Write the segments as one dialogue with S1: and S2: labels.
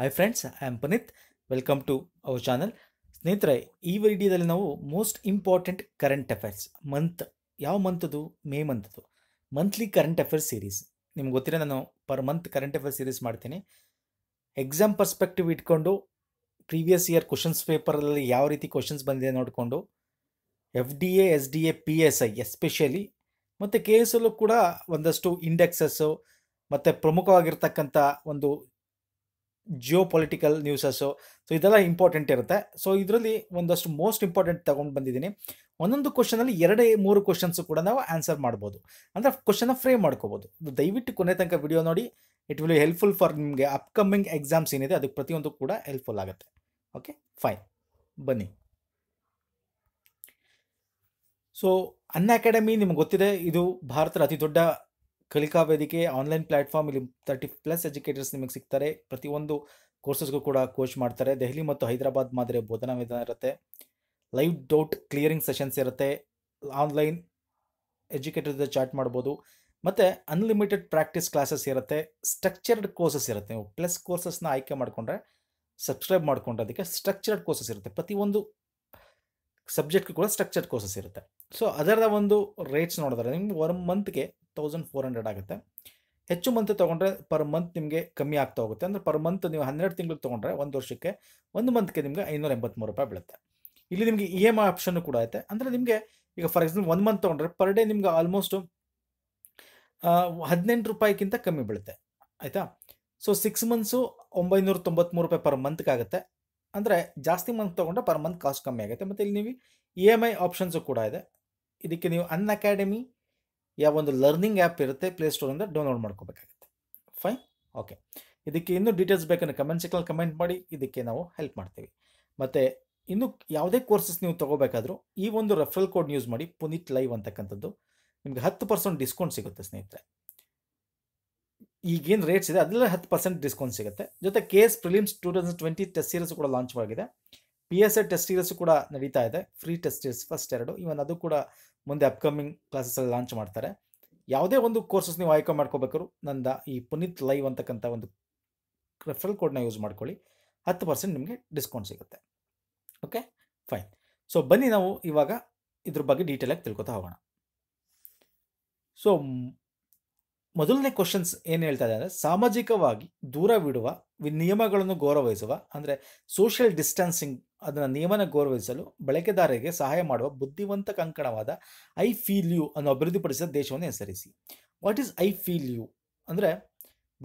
S1: Hi friends I am Puneeth welcome to our channel ಸ್ನೇಹಿತರೆ ಈ ವಿಡಿಯೋದಲ್ಲಿ ನಾವು most important current affairs month ಯಾವ ಮಂತದು ಮೇ ಮಂತದು ಮಂತ್ಲಿ ಕರೆಂಟ್ ಅಫೇರ್ಸ್ ಸೀರೀಸ್ ನಿಮ್ಗೆ ಗೊತ್ತಿರೋ ನಾನು per month current affairs series ಮಾಡ್ತೀನಿ ಎಕ್ಸಾಮ್ ಪರ್ಸ್ಪೆಕ್ಟಿವ್ ಇಟ್ಕೊಂಡು ಪ್ರೀವಿಯಸ್ ಇಯರ್ ಕ್ವಶನ್ಸ್ ಪೇಪರಲ್ಲಿ ಯಾವ ರೀತಿ ಕ್ವಶನ್ಸ್ ಬಂದಿದೆ ನೋಡಿಕೊಂಡು F D A S D A P S I especially ಮತ್ತು ಕೆ ಎಸ್ ಎಲ್ಲೂ ಕೂಡ ಒಂದಷ್ಟು ಇಂಡೆಕ್ಸಸ್ಸು ಮತ್ತು ಪ್ರಮುಖವಾಗಿರ್ತಕ್ಕಂಥ ಒಂದು ಜಿಯೋ ಪೊಲಿಟಿಕಲ್ ನ್ಯೂಸಸ್ಸು ಸೊ ಇದೆಲ್ಲ ಇಂಪಾರ್ಟೆಂಟ್ ಇರುತ್ತೆ ಸೊ ಇದರಲ್ಲಿ ಒಂದಷ್ಟು ಮೋಸ್ಟ್ ಇಂಪಾರ್ಟೆಂಟ್ ತಗೊಂಡು ಬಂದಿದ್ದೀನಿ ಒಂದೊಂದು ಕ್ವಶನಲ್ಲಿ ಎರಡೇ ಮೂರು ಕ್ವಶನ್ಸು ಕೂಡ ನಾವು ಆನ್ಸರ್ ಮಾಡ್ಬೋದು ಅಂದರೆ ಕ್ವಶನ್ನ ಫ್ರೇಮ್ ಮಾಡ್ಕೋಬೋದು ದಯವಿಟ್ಟು ಕೊನೆ ತನಕ ವಿಡಿಯೋ ನೋಡಿ ಇಟ್ ವಿಲ್ ಹೆಲ್ಪ್ಫುಲ್ ಫಾರ್ ನಿಮಗೆ ಅಪ್ಕಮಿಂಗ್ ಎಕ್ಸಾಮ್ಸ್ ಏನಿದೆ ಅದಕ್ಕೆ ಪ್ರತಿಯೊಂದು ಕೂಡ ಹೆಲ್ಪ್ಫುಲ್ ಆಗುತ್ತೆ ಓಕೆ ಫೈನ್ ಬನ್ನಿ ಸೊ ಅನ್ ಅಕಾಡೆಮಿ ನಿಮ್ಗೆ ಗೊತ್ತಿದೆ ಇದು ಭಾರತದ ಅತಿ ದೊಡ್ಡ ಕಲಿಕಾ ವೇದಿಕೆ ಆನ್ಲೈನ್ ಪ್ಲಾಟ್ಫಾರ್ಮ್ ಇಲ್ಲಿ ತರ್ಟಿ ಪ್ಲಸ್ ಎಜುಕೇಟರ್ಸ್ ನಿಮಗೆ ಸಿಗ್ತಾರೆ ಪ್ರತಿಯೊಂದು ಕೋರ್ಸಸ್ಗೂ ಕೂಡ ಕೋಚ್ ಮಾಡ್ತಾರೆ ದೆಹಲಿ ಮತ್ತು ಹೈದರಾಬಾದ್ ಮಾದರಿ ಬೋಧನಾ ವಿಧಾನ ಇರುತ್ತೆ ಲೈವ್ ಡೌಟ್ ಕ್ಲಿಯರಿಂಗ್ ಸೆಷನ್ಸ್ ಇರುತ್ತೆ ಆನ್ಲೈನ್ ಎಜುಕೇಟರ್ ಜೊತೆ ಚಾಟ್ ಮಾಡ್ಬೋದು ಮತ್ತು ಅನ್ಲಿಮಿಟೆಡ್ ಪ್ರಾಕ್ಟೀಸ್ ಕ್ಲಾಸಸ್ ಇರುತ್ತೆ ಸ್ಟ್ರಕ್ಚರ್ಡ್ ಕೋರ್ಸಸ್ ಇರುತ್ತೆ ನೀವು ಪ್ಲಸ್ ಕೋರ್ಸಸ್ನ ಆಯ್ಕೆ ಮಾಡಿಕೊಂಡ್ರೆ ಸಬ್ಸ್ಕ್ರೈಬ್ ಮಾಡಿಕೊಂಡ್ರೆ ಅದಕ್ಕೆ ಸ್ಟ್ರಕ್ಚರ್ಡ್ ಕೋರ್ಸಸ್ ಇರುತ್ತೆ ಪ್ರತಿಯೊಂದು ಸಬ್ಜೆಕ್ಟ್ ಕೂಡ ಸ್ಟ್ರಕ್ಚರ್ ಕೋರ್ಸಸ್ ಇರುತ್ತೆ ಸೊ ಅದರದ ಒಂದು ರೇಟ್ಸ್ ನೋಡಿದ್ರೆ ನಿಮ್ಗೆ ಒನ್ ಮಂತ್ಗೆ ತೌಸಂಡ್ ಫೋರ್ ಹಂಡ್ರೆಡ್ ಆಗುತ್ತೆ ಹೆಚ್ಚು ಮಂತ್ ತೊಗೊಂಡ್ರೆ ಪರ್ ಮಂತ್ ನಿಮಗೆ ಕಮ್ಮಿ ಆಗ್ತಾ ಹೋಗುತ್ತೆ ಅಂದರೆ ಪರ್ ಮಂತ್ ನೀವು ಹನ್ನೆರಡು ತಿಂಗಳು ತೊಗೊಂಡ್ರೆ ಒಂದು ವರ್ಷಕ್ಕೆ ಒಂದು ಮಂತ್ಗೆ ನಿಮಗೆ ಐನೂರ ಎಂಬತ್ತ್ಮೂರು ರೂಪಾಯಿ ಬೀಳುತ್ತೆ ಇಲ್ಲಿ ನಿಮಗೆ ಇ ಎಮ್ ಐ ಆಪ್ಷನ್ನು ಕೂಡ ಐತೆ ಅಂದರೆ ನಿಮಗೆ ಈಗ ಫಾರ್ ಎಕ್ಸಾಂಪಲ್ ಒನ್ ಮಂತ್ ತೊಗೊಂಡ್ರೆ ಪರ್ ಡೇ ನಿಮ್ಗೆ ಆಲ್ಮೋಸ್ಟು ಹದಿನೆಂಟು ರೂಪಾಯಿಗಿಂತ ಕಮ್ಮಿ ಬೀಳುತ್ತೆ ಆಯಿತಾ ಸೊ ಸಿಕ್ಸ್ ಮಂತ್ಸು ಒಂಬೈನೂರ ತೊಂಬತ್ತ್ಮೂರು ರೂಪಾಯಿ ಪರ್ ಮಂತ್ಗಾಗುತ್ತೆ ಅಂದರೆ ಜಾಸ್ತಿ ಮಂತ್ ತೊಗೊಂಡ್ರೆ ಪರ್ ಮಂತ್ ಕಾಸ್ಟ್ ಕಮ್ಮಿ ಆಗುತ್ತೆ ಮತ್ತು ಇಲ್ಲಿ ನೀವು ಇ ಎಮ್ ಐ ಆಪ್ಷನ್ಸು ಕೂಡ ಇದೆ ಇದಕ್ಕೆ ನೀವು ಅನ್ ಅಕಾಡೆಮಿ ಯಾವ ಒಂದು ಲರ್ನಿಂಗ್ ಆ್ಯಪ್ ಇರುತ್ತೆ ಪ್ಲೇಸ್ಟೋರಿಂದ ಡೌನ್ಲೋಡ್ ಮಾಡ್ಕೋಬೇಕಾಗುತ್ತೆ ಫೈನ್ ಓಕೆ ಇದಕ್ಕೆ ಇನ್ನೂ ಡೀಟೇಲ್ಸ್ ಬೇಕಂದ್ರೆ ಕಮೆಂಟ್ ಸಿಕ್ಕಲ್ಲಿ ಕಮೆಂಟ್ ಮಾಡಿ ಇದಕ್ಕೆ ನಾವು ಹೆಲ್ಪ್ ಮಾಡ್ತೀವಿ ಮತ್ತು ಇನ್ನು ಯಾವುದೇ ಕೋರ್ಸಸ್ ನೀವು ತೊಗೋಬೇಕಾದ್ರೂ ಈ ಒಂದು ರೆಫರಲ್ ಕೋಡ್ ಯೂಸ್ ಮಾಡಿ ಪುನೀತ್ ಲೈವ್ ಅಂತಕ್ಕಂಥದ್ದು ನಿಮಗೆ ಹತ್ತು ಪರ್ಸೆಂಟ್ ಡಿಸ್ಕೌಂಟ್ ಸಿಗುತ್ತೆ ಸ್ನೇಹಿತರೆ ಈಗೇನು ರೇಟ್ಸ್ ಇದೆ ಅದೆಲ್ಲ ಹತ್ತು ಪರ್ಸೆಂಟ್ ಡಿಸ್ಕೌಂಟ್ ಸಿಗುತ್ತೆ ಜೊತೆ K S prelims two thousand twenty test series ಕೂಡ ಲಾಂಚ್ ಆಗಿದೆ P S I test series ಕೂಡ ನಡೀತಾ ಇದೆ ಫ್ರೀ ಟೆಸ್ಟ್ ಸೀರೀಸ್ ಫಸ್ಟ್ ಎರಡು ಇವನ್ ಅದು ಕೂಡ ಮುಂದೆ ಅಪ್ಕಮಿಂಗ್ ಅಲ್ಲಿ ಲಾಂಚ್ ಮಾಡ್ತಾರೆ ಯಾವುದೇ ಒಂದು ಕೋರ್ಸಸ್ ನೀವು ಆಯ್ಕೆ ಮಾಡ್ಕೋಬೇಕಾದ್ರು ನಂದ ಈ ಪುನೀತ್ ಲೈವ್ ಅಂತಕ್ಕಂಥ ಒಂದು ರೆಫರಲ್ ಕೋಡ್ನ ಯೂಸ್ ಮಾಡ್ಕೊಳ್ಳಿ ಹತ್ತು ಪರ್ಸೆಂಟ್ ನಿಮಗೆ ಡಿಸ್ಕೌಂಟ್ ಸಿಗುತ್ತೆ ಓಕೆ ಫೈನ್ ಸೊ ಬನ್ನಿ ನಾವು ಇವಾಗ ಇದ್ರ ಬಗ್ಗೆ ಡೀಟೇಲಾಗಿ ತಿಳ್ಕೊತಾ ಹೋಗೋಣ ಸೊ ಮೊದಲನೇ ಕ್ವಶನ್ಸ್ ಏನು ಹೇಳ್ತಾ ಇದೆ ಅಂದರೆ ಸಾಮಾಜಿಕವಾಗಿ ದೂರವಿಡುವ ನಿಯಮಗಳನ್ನು ಗೌರವಿಸುವ ಅಂದರೆ ಸೋಷಿಯಲ್ ಡಿಸ್ಟೆನ್ಸಿಂಗ್ ಅದನ್ನು ನಿಯಮನ ಗೌರವಿಸಲು ಬಳಕೆದಾರರಿಗೆ ಸಹಾಯ ಮಾಡುವ ಬುದ್ಧಿವಂತ ಕಂಕಣವಾದ ಐ ಫೀಲ್ ಯು ಅನ್ನು ಅಭಿವೃದ್ಧಿಪಡಿಸಿದ ದೇಶವನ್ನು ಹೆಸರಿಸಿ what is I feel you ಅಂದರೆ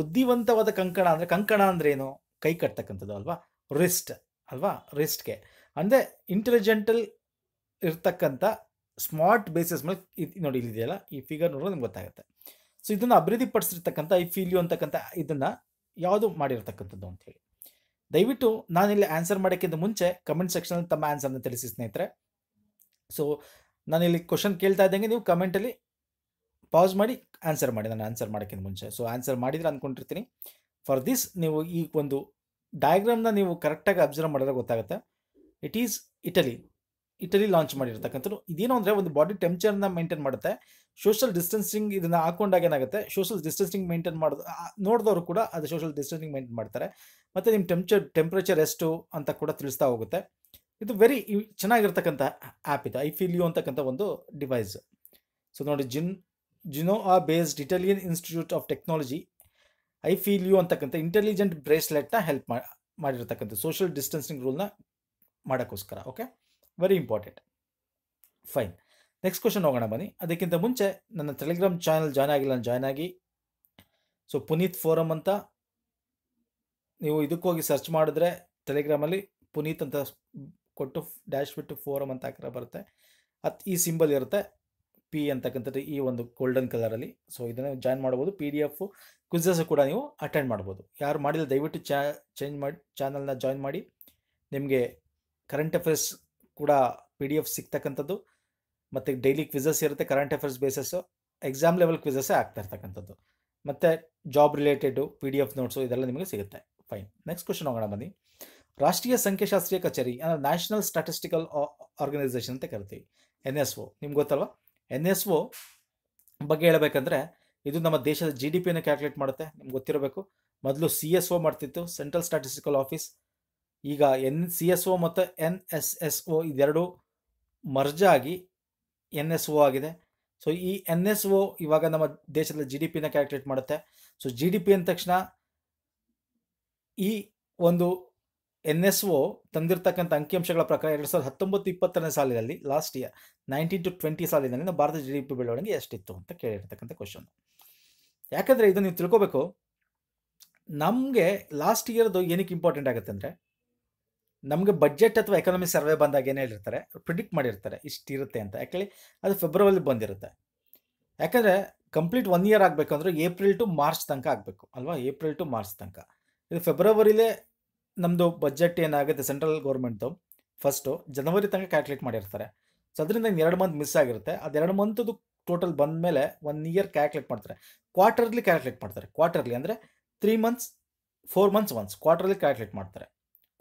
S1: ಬುದ್ಧಿವಂತವಾದ ಕಂಕಣ ಅಂದರೆ ಕಂಕಣ ಅಂದರೆ ಏನು ಕೈ ಕಟ್ತಕ್ಕಂಥದ್ದು ಅಲ್ವಾ ರಿಸ್ಟ್ ಅಲ್ವಾ ರಿಸ್ಟ್ಗೆ ಅಂದರೆ ಇಂಟೆಲಿಜೆಂಟಲ್ ಇರ್ತಕ್ಕಂಥ ಸ್ಮಾರ್ಟ್ ಬೇಸಿಸ್ ಮೇಲೆ ನೋಡಿ ಇಲ್ಲಿದೆಯಲ್ಲ ಈ ಫಿಗರ್ ನೋಡಿದ್ರೆ ನಿಮ್ಗೆ ಗೊತ್ತಾಗುತ್ತೆ ಸೊ ಇದನ್ನು ಅಭಿವೃದ್ಧಿಪಡಿಸಿರ್ತಕ್ಕಂಥ ಐ ಫೀಲ್ ಯು ಅಂತಕ್ಕಂಥ ಇದನ್ನು ಯಾವುದು ಮಾಡಿರ್ತಕ್ಕಂಥದ್ದು ಅಂತ ಹೇಳಿ ದಯವಿಟ್ಟು ನಾನಿಲ್ಲಿ ಆನ್ಸರ್ ಮಾಡೋಕ್ಕಿಂತ ಮುಂಚೆ ಕಮೆಂಟ್ ಸೆಕ್ಷನಲ್ಲಿ ತಮ್ಮ ಆನ್ಸರ್ನ ತಿಳಿಸಿ ಸ್ನೇಹಿತರೆ ಸೊ ನಾನಿಲ್ಲಿ ಕ್ವಶನ್ ಕೇಳ್ತಾ ಇದ್ದಂಗೆ ನೀವು ಕಮೆಂಟಲ್ಲಿ ಪಾಸ್ ಮಾಡಿ ಆನ್ಸರ್ ಮಾಡಿ ನಾನು ಆನ್ಸರ್ ಮಾಡೋಕ್ಕಿಂತ ಮುಂಚೆ ಸೊ ಆನ್ಸರ್ ಮಾಡಿದ್ರೆ ಅಂದ್ಕೊಂಡಿರ್ತೀನಿ ಫಾರ್ ದಿಸ್ ನೀವು ಈ ಒಂದು ಡಯಾಗ್ರಾಮ್ನ ನೀವು ಕರೆಕ್ಟಾಗಿ ಅಬ್ಸರ್ವ್ ಮಾಡಿದ್ರೆ ಗೊತ್ತಾಗುತ್ತೆ it is Italy Italy launch ಮಾಡಿರ್ತಕ್ಕಂಥದ್ದು ಇದೇನು ಅಂದರೆ ಒಂದು ಬಾಡಿ ಟೆಂಪ್ಚರ್ನ ಮೇಂಟೈನ್ ಮಾಡುತ್ತೆ ಸೋಷಿಯಲ್ ಡಿಸ್ಟೆನ್ಸಿಂಗ್ ಇದನ್ನ ಹಾಕೊಂಡಾಗ ಏನಾಗುತ್ತೆ ಸೋಷಲ್ ಡಿಸ್ಟೆನ್ಸಿಂಗ್ ಮೇಂಟೈನ್ ಮಾಡೋದು ನೋಡಿದವರು ಕೂಡ ಅದು ಸೋಷಿಯಲ್ ಡಿಸ್ಟೆನ್ಸಿಂಗ್ ಮೇಂಟೈನ್ ಮಾಡ್ತಾರೆ ಮತ್ತು ನಿಮ್ಮ ಟೆಂಪ್ಚರ್ ಟೆಂಪ್ರೇಚರ್ ಎಷ್ಟು ಅಂತ ಕೂಡ ತಿಳಿಸ್ತಾ ಹೋಗುತ್ತೆ ಇದು ವೆರಿ ಚೆನ್ನಾಗಿರ್ತಕ್ಕಂಥ ಆ್ಯಪ್ ಇದು ಐ ಫೀಲ್ ಯು ಅಂತಕ್ಕಂಥ ಒಂದು ಡಿವೈಸ್ ಸೊ ನೋಡಿ ಜಿನ್ Genoa based Italian Institute of Technology I feel you ಅಂತಕ್ಕಂಥ ಇಂಟೆಲಿಜೆಂಟ್ ಬ್ರೇಸ್ಲೆಟ್ನ ಹೆಲ್ಪ್ ಮಾಡಿರ್ತಕ್ಕಂಥ ಸೋಷಿಯಲ್ ಡಿಸ್ಟೆನ್ಸಿಂಗ್ ರೂಲ್ನ ಮಾಡೋಕ್ಕೋಸ್ಕರ okay very important fine next question ಹೋಗೋಣ ಬನ್ನಿ ಅದಕ್ಕಿಂತ ಮುಂಚೆ ನನ್ನ ಟೆಲಿಗ್ರಾಮ್ ಚಾನಲ್ ಜಾಯ್ನ್ ಆಗಿಲ್ಲ ನಾನು ಜಾಯ್ನ್ ಆಗಿ ಸೊ ಪುನೀತ್ ಫೋರಮ್ ಅಂತ ನೀವು ಇದಕ್ಕೋಗಿ ಸರ್ಚ್ ಮಾಡಿದ್ರೆ ಟೆಲಿಗ್ರಾಮಲ್ಲಿ ಪುನೀತ್ ಅಂತ ಕೊಟ್ಟು ಡ್ಯಾಶ್ ಬಿಟ್ಟು ಫೋರಮ್ ಅಂತ ಹಾಕಿರ ಬರುತ್ತೆ ಅತ್ ಈ ಸಿಂಬಲ್ ಇರುತ್ತೆ ಪಿ ಅಂತಕ್ಕಂಥದ್ದು ಈ ಒಂದು ಗೋಲ್ಡನ್ ಕಲರಲ್ಲಿ ಸೊ ಇದನ್ನು ಜಾಯ್ನ್ ಮಾಡ್ಬೋದು ಪಿ ಡಿ ಎಫ್ ಕ್ವಿಝಸ್ ಕೂಡ ನೀವು ಅಟೆಂಡ್ ಮಾಡ್ಬೋದು ಯಾರು ಮಾಡಿಲ್ಲ ದಯವಿಟ್ಟು ಚಾ ಚೇಂಜ್ ಮಾಡಿ ಚಾನಲ್ನ ಜಾಯ್ನ್ ಮಾಡಿ ನಿಮಗೆ ಕರೆಂಟ್ ಅಫೇರ್ಸ್ ಕೂಡ ಪಿ ಡಿ ಎಫ್ ಸಿಗ್ತಕ್ಕಂಥದ್ದು ಮತ್ತು ಡೈಲಿ ಕ್ವಿಸಸ್ ಇರುತ್ತೆ current affairs basis exam level ಕ್ವಿಸಸ್ಸೇ ಆಗ್ತಾ ಇರ್ತಕ್ಕಂಥದ್ದು ಮತ್ತು job related P D F notes ಇದೆಲ್ಲ ನಿಮಗೆ ಸಿಗುತ್ತೆ ಫೈನ್ ನೆಕ್ಸ್ಟ್ ಕ್ವೆಶನ್ ಹೋಗೋಣ ಬನ್ನಿ ರಾಷ್ಟ್ರೀಯ ಸಂಖ್ಯಾಶಾಸ್ತ್ರೀಯ ಕಚೇರಿ ಅಂದರೆ ನ್ಯಾಷನಲ್ ಸ್ಟ್ಯಾಟಿಸ್ಟಿಕಲ್ ಆರ್ಗನೈಸೇಷನ್ ಅಂತ ಕರಿತೀವಿ ಎನ್ ಎಸ್ ಒ ನಿಮ್ಗೆ ಗೊತ್ತಲ್ವಾ ಎನ್ ಎಸ್ ಒ ಬಗ್ಗೆ ಹೇಳಬೇಕಂದ್ರೆ ಇದು ನಮ್ಮ ದೇಶದ ಜಿ ಡಿ ಪಿಯನ್ನು ಕ್ಯಾಲ್ಕುಲೇಟ್ ಮಾಡುತ್ತೆ ನಿಮ್ಗೆ ಗೊತ್ತಿರಬೇಕು ಮೊದಲು ಸಿ ಎಸ್ ಒ ಮಾಡ್ತಿತ್ತು ಸೆಂಟ್ರಲ್ ಸ್ಟಾಟಿಸ್ಟಿಕಲ್ ಆಫೀಸ್ ಈಗ ಎನ್ ಸಿ ಎಸ್ ಒ ಮತ್ತು ಎನ್ ಎಸ್ ಎಸ್ ಒ ಇದೆರಡು ಮರ್ಜಾಗಿ ಎನ್ ಎಸ್ ಒ ಆಗಿದೆ ಸೊ ಈ ಎನ್ ಎಸ್ ಒ ಇವಾಗ ನಮ್ಮ ದೇಶದ ಜಿ ಡಿ ಪಿನ ಕ್ಯಾಲ್ಕುಲೇಟ್ ಮಾಡುತ್ತೆ ಸೊ ಜಿ ಡಿ ಪಿ ಅಂದ ತಕ್ಷಣ ಈ ಒಂದು ಎನ್ ಎಸ್ ಒ ತಂದಿರತಕ್ಕಂಥ ಅಂಕಿಅಂಶಗಳ ಪ್ರಕಾರ ಎರಡು ಸಾವಿರದ ಹತ್ತೊಂಬತ್ತು ಇಪ್ಪತ್ತನೇ ಸಾಲಿನಲ್ಲಿ last year nineteen to twenty ಸಾಲಿನಲ್ಲಿ ನಮ್ಮ ಭಾರತ ಜಿ ಡಿ ಪಿ ಬೆಳವಣಿಗೆ ಎಷ್ಟಿತ್ತು ಅಂತ ಕೇಳಿರ್ತಕ್ಕಂಥ ಕ್ವಶನ್ ಯಾಕಂದರೆ ಇದನ್ನು ನೀವು ತಿಳ್ಕೋಬೇಕು ನಮಗೆ ಲಾಸ್ಟ್ ಇಯರ್ದು ಏನಕ್ಕೆ ಇಂಪಾರ್ಟೆಂಟ್ ಆಗುತ್ತೆ ಅಂದರೆ ನಮಗೆ ಬಜೆಟ್ ಅಥವಾ ಎಕನಾಮಿ ಸರ್ವೆ ಬಂದಾಗ ಏನು ಹೇಳಿರ್ತಾರೆ ಪ್ರಿಡಿಕ್ಟ್ ಮಾಡಿರ್ತಾರೆ ಇಷ್ಟಿರುತ್ತೆ ಅಂತ ಯಾಕೆ ಅದು ಫೆಬ್ರವರಿ ಬಂದಿರುತ್ತೆ ಯಾಕಂದರೆ ಕಂಪ್ಲೀಟ್ ಒನ್ ಇಯರ್ ಆಗಬೇಕು ಅಂದರೆ ಏಪ್ರಿಲ್ ಟು ಮಾರ್ಚ್ ತನಕ ಆಗಬೇಕು ಅಲ್ವಾ ಏಪ್ರಿಲ್ ಟು ಮಾರ್ಚ್ ತನಕ ಇದು ಫೆಬ್ರವರಿಲೇ ನಮ್ಮದು ಬಜೆಟ್ ಏನಾಗುತ್ತೆ ಸೆಂಟ್ರಲ್ ಗೌರ್ಮೆಂಟ್ದು ಫಸ್ಟು ಜನವರಿ ತನಕ ಕ್ಯಾಲ್ಕುಲೇಟ್ ಮಾಡಿರ್ತಾರೆ ಸೊ ಅದರಿಂದ ಎರಡು ಮಂತ್ ಮಿಸ್ ಆಗಿರುತ್ತೆ ಅದೆರಡು ಮಂತದ್ದು ಟೋಟಲ್ ಬಂದ ಮೇಲೆ ಒನ್ ಇಯರ್ ಕ್ಯಾಲ್ಕುಲೇಟ್ ಮಾಡ್ತಾರೆ ಕ್ವಾರ್ಟರ್ಲಿ ಕ್ಯಾಲ್ಕುಲೇಟ್ ಮಾಡ್ತಾರೆ ಕ್ವಾರ್ಟರ್ಲಿ ಅಂದರೆ three months four months once quarterly calculate ಮಾಡ್ತಾರೆ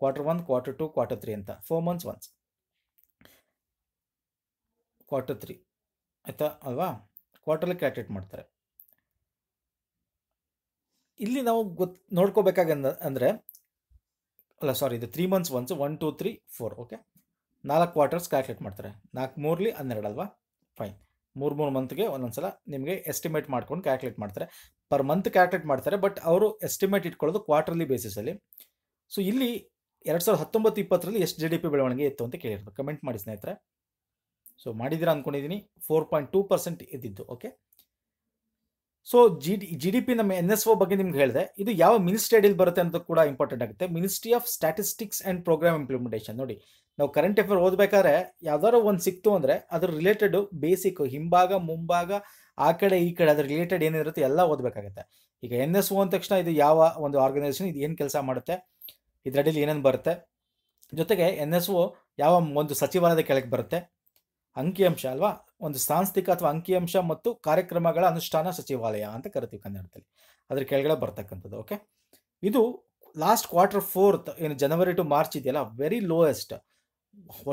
S1: quarter one quarter two quarter three ಅಂತ four months once quarter three ಆಯಿತಾ ಅಲ್ವಾ ಕ್ವಾರ್ಟರ್ಲಿ ಕ್ಯಾಲ್ಕುಲೇಟ್ ಮಾಡ್ತಾರೆ ಇಲ್ಲಿ ನಾವು ಗೊತ್ತು ನೋಡ್ಕೋಬೇಕಾಗಂದ ಅಂದರೆ ಅಲ್ಲ ಸಾರಿ ಇದು three months once one two three four okay ನಾಲ್ಕು ಕ್ವಾರ್ಟರ್ಸ್ ಕ್ಯಾಲ್ಕುಲೇಟ್ ಮಾಡ್ತಾರೆ ನಾಲ್ಕು ಮೂರ್ಲಿ ಹನ್ನೆರಡು ಅಲ್ವಾ ಫೈನ್ ಮೂರು ಮೂರು ಮಂತ್ಗೆ ಒಂದೊಂದು ಸಲ ನಿಮಗೆ ಎಸ್ಟಿಮೇಟ್ ಮಾಡ್ಕೊಂಡು ಕ್ಯಾಲ್ಕುಲೇಟ್ ಮಾಡ್ತಾರೆ ಪರ್ ಮಂತ್ ಕ್ಯಾಲ್ಕುಲೇಟ್ ಮಾಡ್ತಾರೆ ಬಟ್ ಅವರು ಎಸ್ಟಿಮೇಟ್ ಇಟ್ಕೊಳ್ಳೋದು ಕ್ವಾರ್ಟರ್ಲಿ ಬೇಸಿಸಲ್ಲಿ ಸೊ ಇಲ್ಲಿ ಎರಡು ಸಾವಿರದ ಹತ್ತೊಂಬತ್ತು ಇಪ್ಪತ್ತರಲ್ಲಿ ಎಷ್ಟು ಜಿ ಡಿ ಪಿ ಬೆಳವಣಿಗೆ ಇತ್ತು ಅಂತ ಕೇಳಿರೋದು ಕಮೆಂಟ್ ಮಾಡಿ ಸ್ನೇಹಿತರೆ ಸೊ ಮಾಡಿದಿರ ಅಂದ್ಕೊಂಡಿದ್ದೀನಿ ಫೋರ್ ಪಾಯಿಂಟ್ ಟೂ ಪರ್ಸೆಂಟ್ ಇದ್ದಿದ್ದು okay so G D G D P ನಮ್ಮ ಎನ್ ಎಸ್ ಒ ಬಗ್ಗೆ ನಿಮ್ಗೆ ಹೇಳಿದೆ ಇದು ಯಾವ ಅಡಿಯಲ್ಲಿ ಬರುತ್ತೆ ಅಂತ ಕೂಡ ಇಂಪಾರ್ಟೆಂಟ್ ಆಗುತ್ತೆ ministry of statistics and programme implementation ನೋಡಿ ನಾವು ಕರೆಂಟ್ ಅಫೇರ್ ಓದಬೇಕಾದ್ರೆ ಯಾವ್ದಾದ್ರು ಒಂದು ಸಿಕ್ತು ಅಂದರೆ ಅದ್ರ ರಿಲೇಟೆಡ್ ಬೇಸಿಕ್ ಹಿಂಭಾಗ ಮುಂಭಾಗ ಆ ಕಡೆ ಈ ಕಡೆ ಅದ್ರ ರಿಲೇಟೆಡ್ ಏನಿರುತ್ತೆ ಎಲ್ಲ ಓದಬೇಕಾಗತ್ತೆ ಈಗ ಎನ್ ಎಸ್ ಒ ಅಂದ ತಕ್ಷಣ ಇದು ಯಾವ ಒಂದು ಆರ್ಗನೈಸೇಷನ್ ಇದು ಏನು ಕೆಲಸ ಮಾಡುತ್ತೆ ಇದರಲ್ಲಿ ಏನೇನು ಬರುತ್ತೆ ಜೊತೆಗೆ ಎನ್ ಎಸ್ ಒ ಯಾವ ಒಂದು ಸಚಿವಾಲಯದ ಕೆಳಗೆ ಬರುತ್ತೆ ಅಂಕಿಅಂಶ ಅಲ್ವಾ ಒಂದು ಸಾಂಸ್ಥಿಕ ಅಥವಾ ಅಂಕಿಅಂಶ ಮತ್ತು ಕಾರ್ಯಕ್ರಮಗಳ ಅನುಷ್ಠಾನ ಸಚಿವಾಲಯ ಅಂತ ಕರಿತೀವಿ ಕನ್ನಡದಲ್ಲಿ ಅದ್ರ ಕೆಳಗಡೆ ಬರ್ತಕ್ಕಂಥದ್ದು ಓಕೆ ಇದು ಲಾಸ್ಟ್ ಕ್ವಾರ್ಟರ್ ಫೋರ್ತ್ ಏನು ಜನವರಿ ಟು ಮಾರ್ಚ್ ಇದೆಯಲ್ಲ ವೆರಿ ಲೋಯೆಸ್ಟ್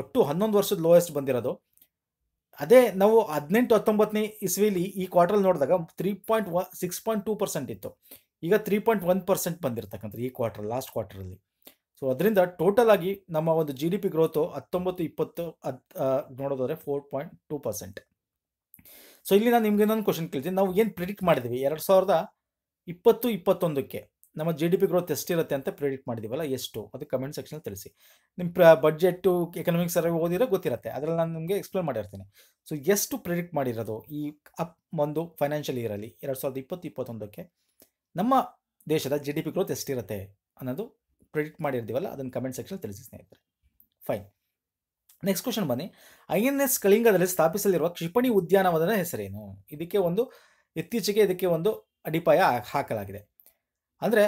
S1: ಒಟ್ಟು ಹನ್ನೊಂದು ವರ್ಷದ ಲೋಯೆಸ್ಟ್ ಬಂದಿರೋದು ಅದೇ ನಾವು ಹದಿನೆಂಟು ಹತ್ತೊಂಬತ್ತನೇ ಇಸ್ವಿಲಿ ಈ ಕ್ವಾರ್ಟ್ರಲ್ಲಿ ನೋಡಿದಾಗ three point six point two percent ಇತ್ತು ಈಗ ತ್ರೀ ಪಾಯಿಂಟ್ ಒನ್ ಪರ್ಸೆಂಟ್ ಬಂದಿರತಕ್ಕಂಥದ್ದು ಈ ಕ್ವಾರ್ಟರ್ ಲಾಸ್ಟ್ ಕ್ವಾರ್ಟರಲ್ಲಿ ಸೊ ಅದರಿಂದ ಟೋಟಲ್ ಆಗಿ ನಮ್ಮ ಒಂದು ಜಿ ಡಿ ಪಿ ಗ್ರೋತು ಹತ್ತೊಂಬತ್ತು ಇಪ್ಪತ್ತು ಅದ್ ನೋಡೋದಾದ್ರೆ four point two percent so ಇಲ್ಲಿ ನಾನು ನಿಮ್ಗೆ ಇನ್ನೊಂದು ಕ್ವಶನ್ ಕೇಳ್ತೀನಿ ನಾವು ಏನು ಪ್ರಿಡಿಕ್ಟ್ ಮಾಡಿದ್ವಿ ಎರಡು ಸಾವಿರದ ಇಪ್ಪತ್ತು ಇಪ್ಪತ್ತೊಂದಕ್ಕೆ ನಮ್ಮ ಜಿ ಡಿ ಪಿ ಗ್ರೋತ್ ಎಷ್ಟಿರುತ್ತೆ ಅಂತ ಪ್ರಿಡಿಕ್ಟ್ ಮಾಡಿದ್ದೀವಲ್ಲ ಎಷ್ಟು ಅದು ಕಮೆಂಟ್ ಸೆಕ್ಷನ್ ತಿಳಿಸಿ ನಿಮ್ಮ ಪ್ರ ಬಡ್ಜೆಟ್ಟು ಎಕನಾಮಿಕ್ ಸರ್ವೆ ಓದಿರೋ ಗೊತ್ತಿರತ್ತೆ ಅದ್ರಲ್ಲಿ ನಾನು ನಿಮಗೆ ಎಕ್ಸ್ಪ್ಲೇನ್ ಮಾಡಿರ್ತೀನಿ ಸೊ ಎಷ್ಟು ಪ್ರಿಡಿಕ್ಟ್ ಮಾಡಿರೋದು ಈ ಅಪ್ ಒಂದು ಫೈನಾನ್ಷಿಯಲ್ ಇಯರಲ್ಲಿ ಎರಡು ಸಾವಿರದ ಇಪ್ಪತ್ತು ಇಪ್ಪತ್ತೊಂದಕ್ಕೆ ನಮ್ಮ ದೇಶದ ಜಿ ಡಿ ಪಿ ಗ್ರೋತ್ ಎಷ್ಟಿರುತ್ತೆ ಅನ್ನೋದು ಪ್ರಿಡಿಕ್ಟ್ ಮಾಡಿರ್ತೀವಲ್ಲ ಅದನ್ನು ಕಮೆಂಟ್ ಸೆಕ್ಷನ್ ತಿಳಿಸಿ ಸ್ನೇಹಿತರೆ ಫೈನ್ ನೆಕ್ಸ್ಟ್ ಕ್ವಶನ್ ಬನ್ನಿ ಐ ಎನ್ ಎಸ್ ಕಳಿಂಗದಲ್ಲಿ ಸ್ಥಾಪಿಸಲಿರುವ ಕ್ಷಿಪಣಿ ಉದ್ಯಾನವನದ ಹೆಸರೇನು ಇದಕ್ಕೆ ಒಂದು ಇತ್ತೀಚೆಗೆ ಇದಕ್ಕೆ ಒಂದು ಅಡಿಪಾಯ ಹಾಕಲಾಗಿದೆ ಅಂದರೆ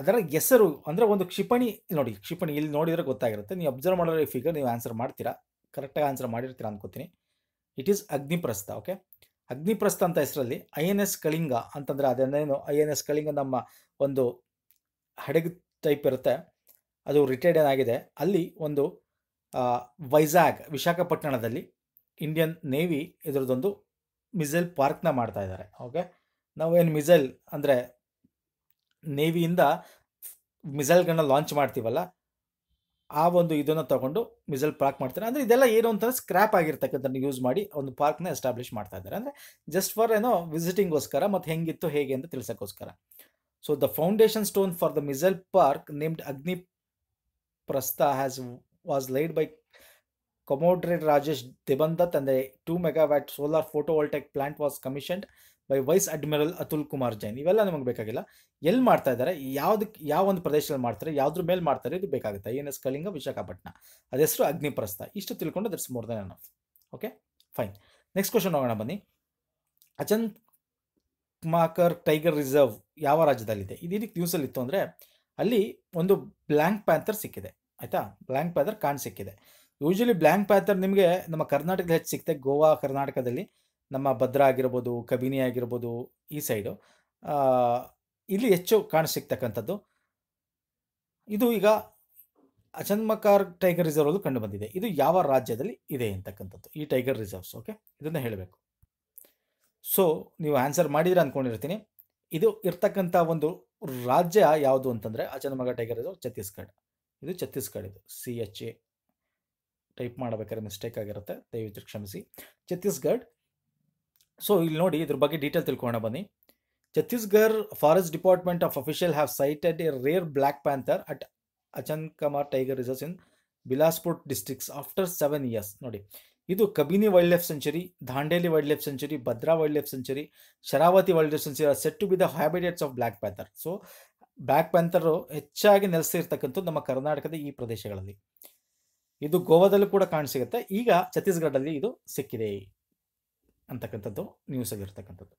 S1: ಅದರ ಹೆಸರು ಅಂದರೆ ಒಂದು ಕ್ಷಿಪಣಿ ನೋಡಿ ಕ್ಷಿಪಣಿ ಇಲ್ಲಿ ನೋಡಿದರೆ ಗೊತ್ತಾಗಿರುತ್ತೆ ನೀವು ಅಬ್ಸರ್ವ್ ಮಾಡೋ ಈ ಫಿಗರ್ ನೀವು ಆನ್ಸರ್ ಮಾಡ್ತೀರಾ ಕರೆಕ್ಟಾಗಿ ಆನ್ಸರ್ ಮಾಡಿರ್ತೀರಾ ಅನ್ಕೋತೀನಿ it is Agniprastha okay Agniprastha ಅಂತ ಹೆಸರಲ್ಲಿ ಐ ಎನ್ ಎಸ್ ಕಳಿಂಗ ಅಂತಂದರೆ ಅದನ್ನೇನು ಐ ಎನ್ ಎಸ್ ಕಳಿಂಗ ನಮ್ಮ ಒಂದು ಹಡಗು ಟೈಪ್ ಇರುತ್ತೆ ಅದು ರಿಟೈರ್ಡ್ ಏನಾಗಿದೆ ಅಲ್ಲಿ ಒಂದು ವೈಜಾಗ್ ವಿಶಾಖಪಟ್ಟಣದಲ್ಲಿ ಇಂಡಿಯನ್ ನೇವಿ ಇದರದೊಂದು ಮಿಸೈಲ್ ಪಾರ್ಕ್ನ ಮಾಡ್ತಾ ಇದ್ದಾರೆ ಓಕೆ ಏನು ಮಿಸೈಲ್ ಅಂದರೆ ನೇವಿಯಿಂದ ಮಿಸೈಲ್ಗಳನ್ನ ಲಾಂಚ್ ಮಾಡ್ತೀವಲ್ಲ ಆ ಒಂದು ಇದನ್ನು ತಗೊಂಡು ಮಿಸೈಲ್ ಪಾರ್ಕ್ ಮಾಡ್ತಾರೆ ಅಂದರೆ ಇದೆಲ್ಲ ಏನು ಅಂತ ಸ್ಕ್ರ್ಯಾಪ್ ಆಗಿರ್ತಕ್ಕಂಥದ್ದು ಯೂಸ್ ಮಾಡಿ ಒಂದು ಪಾರ್ಕ್ನ ಎಸ್ಟಾಬ್ಲಿಷ್ ಮಾಡ್ತಾ ಇದ್ದಾರೆ ಅಂದರೆ ಜಸ್ಟ್ ಫಾರ್ ಏನೋ ವಿಸಿಟಿಂಗ್ಗೋಸ್ಕರ ಮತ್ತು ಹೆಂಗಿತ್ತು ಹೇಗೆ ಅಂತ ತಿಳ್ಸೋಕ್ಕೋಸ್ಕರ So the foundation stone for the missile park named Agni Prastha has was laid by Commodore Rajesh Debandat and the 2 megawatt solar photovoltaic plant was commissioned by Vice Admiral Atul Kumar Jain. ಇವೆಲ್ಲ ನಮಗೆ ಬೇಕಾಗಿಲ್ಲ ಎಲ್ಲಿ ಮಾಡ್ತಾ ಇದ್ದಾರೆ ಯಾವ್ದಕ್ಕೆ ಯಾವ ಒಂದು ಪ್ರದೇಶದಲ್ಲಿ ಮಾಡ್ತಾರೆ ಯಾವುದ್ರ ಮೇಲೆ ಮಾಡ್ತಾರೆ ಇದು ಬೇಕಾಗುತ್ತೆ ಎನ್ ಎಸ್ ಕಳಿಂಗ ವಿಶಾಖಪಟ್ಟಣ ಅದೆಷ್ಟು ಅಗ್ನಿಪ್ರಸ್ಥ ಇಷ್ಟು ತಿಳ್ಕೊಂಡು that's more than enough okay fine next question ಮಾಕರ್ ಟೈಗರ್ ರಿಸರ್ವ್ ಯಾವ ರಾಜ್ಯದಲ್ಲಿದೆ ಇದೀಗ ನ್ಯೂಸಲ್ಲಿ ಇತ್ತು ಅಂದರೆ ಅಲ್ಲಿ ಒಂದು ಬ್ಲ್ಯಾಂಕ್ ಪ್ಯಾಂಥರ್ ಸಿಕ್ಕಿದೆ ಆಯಿತಾ ಬ್ಲ್ಯಾಂಕ್ ಪ್ಯಾಂಥರ್ ಕಾಣ್ ಸಿಕ್ಕಿದೆ ಯೂಶಲಿ ಬ್ಲ್ಯಾಂಕ್ ಪ್ಯಾಂಥರ್ ನಿಮಗೆ ನಮ್ಮ ಕರ್ನಾಟಕದಲ್ಲಿ ಹೆಚ್ಚು ಸಿಕ್ತೆ ಗೋವಾ ಕರ್ನಾಟಕದಲ್ಲಿ ನಮ್ಮ ಭದ್ರಾ ಆಗಿರ್ಬೋದು ಕಬಿನಿ ಆಗಿರ್ಬೋದು ಈ ಸೈಡು ಇಲ್ಲಿ ಹೆಚ್ಚು ಕಾಣಸಿಕ್ತಕ್ಕಂಥದ್ದು ಇದು ಈಗ ಅಚನ್ಮಕಾರ್ ಟೈಗರ್ ರಿಸರ್ವ್ ಕಂಡು ಬಂದಿದೆ ಇದು ಯಾವ ರಾಜ್ಯದಲ್ಲಿ ಇದೆ ಅಂತಕ್ಕಂಥದ್ದು ಈ ಟೈಗರ್ ರಿಸರ್ವ್ಸ್ ಓಕೆ ಇದನ್ನು ಹೇಳಬೇಕು ಸೊ ನೀವು ಆನ್ಸರ್ ಮಾಡಿದ್ರೆ ಅಂದ್ಕೊಂಡಿರ್ತೀನಿ ಇದು ಇರ್ತಕ್ಕಂಥ ಒಂದು ರಾಜ್ಯ ಯಾವುದು ಅಂತಂದರೆ ಅಚನಮಗ ಟೈಗರ್ ರಿಸರ್ವ್ ಛತ್ತೀಸ್ಗಢ ಇದು ಛತ್ತೀಸ್ಗಢ ಇದು ಸಿ ಎಚ್ ಎ ಟೈಪ್ ಮಾಡಬೇಕಾದ್ರೆ ಮಿಸ್ಟೇಕ್ ಆಗಿರುತ್ತೆ ದಯವಿಟ್ಟು ಕ್ಷಮಿಸಿ ಛತ್ತೀಸ್ಗಢ ಸೊ ಇಲ್ಲಿ ನೋಡಿ ಇದ್ರ ಬಗ್ಗೆ ಡೀಟೇಲ್ ತಿಳ್ಕೊಳ್ಳೋಣ ಬನ್ನಿ Chhattisgarh forest department of official have sighted a rare black panther at Achanakmar tiger reserves in Bilaspur districts after seven years ನೋಡಿ ಇದು Kabini wildlife sanctuary Dandeli wildlife sanctuary Bhadra wildlife sanctuary Sharavati wildlife sanctuary set to be the habitats of black panther so black panther ಹೆಚ್ಚಾಗಿ ನೆಲೆಸಿರ್ತಕ್ಕಂಥದ್ದು ನಮ್ಮ ಕರ್ನಾಟಕದ ಈ ಪ್ರದೇಶಗಳಲ್ಲಿ ಇದು ಗೋವಾದಲ್ಲೂ ಕೂಡ ಸಿಗುತ್ತೆ ಈಗ ಛತ್ತೀಸ್ಗಢದಲ್ಲಿ ಇದು ಸಿಕ್ಕಿದೆ ಅಂತಕ್ಕಂಥದ್ದು ನ್ಯೂಸ್ ಆಗಿರ್ತಕ್ಕಂಥದ್ದು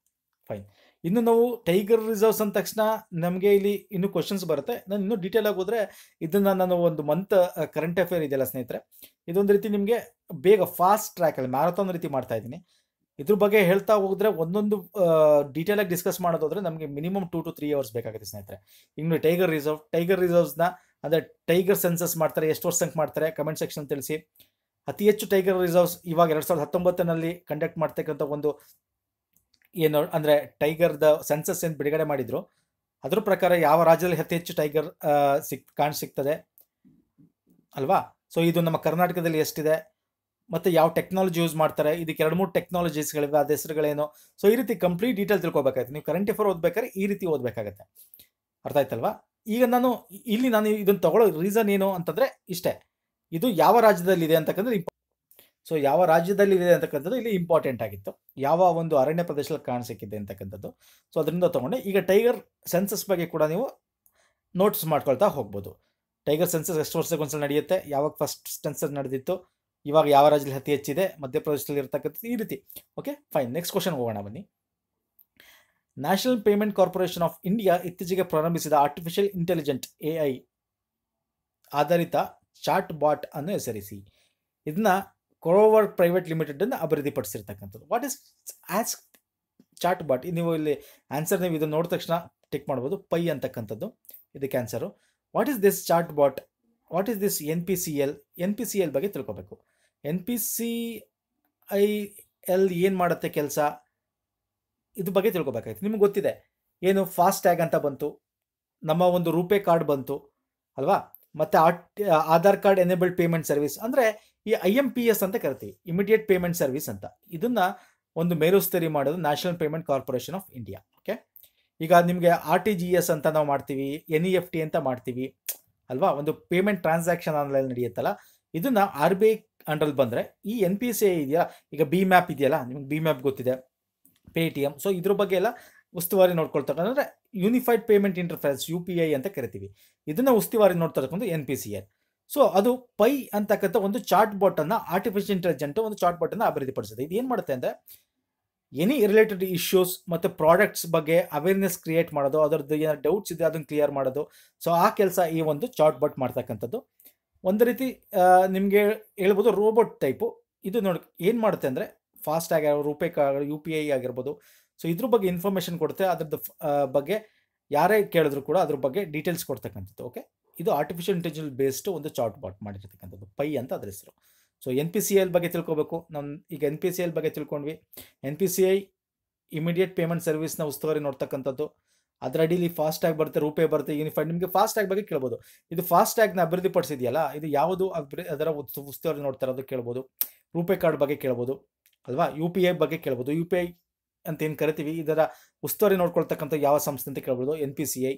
S1: ಫೈನ್ ಇನ್ನು ನಾವು ಟೈಗರ್ ರಿಸರ್ವ್ಸ್ ಅಂದ ತಕ್ಷಣ ನಮಗೆ ಇಲ್ಲಿ ಇನ್ನು ಕ್ವಶನ್ಸ್ ಬರುತ್ತೆ ನಾನು ಇನ್ನೂ ಡೀಟೇಲ್ ಆಗಿ ಹೋದರೆ ಇದನ್ನು ನಾನು ಒಂದು ಮಂತ್ ಕರೆಂಟ್ ಅಫೇರ್ ಇದೆಯಲ್ಲ ಸ್ನೇಹಿತರೆ ಇದೊಂದು ರೀತಿ ನಿಮಗೆ ಬೇಗ ಫಾಸ್ಟ್ ಟ್ರ್ಯಾಕಲ್ಲಿ ಮ್ಯಾರಥಾನ್ ರೀತಿ ಮಾಡ್ತಾ ಇದ್ದೀನಿ ಇದ್ರ ಬಗ್ಗೆ ಹೇಳ್ತಾ ಹೋದ್ರೆ ಒಂದೊಂದು ಡೀಟೇಲ್ ಆಗಿ ಡಿಸ್ಕಸ್ ಮಾಡೋದಾದ್ರೆ ನಮಗೆ minimum two to three hours ಬೇಕಾಗುತ್ತೆ ಸ್ನೇಹಿತರೆ ಇನ್ನು ಟೈಗರ್ ರಿಸರ್ವ್ ಟೈಗರ್ ರಿಸರ್ವ್ಸ್ನ ಅಂದರೆ ಟೈಗರ್ ಸೆನ್ಸಸ್ ಮಾಡ್ತಾರೆ ಎಷ್ಟು ಸಂಖ್ಯೆ ಮಾಡ್ತಾರೆ ಕಮೆಂಟ್ ಸೆಕ್ಷನ್ ತಿಳಿಸಿ ಅತಿ ಹೆಚ್ಚು ಟೈಗರ್ ರಿಸರ್ವ್ಸ್ ಇವಾಗ ಎರಡು ಸಾವಿರದ ಹತ್ತೊಂಬತ್ತರಲ್ಲಿ ಕಂಡಕ್ಟ್ ಮಾಡ್ತಕ್ಕಂಥ ಒಂದು ಏನು ಅಂದರೆ ಟೈಗರ್ದ ಸೆನ್ಸಸ್ ಏನು ಬಿಡುಗಡೆ ಮಾಡಿದ್ರು ಅದ್ರ ಪ್ರಕಾರ ಯಾವ ರಾಜ್ಯದಲ್ಲಿ ಅತಿ ಹೆಚ್ಚು ಟೈಗರ್ ಸಿಕ್ ಕಾಣ್ ಅಲ್ವಾ ಸೊ ಇದು ನಮ್ಮ ಕರ್ನಾಟಕದಲ್ಲಿ ಎಷ್ಟಿದೆ ಮತ್ತು ಯಾವ ಟೆಕ್ನಾಲಜಿ ಯೂಸ್ ಮಾಡ್ತಾರೆ ಇದಕ್ಕೆ ಎರಡು ಮೂರು ಟೆಕ್ನಾಲಜೀಸ್ಗಳಿವೆ ಅದು ಹೆಸರುಗಳೇನು ಸೊ ಈ ರೀತಿ ಕಂಪ್ಲೀಟ್ ಡೀಟೇಲ್ ತಿಳ್ಕೊಬೇಕಾಗುತ್ತೆ ನೀವು ಕರೆಂಟ್ ಅಫೇರ್ ಓದಬೇಕಾದ್ರೆ ಈ ರೀತಿ ಓದಬೇಕಾಗತ್ತೆ ಅರ್ಥ ಆಯ್ತಲ್ವಾ ಈಗ ನಾನು ಇಲ್ಲಿ ನಾನು ಇದನ್ನು ತಗೊಳ್ಳೋ ರೀಸನ್ ಏನು ಅಂತಂದರೆ ಇಷ್ಟೇ ಇದು ಯಾವ ರಾಜ್ಯದಲ್ಲಿ ಇದೆ ಅಂತಕ್ಕಂದ್ರೆ ಸೊ ಯಾವ ರಾಜ್ಯದಲ್ಲಿ ಇದೆ ಅಂತಕ್ಕಂಥದ್ದು ಇಲ್ಲಿ ಇಂಪಾರ್ಟೆಂಟ್ ಆಗಿತ್ತು ಯಾವ ಒಂದು ಅರಣ್ಯ ಪ್ರದೇಶದಲ್ಲಿ ಕಾಣಿಸಿಕ್ಕಿದೆ ಅಂತಕ್ಕಂಥದ್ದು ಸೊ ಅದರಿಂದ ತೊಗೊಂಡೆ ಈಗ ಟೈಗರ್ ಸೆನ್ಸಸ್ ಬಗ್ಗೆ ಕೂಡ ನೀವು ನೋಟ್ಸ್ ಮಾಡ್ಕೊಳ್ತಾ ಹೋಗ್ಬೋದು ಟೈಗರ್ ಸೆನ್ಸಸ್ ಎಷ್ಟು ವರ್ಷಕ್ಕೆ ಒಂದ್ಸಲ ನಡೆಯುತ್ತೆ ಯಾವಾಗ ಫಸ್ಟ್ ಸೆನ್ಸಸ್ ನಡೆದಿತ್ತು ಇವಾಗ ಯಾವ ರಾಜ್ಯದಲ್ಲಿ ಅತಿ ಹೆಚ್ಚಿದೆ ಮಧ್ಯಪ್ರದೇಶದಲ್ಲಿ ಇರತಕ್ಕಂಥದ್ದು ಈ ರೀತಿ ಓಕೆ ಫೈನ್ ನೆಕ್ಸ್ಟ್ ಕ್ವಶನ್ ಹೋಗೋಣ ಬನ್ನಿ National Payment Corporation of India ಇತ್ತೀಚೆಗೆ ಪ್ರಾರಂಭಿಸಿದ ಆರ್ಟಿಫಿಷಿಯಲ್ ಇಂಟೆಲಿಜೆಂಟ್ ಎ ಐ ಆಧಾರಿತ ಚಾಟ್ ಬಾಟ್ ಅನ್ನು ಹೆಸರಿಸಿ ಇದನ್ನ ಕೊರೋವರ್ ಪ್ರೈವೇಟ್ ಲಿಮಿಟೆಡ್ ಅನ್ನು ಅಭಿವೃದ್ಧಿಪಡಿಸಿರ್ತಕ್ಕಂಥದ್ದು what is as chatbot ನೀವು ಇಲ್ಲಿ ಆನ್ಸರ್ ನೀವು ಇದು ನೋಡಿದ ತಕ್ಷಣ ಟಿಕ್ ಮಾಡ್ಬೋದು ಪೈ ಅಂತಕ್ಕಂಥದ್ದು ಇದಕ್ಕೆ answer what is this chatbot what is this N P C L N P C L ಬಗ್ಗೆ ತಿಳ್ಕೊಬೇಕು N P C I L ಏನು ಮಾಡುತ್ತೆ ಕೆಲಸ ಇದ್ರ ಬಗ್ಗೆ ತಿಳ್ಕೊಬೇಕಾಯ್ತು ನಿಮ್ಗೆ ಗೊತ್ತಿದೆ ಏನು ಫಾಸ್ಟ್ ಟ್ಯಾಗ್ ಅಂತ ಬಂತು ನಮ್ಮ ಒಂದು ರೂಪೇ ಕಾರ್ಡ್ ಬಂತು ಅಲ್ವಾ ಮತ್ತು Aadhaar card enabled payment service ಅಂದರೆ ಈ ಐ ಎಂ ಪಿ ಎಸ್ ಅಂತ ಕರಿತೀವಿ ಇಮಿಡಿಯೇಟ್ ಪೇಮೆಂಟ್ ಸರ್ವಿಸ್ ಅಂತ ಇದನ್ನು ಒಂದು ಮೇಲುಸ್ತರಿ ಮಾಡೋದು National Payment Corporation of India okay ಈಗ ನಿಮಗೆ ಆರ್ ಟಿ ಜಿ ಎಸ್ ಅಂತ ನಾವು ಮಾಡ್ತೀವಿ ಎನ್ ಇ ಎಫ್ ಟಿ ಅಂತ ಮಾಡ್ತೀವಿ ಅಲ್ವಾ ಒಂದು ಪೇಮೆಂಟ್ ಟ್ರಾನ್ಸಾಕ್ಷನ್ ಆನ್ಲೈನ್ ನಡೆಯುತ್ತಲ್ಲ ಇದನ್ನು ಆರ್ ಬಿ ಐ ಅಂಡ್ರಲ್ಲಿ ಬಂದರೆ ಈ ಎನ್ ಪಿ ಎಸ್ ಎ ಇದೆಯಾ ಈಗ ಬಿ ಮ್ಯಾಪ್ ಇದೆಯಲ್ಲ ನಿಮ್ಗೆ ಬಿ ಮ್ಯಾಪ್ ಗೊತ್ತಿದೆ ಪೇ ಟಿ ಎಮ್ ಸೊ ಇದ್ರ ಬಗ್ಗೆ ಎಲ್ಲ ಉಸ್ತುವಾರಿ ನೋಡ್ಕೊಳ್ತಕ್ಕಂದ್ರೆ unified payment interface U P I ಅಂತ ಕರಿತೀವಿ ಇದನ್ನ ಉಸ್ತುವಾರಿ ನೋಡ್ತಕ್ಕಂಥ N P C A so ಅದು ಪೈ ಅಂತಕ್ಕಂಥ ಒಂದು ಚಾಟ್ ಬಾಟ್ ಅನ್ನ ಆರ್ಟಿಫಿಷಿಯಲ್ ಇಂಟೆಲಿಜೆಂಟ್ ಒಂದು ಚಾಟ್ ಬಾಟ್ ಅಭಿವೃದ್ಧಿ ಪಡಿಸುತ್ತೆ ಇದು ಏನು ಮಾಡುತ್ತೆ ಅಂದರೆ ಎನಿ ರಿಲೇಟೆಡ್ ಇಶ್ಯೂಸ್ ಮತ್ತು ಪ್ರಾಡಕ್ಟ್ಸ್ ಬಗ್ಗೆ ಅವೇರ್ನೆಸ್ ಕ್ರಿಯೇಟ್ ಮಾಡೋದು ಅದರದ್ದು ಏನಾದ್ರು ಡೌಟ್ಸ್ ಇದೆ ಅದನ್ನು ಕ್ಲಿಯರ್ ಮಾಡೋದು ಸೊ ಆ ಕೆಲಸ ಈ ಒಂದು ಚಾಟ್ ಬಾಟ್ ಮಾಡ್ತಕ್ಕಂಥದ್ದು ಒಂದು ರೀತಿ ನಿಮಗೆ ಹೇಳ್ಬೋದು ರೋಬೋಟ್ ಟೈಪು ಇದು ನೋಡಿ ಏನು ಮಾಡುತ್ತೆ ಅಂದರೆ ಫಾಸ್ಟ್ ಆಗಿರೋ ರೂಪೇ ಯು ಪಿ ಐ ಆಗಿರ್ಬೋದು ಸೊ ಇದ್ರ ಬಗ್ಗೆ ಇನ್ಫಾರ್ಮೇಷನ್ ಕೊಡುತ್ತೆ ಅದ್ರದ್ದು ಬಗ್ಗೆ ಯಾರೇ ಕೇಳಿದ್ರು ಕೂಡ ಅದ್ರ ಬಗ್ಗೆ ಡೀಟೇಲ್ಸ್ ಕೊಡ್ತಕ್ಕಂಥದ್ದು ಓಕೆ ಇದು ಆರ್ಟಿಫಿಷಿಯಲ್ ಇಂಟೆಲಿಜೆನ್ಸ್ ಬೇಸ್ಡ್ ಒಂದು ಚಾಟ್ ಬಾಟ್ ಮಾಡಿರ್ತಕ್ಕಂಥದ್ದು ಪೈ ಅಂತ ಅದ್ರ ಹೆಸರು so N P C L ಬಗ್ಗೆ ತಿಳ್ಕೊಬೇಕು ನಾನು ಈಗ ಎನ್ ಪಿ ಸಿ ಎಲ್ ಬಗ್ಗೆ ತಿಳ್ಕೊಂಡ್ವಿ N P C I immediate payment ಸರ್ವಿಸ್ನ ಉಸ್ತುವಾರಿ ನೋಡ್ತಕ್ಕಂಥದ್ದು ಅದರ ಅಡಿಲಿ ಫಾಸ್ಟ್ ಟ್ಯಾಗ್ ಬರುತ್ತೆ ರೂಪೇ ಬರುತ್ತೆ ಯೂನಿಫೈಡ್ ನಿಮಗೆ ಫಾಸ್ಟ್ ಟ್ಯಾಗ್ ಬಗ್ಗೆ ಕೇಳ್ಬೋದು ಇದು ಫಾಸ್ಟ್ ಟ್ಯಾಗ್ನ ಅಭಿವೃದ್ಧಿ ಪಡಿಸಿದೆಯಲ್ಲ ಇದು ಯಾವುದು ಅಭಿ ಅದರ ಉಸ್ತುವಾರಿ ನೋಡ್ತಾ ಅದು ಕೇಳ್ಬೋದು ರೂಪೇ ಕಾರ್ಡ್ ಬಗ್ಗೆ ಕೇಳ್ಬೋದು ಅಲ್ವಾ ಯು ಪಿ ಐ ಬಗ್ಗೆ ಕೇಳ್ಬೋದು ಯು ಪಿ ಐ ಅಂತ ಏನು ಕರಿತೀವಿ ಇದರ ಉಸ್ತುವಾರಿ ನೋಡ್ಕೊಳ್ತಕ್ಕಂಥ ಯಾವ ಸಂಸ್ಥೆ ಅಂತ ಕೇಳ್ಬೋದು N P C I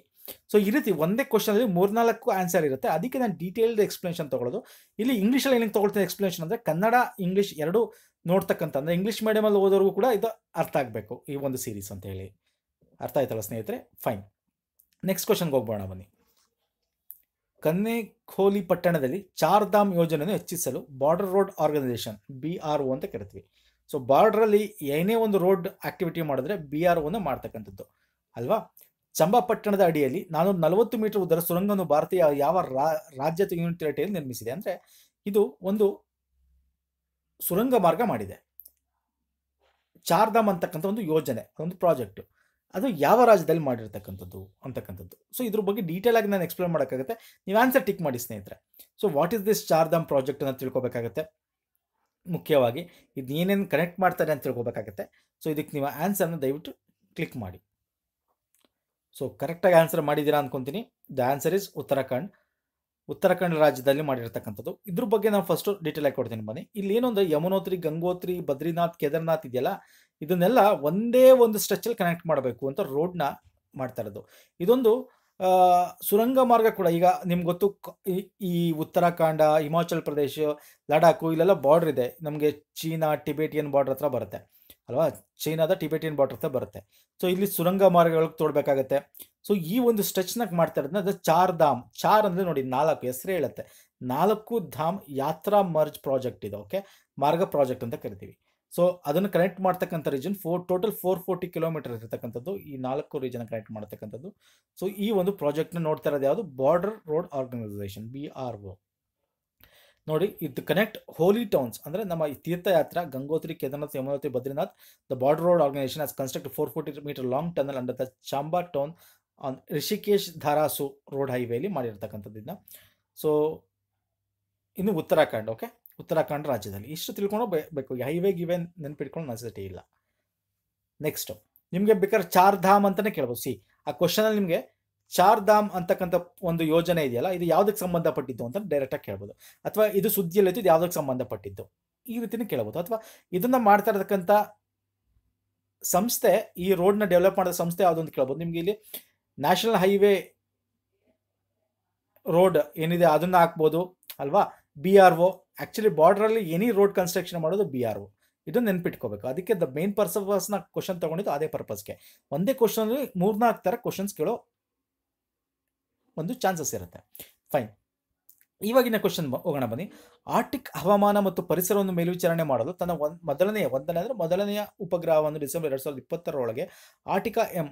S1: so ಈ ರೀತಿ ಒಂದೇ ಕ್ವಶನಲ್ಲಿ ಮೂರ್ನಾಲ್ಕು ಆನ್ಸರ್ ಇರುತ್ತೆ ಅದಕ್ಕೆ ನಾನು ಡೀಟೇಲ್ಡ್ ಎಕ್ಸ್ಪ್ಲನೇಷನ್ ತಗೊಳ್ಳೋದು ಇಲ್ಲಿ ಇಂಗ್ಲೀಷಲ್ಲಿ ಏನಕ್ಕೆ ತಗೊಳ್ತೀನಿ ಎಕ್ಸ್ಪ್ಲನೇಷನ್ ಅಂದರೆ ಕನ್ನಡ ಇಂಗ್ಲೀಷ್ ಎರಡು ನೋಡ್ತಕ್ಕಂಥ ಅಂದರೆ ಇಂಗ್ಲೀಷ್ ಮೀಡಿಯಮಲ್ಲಿ ಓದೋರಿಗೂ ಕೂಡ ಇದು ಅರ್ಥ ಆಗಬೇಕು ಈ ಒಂದು ಸೀರೀಸ್ ಅಂತ ಹೇಳಿ ಅರ್ಥ ಆಯ್ತಲ್ಲ ಸ್ನೇಹಿತರೆ ಫೈನ್ ನೆಕ್ಸ್ಟ್ ಕ್ವಶನ್ಗೆ ಹೋಗ್ಬೋಣ ಬನ್ನಿ ಕನ್ನೆಖೋಲಿ ಪಟ್ಟಣದಲ್ಲಿ ಚಾರ್ಧಾಮ್ ಯೋಜನೆಯನ್ನು ಹೆಚ್ಚಿಸಲು border road organisation B R O ಅಂತ ಕರಿತೀವಿ ಸೊ ಬಾರ್ಡ್ರಲ್ಲಿ ಏನೇ ಒಂದು ರೋಡ್ ಆಕ್ಟಿವಿಟಿ ಮಾಡಿದ್ರೆ ಬಿ ಆರ್ ಒನ ಮಾಡ್ತಕ್ಕಂಥದ್ದು ಅಲ್ವಾ ಚಂಬಾಪಟ್ಟಣದ ಅಡಿಯಲ್ಲಿ ನಾನೂರ ನಲವತ್ತು ಮೀಟರ್ ಉದ್ದರ ಸುರಂಗವನ್ನು ಭಾರತೀಯ ಯಾವ ರಾಜ್ಯದ ಯೂನಿಟ್ ಟೆರಿಟರಿಯಲ್ಲಿ ನಿರ್ಮಿಸಿದೆ ಅಂದರೆ ಇದು ಒಂದು ಸುರಂಗ ಮಾರ್ಗ ಮಾಡಿದೆ ಚಾರ್ಧಾಮ್ ಅಂತಕ್ಕಂಥ ಒಂದು ಯೋಜನೆ ಒಂದು ಪ್ರಾಜೆಕ್ಟ್ ಅದು ಯಾವ ರಾಜ್ಯದಲ್ಲಿ ಮಾಡಿರ್ತಕ್ಕಂಥದ್ದು ಅಂತಕ್ಕಂಥದ್ದು ಸೊ ಇದ್ರ ಬಗ್ಗೆ ಡೀಟೇಲ್ ಆಗಿ ನಾನು ಎಕ್ಸ್ಪ್ಲೇನ್ ಮಾಡೋಕ್ಕಾಗುತ್ತೆ ನೀವು ಆನ್ಸರ್ ಟಿಕ್ ಮಾಡಿ ಸ್ನೇಹಿತರೆ so what is this Chardham project ಅಂತ ತಿಳ್ಕೊಬೇಕಾಗುತ್ತೆ ಮುಖ್ಯವಾಗಿ ಇದು ಏನೇನು ಕನೆಕ್ಟ್ ಮಾಡ್ತಾರೆ ಅಂತ ತಿಳ್ಕೊಬೇಕಾಗತ್ತೆ ಸೊ ಇದಕ್ಕೆ ನೀವು ಆನ್ಸರ್ನ ದಯವಿಟ್ಟು ಕ್ಲಿಕ್ ಮಾಡಿ ಸೊ ಕರೆಕ್ಟಾಗಿ ಆನ್ಸರ್ ಮಾಡಿದ್ದೀರಾ ಅನ್ಕೊಂತೀನಿ the answer is Uttarakhand Uttarakhand ರಾಜ್ಯದಲ್ಲಿ ಮಾಡಿರ್ತಕ್ಕಂಥದ್ದು ಇದ್ರ ಬಗ್ಗೆ ನಾವು ಫಸ್ಟು ಡೀಟೇಲ್ ಆಗಿ ಕೊಡ್ತೀನಿ ಬನ್ನಿ ಇಲ್ಲಿ ಏನೊಂದು ಯಮನೋತ್ರಿ ಯಮುನೋತ್ರಿ ಗಂಗೋತ್ರಿ ಬದ್ರಿನಾಥ್ ಕೇದಾರ್ನಾಥ್ ಇದೆಯಲ್ಲ ಇದನ್ನೆಲ್ಲ ಒಂದೇ ಒಂದು ಸ್ಟ್ರೆಚ್ಚಲ್ಲಿ ಕನೆಕ್ಟ್ ಮಾಡಬೇಕು ಅಂತ ರೋಡ್ನ ಮಾಡ್ತಾ ಇರೋದು ಇದೊಂದು ಸುರಂಗ ಮಾರ್ಗ ಕೂಡ ಈಗ ನಿಮ್ಗೆ ಗೊತ್ತು ಈ ಉತ್ತರಾಖಂಡ ಹಿಮಾಚಲ್ ಪ್ರದೇಶ ಲಡಾಖು ಇಲ್ಲೆಲ್ಲ ಬಾರ್ಡರ್ ಇದೆ ನಮಗೆ ಚೀನಾ ಟಿಬೇಟಿಯನ್ ಬಾರ್ಡರ್ ಹತ್ರ ಬರುತ್ತೆ ಅಲ್ವಾ ಚೈನಾದ ಟಿಬೇಟಿಯನ್ ಬಾರ್ಡರ್ ಹತ್ರ ಬರುತ್ತೆ ಸೊ ಇಲ್ಲಿ ಸುರಂಗ ಮಾರ್ಗಗಳಿಗೆ ತೋಡ್ಬೇಕಾಗತ್ತೆ ಸೊ ಈ ಒಂದು ಸ್ಟ್ರೆಚ್ನ ಮಾಡ್ತಾ ಇರೋದನ್ನ ಅದು ಚಾರ್ ಧಾಮ್ ಚಾರ್ ಅಂದರೆ ನೋಡಿ ನಾಲ್ಕು ಹೆಸರು ಹೇಳುತ್ತೆ ನಾಲ್ಕು ಧಾಮ್ ಯಾತ್ರಾ ಮರ್ಜ್ ಪ್ರಾಜೆಕ್ಟ್ ಇದೆ ಓಕೆ ಮಾರ್ಗ ಪ್ರಾಜೆಕ್ಟ್ ಅಂತ ಕರಿತೀವಿ ಸೊ ಅದನ್ನು ಕನೆಕ್ಟ್ ಮಾಡ್ತಕ್ಕಂಥ region four total four forty kilometre ಇರತಕ್ಕಂಥದ್ದು ಈ ನಾಲ್ಕು ರೀಜನ್ ಕನೆಕ್ಟ್ ಮಾಡ್ತಕ್ಕಂಥದ್ದು ಸೊ ಈ ಒಂದು ಪ್ರಾಜೆಕ್ಟ್ನ ನೋಡ್ತಾ ಇರೋದು ಯಾವುದು border road organisation B R O ನೋಡಿ ಇದು ಕನೆಕ್ಟ್ ಹೋಲಿ ಟೌನ್ಸ್ ಅಂದರೆ ನಮ್ಮ ಈ ತೀರ್ಥಯಾತ್ರ Gangotri Kedarnath Yamunotri Badrinath the border road organisation has construct four forty metre long tunnel under the Chamba town on Rishikesh Dharasu road ಹೈವೇಲಿ ಮಾಡಿರ್ತಕ್ಕಂಥದ್ದನ್ನ ಸೊ ಇನ್ನು ಉತ್ತರಾಖಂಡ್ ಓಕೆ ಉತ್ತರಾಖಂಡ್ ರಾಜ್ಯದಲ್ಲಿ ಇಷ್ಟು ತಿಳ್ಕೊಂಡು ಬೇಕು ಹೈವೇ ಗಿವೆ ನೆನ್ಪಿಟ್ಕೊಂಡು ನೆಸೆಸಿಟಿ ಇಲ್ಲ ನೆಕ್ಸ್ಟ್ ನಿಮಗೆ ಬೇಕಾದ್ರೆ ಚಾರ್ ಧಾಮ್ ಅಂತಲೇ ಕೇಳ್ಬೋದು ಸಿ ಆ ಅಲ್ಲಿ ನಿಮಗೆ ಚಾರ್ ಧಾಮ್ ಅಂತಕ್ಕಂಥ ಒಂದು ಯೋಜನೆ ಇದೆಯಲ್ಲ ಇದು ಯಾವುದಕ್ಕೆ ಸಂಬಂಧಪಟ್ಟಿದ್ದು ಅಂತ ಡೈರೆಕ್ಟಾಗಿ ಕೇಳ್ಬೋದು ಅಥವಾ ಇದು ಸುದ್ದಿಯಲ್ಲಿ ಇದು ಯಾವುದಕ್ಕೆ ಸಂಬಂಧಪಟ್ಟಿದ್ದು ಈ ರೀತಿನೇ ಕೇಳ್ಬೋದು ಅಥವಾ ಇದನ್ನು ಮಾಡ್ತಾ ಇರತಕ್ಕಂಥ ಸಂಸ್ಥೆ ಈ ರೋಡ್ನ ಡೆವಲಪ್ ಮಾಡಿದ ಸಂಸ್ಥೆ ಯಾವುದೊಂದು ಅಂತ ಕೇಳ್ಬೋದು ನಿಮಗೆ ಇಲ್ಲಿ ನ್ಯಾಷನಲ್ ಹೈವೇ ರೋಡ್ ಏನಿದೆ ಅದನ್ನು ಹಾಕ್ಬೋದು ಅಲ್ವಾ ಬಿ ಆರ್ ಒ ಆ್ಯಕ್ಚುಲಿ ಅಲ್ಲಿ ಎನಿ ರೋಡ್ ಕನ್ಸ್ಟ್ರಕ್ಷನ್ ಮಾಡೋದು ಬಿ ಆರ್ ಒ ಇದು ನೆನ್ಪಿಟ್ಕೋಬೇಕು ಅದಕ್ಕೆ ದ ಮೇನ್ ಪರ್ಸಪಸ್ನ ಕ್ವಶನ್ ತಗೊಂಡಿದ್ದು ಅದೇ ಪರ್ಪಸ್ಗೆ ಒಂದೇ ಕ್ವಶನ್ ಮೂರ್ನಾಲ್ಕು ಥರ ಕ್ವಶನ್ಸ್ ಕೇಳೋ ಒಂದು ಚಾನ್ಸಸ್ ಇರುತ್ತೆ ಫೈನ್ ಇವಾಗಿನ ಕ್ವಶನ್ ಹೋಗೋಣ ಬನ್ನಿ ಆರ್ಟಿಕ್ ಹವಾಮಾನ ಮತ್ತು ಪರಿಸರವನ್ನು ಮೇಲ್ವಿಚಾರಣೆ ಮಾಡಲು ತನ್ನ ಒಂದು ಮೊದಲನೆಯ ಒಂದನೇ ಅಂದರೆ ಮೊದಲನೆಯ ಉಪಗ್ರಹವನ್ನು ಡಿಸೆಂಬರ್ ಎರಡು ಸಾವಿರದ ಇಪ್ಪತ್ತರೊಳಗೆ ಆರ್ಟಿಕಾ ಎಂ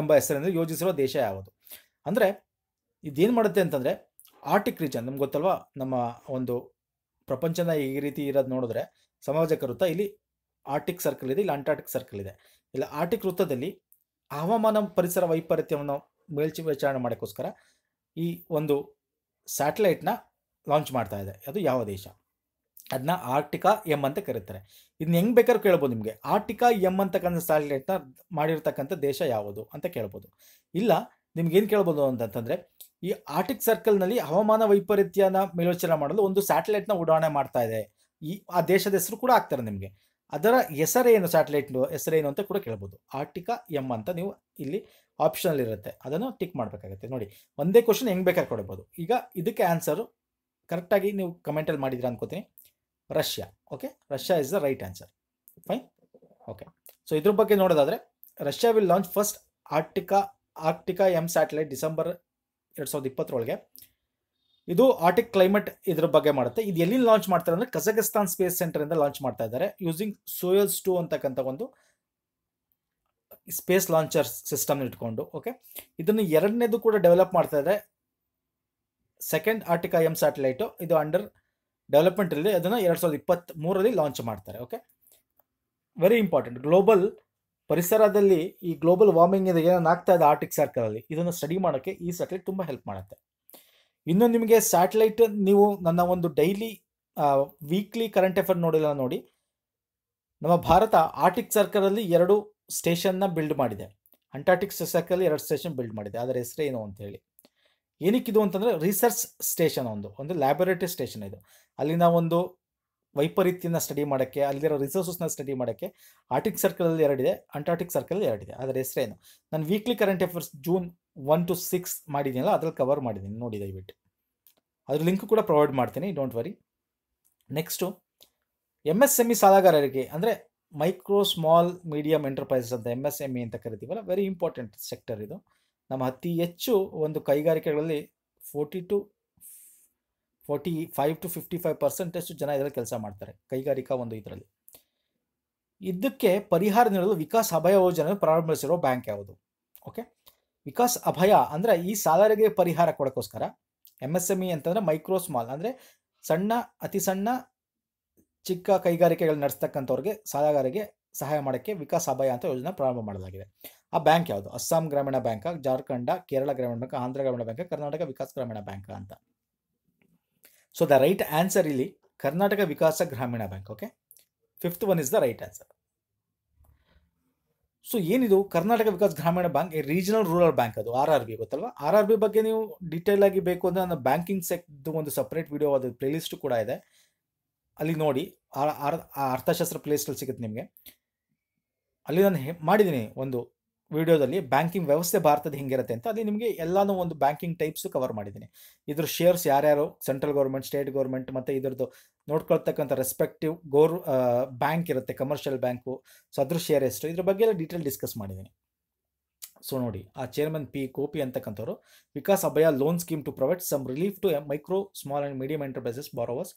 S1: ಎಂಬ ಹೆಸರಿನಲ್ಲಿ ಯೋಜಿಸಿರುವ ದೇಶ ಯಾವುದು ಅಂದರೆ ಇದೇನು ಮಾಡುತ್ತೆ ಅಂತಂದರೆ ಆರ್ಟಿಕ್ ರೀಜನ್ ನಮ್ಗೆ ಗೊತ್ತಲ್ವಾ ನಮ್ಮ ಒಂದು ಪ್ರಪಂಚನ ಈ ರೀತಿ ಇರೋದು ನೋಡಿದ್ರೆ ಸಮಾಜಕ ವೃತ್ತ ಇಲ್ಲಿ ಆರ್ಟಿಕ್ ಸರ್ಕಲ್ ಇದೆ ಇಲ್ಲಿ ಅಂಟಾರ್ಟಿಕ್ ಸರ್ಕಲ್ ಇದೆ ಇಲ್ಲಿ ಆರ್ಟಿಕ್ ವೃತ್ತದಲ್ಲಿ ಹವಾಮಾನ ಪರಿಸರ ವೈಪರೀತ್ಯವನ್ನು ಮೇಲ್ಚಿ ವಿಚಾರಣೆ ಮಾಡೋಕ್ಕೋಸ್ಕರ ಈ ಒಂದು ಸ್ಯಾಟಲೈಟ್ನ ಲಾಂಚ್ ಮಾಡ್ತಾ ಇದೆ ಅದು ಯಾವ ದೇಶ ಅದನ್ನ ಆರ್ಟಿಕಾ ಎಮ್ ಅಂತ ಕರೀತಾರೆ ಇದನ್ನ ಹೆಂಗ್ ಬೇಕಾದ್ರೂ ಕೇಳ್ಬೋದು ನಿಮಗೆ ಆರ್ಟಿಕಾ ಎಂ ಅಂತಕ್ಕಂಥ ಸ್ಯಾಟಲೈಟ್ನ ಮಾಡಿರ್ತಕ್ಕಂಥ ದೇಶ ಯಾವುದು ಅಂತ ಕೇಳ್ಬೋದು ಇಲ್ಲ ನಿಮ್ಗೆ ಏನು ಕೇಳ್ಬೋದು ಅಂತಂತಂದರೆ ಈ ಆರ್ಟಿಕ್ ಸರ್ಕಲ್ನಲ್ಲಿ ಹವಾಮಾನ ವೈಪರೀತ್ಯನ ಮೇಲೋಚನೆ ಮಾಡಲು ಒಂದು ಸ್ಯಾಟಲೈಟ್ನ ಉಡಾವಣೆ ಮಾಡ್ತಾ ಇದೆ ಈ ಆ ದೇಶದ ಹೆಸರು ಕೂಡ ಆಗ್ತಾರೆ ನಿಮಗೆ ಅದರ ಹೆಸರೇನು ಸ್ಯಾಟಲೈಟ್ ಹೆಸರೇನು ಅಂತ ಕೂಡ ಕೇಳ್ಬೋದು ಆರ್ಟಿಕಾ ಎಮ್ ಅಂತ ನೀವು ಇಲ್ಲಿ ಆಪ್ಷನಲ್ ಇರುತ್ತೆ ಅದನ್ನು ಟಿಕ್ ಮಾಡಬೇಕಾಗುತ್ತೆ ನೋಡಿ ಒಂದೇ ಕ್ವಶನ್ ಹೆಂಗೆ ಬೇಕಾದ್ರೆ ಕೊಡ್ಬೋದು ಈಗ ಇದಕ್ಕೆ ಆನ್ಸರು ಕರೆಕ್ಟಾಗಿ ನೀವು ಕಮೆಂಟಲ್ಲಿ ಮಾಡಿದ್ರೆ ಅನ್ಕೋತೀನಿ Russia okay Russia is the right answer fine okay so ಇದ್ರ ಬಗ್ಗೆ ನೋಡೋದಾದರೆ Russia will launch first Arktika Arktika M satellite December ಎರಡು ಸಾವಿರದ ಇಪ್ಪತ್ತರೊಳಗೆ ಇದು ಆರ್ಟಿಕ್ ಕ್ಲೈಮೇಟ್ ಇದ್ರ ಬಗ್ಗೆ ಮಾಡುತ್ತೆ ಇದು ಎಲ್ಲಿ ಲಾಂಚ್ ಮಾಡ್ತಾರೆ ಅಂದ್ರೆ ಕಜಕಿಸ್ತಾನ್ ಸ್ಪೇಸ್ ಸೆಂಟರ್ ಇಂದ ಲಾಂಚ್ ಮಾಡ್ತಾ ಇದ್ದಾರೆ ಯೂಸಿಂಗ್ ಸೋಯಲ್ಸ್ ಟು ಅಂತಕ್ಕಂಥ ಒಂದು ಸ್ಪೇಸ್ ಲಾಂಚರ್ ಸಿಸ್ಟಮ್ ಇಟ್ಕೊಂಡು ಓಕೆ ಇದನ್ನು ಎರಡನೇದು ಕೂಡ ಡೆವಲಪ್ ಮಾಡ್ತಾ ಇದ್ದಾರೆ second Arctic I M satellite ಇದು ಅಂಡರ್ ಡೆವಲಪ್ಮೆಂಟ್ ಅಲ್ಲಿ ಅದನ್ನು ಎರಡ್ ಸಾವಿರದ ಇಪ್ಪತ್ತ್ ಮೂರಲ್ಲಿ ಲಾಂಚ್ ಮಾಡ್ತಾರೆ ಓಕೆ ವೆರಿ ಇಂಪಾರ್ಟೆಂಟ್ ಗ್ಲೋಬಲ್ ಪರಿಸರದಲ್ಲಿ ಈ ಗ್ಲೋಬಲ್ ವಾರ್ಮಿಂಗ್ ಇದೆ ಏನಾಗ್ತಾ ಇದೆ ಆರ್ಟಿಕ್ ಸರ್ಕಲಲ್ಲಿ ಇದನ್ನು ಸ್ಟಡಿ ಮಾಡೋಕ್ಕೆ ಈ ಸ್ಯಾಟಲೈಟ್ ತುಂಬ ಹೆಲ್ಪ್ ಮಾಡುತ್ತೆ ಇನ್ನು ನಿಮಗೆ ಸ್ಯಾಟಲೈಟ್ ನೀವು ನನ್ನ ಒಂದು ಡೈಲಿ ವೀಕ್ಲಿ ಕರೆಂಟ್ ಅಫೇರ್ ನೋಡಿಲ್ಲ ನೋಡಿ ನಮ್ಮ ಭಾರತ ಆರ್ಟಿಕ್ ಸರ್ಕಲಲ್ಲಿ ಎರಡು ಸ್ಟೇಷನ್ನ ಬಿಲ್ಡ್ ಮಾಡಿದೆ ಅಂಟಾರ್ಟಿಕ್ ಸರ್ಕಲ್ ಎರಡು ಸ್ಟೇಷನ್ ಬಿಲ್ಡ್ ಮಾಡಿದೆ ಅದರ ಹೆಸರೇನು ಅಂತ ಹೇಳಿ ಏನಕ್ಕಿದು ಅಂತಂದರೆ ರಿಸರ್ಚ್ ಸ್ಟೇಷನ್ ಒಂದು ಒಂದು ಲ್ಯಾಬೊರೇಟರಿ ಸ್ಟೇಷನ್ ಇದು ಅಲ್ಲಿನ ಒಂದು ವೈಪರೀತ್ಯನ ಸ್ಟಡಿ ಮಾಡೋಕ್ಕೆ ಅಲ್ಲಿರೋ ರಿಸೋರ್ಸಸ್ನ ಸ್ಟಡಿ ಮಾಡೋಕ್ಕೆ ಆರ್ಟಿಕ್ ಸರ್ಕಲಲ್ಲಿ ಎರಡಿದೆ ಅಂಟಾರ್ಟಿಕ್ ಸರ್ಕಲ್ ಎರಡಿದೆ ಅದರ ಹೆಸರೇನು ನಾನು weekly current affairs June one to six ಮಾಡಿದ್ದೀನಲ್ಲ ಅದ್ರಲ್ಲಿ ಕವರ್ ಮಾಡಿದ್ದೀನಿ ನೋಡಿ ದಯವಿಟ್ಟು ಅದ್ರ ಲಿಂಕ್ ಕೂಡ ಪ್ರೊವೈಡ್ ಮಾಡ್ತೀನಿ don't worry next M S M E ಸಾಲಗಾರರಿಗೆ ಅಂದರೆ ಮೈಕ್ರೋ ಸ್ಮಾಲ್ ಮೀಡಿಯಂ ಎಂಟರ್ಪ್ರೈಸಸ್ ಅಂತ ಎಮ್ ಎಸ್ ಎಮ್ ಇ ಅಂತ ಕರಿತೀವಲ್ಲ ವೆರಿ ಇಂಪಾರ್ಟೆಂಟ್ ಸೆಕ್ಟರ್ ಇದು ನಮ್ಮ ಅತಿ ಹೆಚ್ಚು ಒಂದು ಕೈಗಾರಿಕೆಗಳಲ್ಲಿ forty to forty five to fifty five ಪರ್ಸೆಂಟಷ್ಟು ಜನ ಇದರಲ್ಲಿ ಕೆಲಸ ಮಾಡ್ತಾರೆ ಕೈಗಾರಿಕಾ ಒಂದು ಇದರಲ್ಲಿ ಇದಕ್ಕೆ ಪರಿಹಾರ ನೀಡಲು ವಿಕಾಸ್ ಅಭಯ ಯೋಜನೆ ಪ್ರಾರಂಭಿಸಿರೋ ಬ್ಯಾಂಕ್ ಯಾವುದು ಓಕೆ ವಿಕಾಸ್ ಅಭಯ ಅಂದರೆ ಈ ಸಾಲರಿಗೆ ಪರಿಹಾರ ಕೊಡೋಕ್ಕೋಸ್ಕರ M S M E e ಅಂತಂದರೆ ಮೈಕ್ರೋ ಸ್ಮಾಲ್ ಅಂದರೆ ಸಣ್ಣ ಅತಿ ಸಣ್ಣ ಚಿಕ್ಕ ಕೈಗಾರಿಕೆಗಳು ನಡೆಸ್ತಕ್ಕಂಥವ್ರಿಗೆ ಸಾಲಗಾರರಿಗೆ ಸಹಾಯ ಮಾಡೋಕ್ಕೆ ವಿಕಾಸ್ ಅಭಯ ಅಂತ ಯೋಜನೆ ಪ್ರಾರಂಭ ಮಾಡಲಾಗಿದೆ ಆ ಬ್ಯಾಂಕ್ ಯಾವುದು ಅಸ್ಸಾಂ ಗ್ರಾಮೀಣ ಬ್ಯಾಂಕ್ ಜಾರ್ಖಂಡ ಕೇರಳ ಗ್ರಾಮೀಣ ಬ್ಯಾಂಕ್ ಆಂಧ್ರ ಗ್ರಾಮೀಣ ಬ್ಯಾಂಕ್ ಕರ್ನಾಟಕ ವಿಕಾಸ್ ಗ್ರಾಮೀಣ ಬ್ಯಾಂಕ್ ಅಂತ ಸೊ ದ ರೈಟ್ ಆನ್ಸರ್ ಇಲ್ಲಿ Karnataka Vikasa Grameena bank okay fifth one is the right answer so ಏನಿದು Karnataka Vikas Grameena bank regional rural bank ಅದು ಆರ್ ಆರ್ ಬಿ ಗೊತ್ತಲ್ವಾ ಆರ್ ಆರ್ ಬಿ ಬಗ್ಗೆ ನೀವು ಡೀಟೇಲ್ ಆಗಿ ಬೇಕು ಅಂದರೆ ನನ್ನ ಬ್ಯಾಂಕಿಂಗ್ ಸೆಕ್ದು ಒಂದು ಸಪ್ರೇಟ್ ವಿಡಿಯೋ ಅದು ಪ್ಲೇಲಿಸ್ಟ್ ಕೂಡ ಇದೆ ಅಲ್ಲಿ ನೋಡಿ ಆ ಅರ್ಥಶಾಸ್ತ್ರ ಪ್ಲೇಲಿಸ್ಟಲ್ಲಿ ಸಿಗುತ್ತೆ ನಿಮಗೆ ಅಲ್ಲಿ ನಾನು ಮಾಡಿದ್ದೀನಿ ಒಂದು ವಿಡಿಯೋದಲ್ಲಿ ಬ್ಯಾಂಕಿಂಗ್ ವ್ಯವಸ್ಥೆ ಭಾರತದ ಹಿಂಗಿರುತ್ತೆ ಅಂತ ಅಲ್ಲಿ ನಿಮಗೆ ಎಲ್ಲಾನು ಒಂದು ಬ್ಯಾಂಕಿಂಗ್ ಟೈಪ್ಸ್ ಕವರ್ ಮಾಡಿದ್ದೀನಿ ಇದ್ರ ಶೇರ್ಸ್ ಯಾರ್ಯಾರು ಸೆಂಟ್ರಲ್ ಗೌರ್ಮೆಂಟ್ ಸ್ಟೇಟ್ ಗೌರ್ಮೆಂಟ್ ಮತ್ತು ಇದ್ರದ್ದು ನೋಡ್ಕೊಳ್ತಕ್ಕಂಥ ರೆಸ್ಪೆಕ್ಟಿವ್ ಗೋರ್ ಬ್ಯಾಂಕ್ ಇರುತ್ತೆ ಕಮರ್ಷಿಯಲ್ ಬ್ಯಾಂಕು ಸೊ ಅದ್ರ ಶೇರ್ ಎಷ್ಟು ಇದ್ರ ಬಗ್ಗೆ ಎಲ್ಲ ಡೀಟೇಲ್ ಡಿಸ್ಕಸ್ ಮಾಡಿದ್ದೀನಿ ಸೊ ನೋಡಿ ಆ ಚೇರ್ಮನ್ ಪಿ ಕೋಪಿ ಅಂತಕ್ಕಂಥವ್ರು Vikas Abhaya loan scheme to provide some relief to micro small and medium enterprises borrowers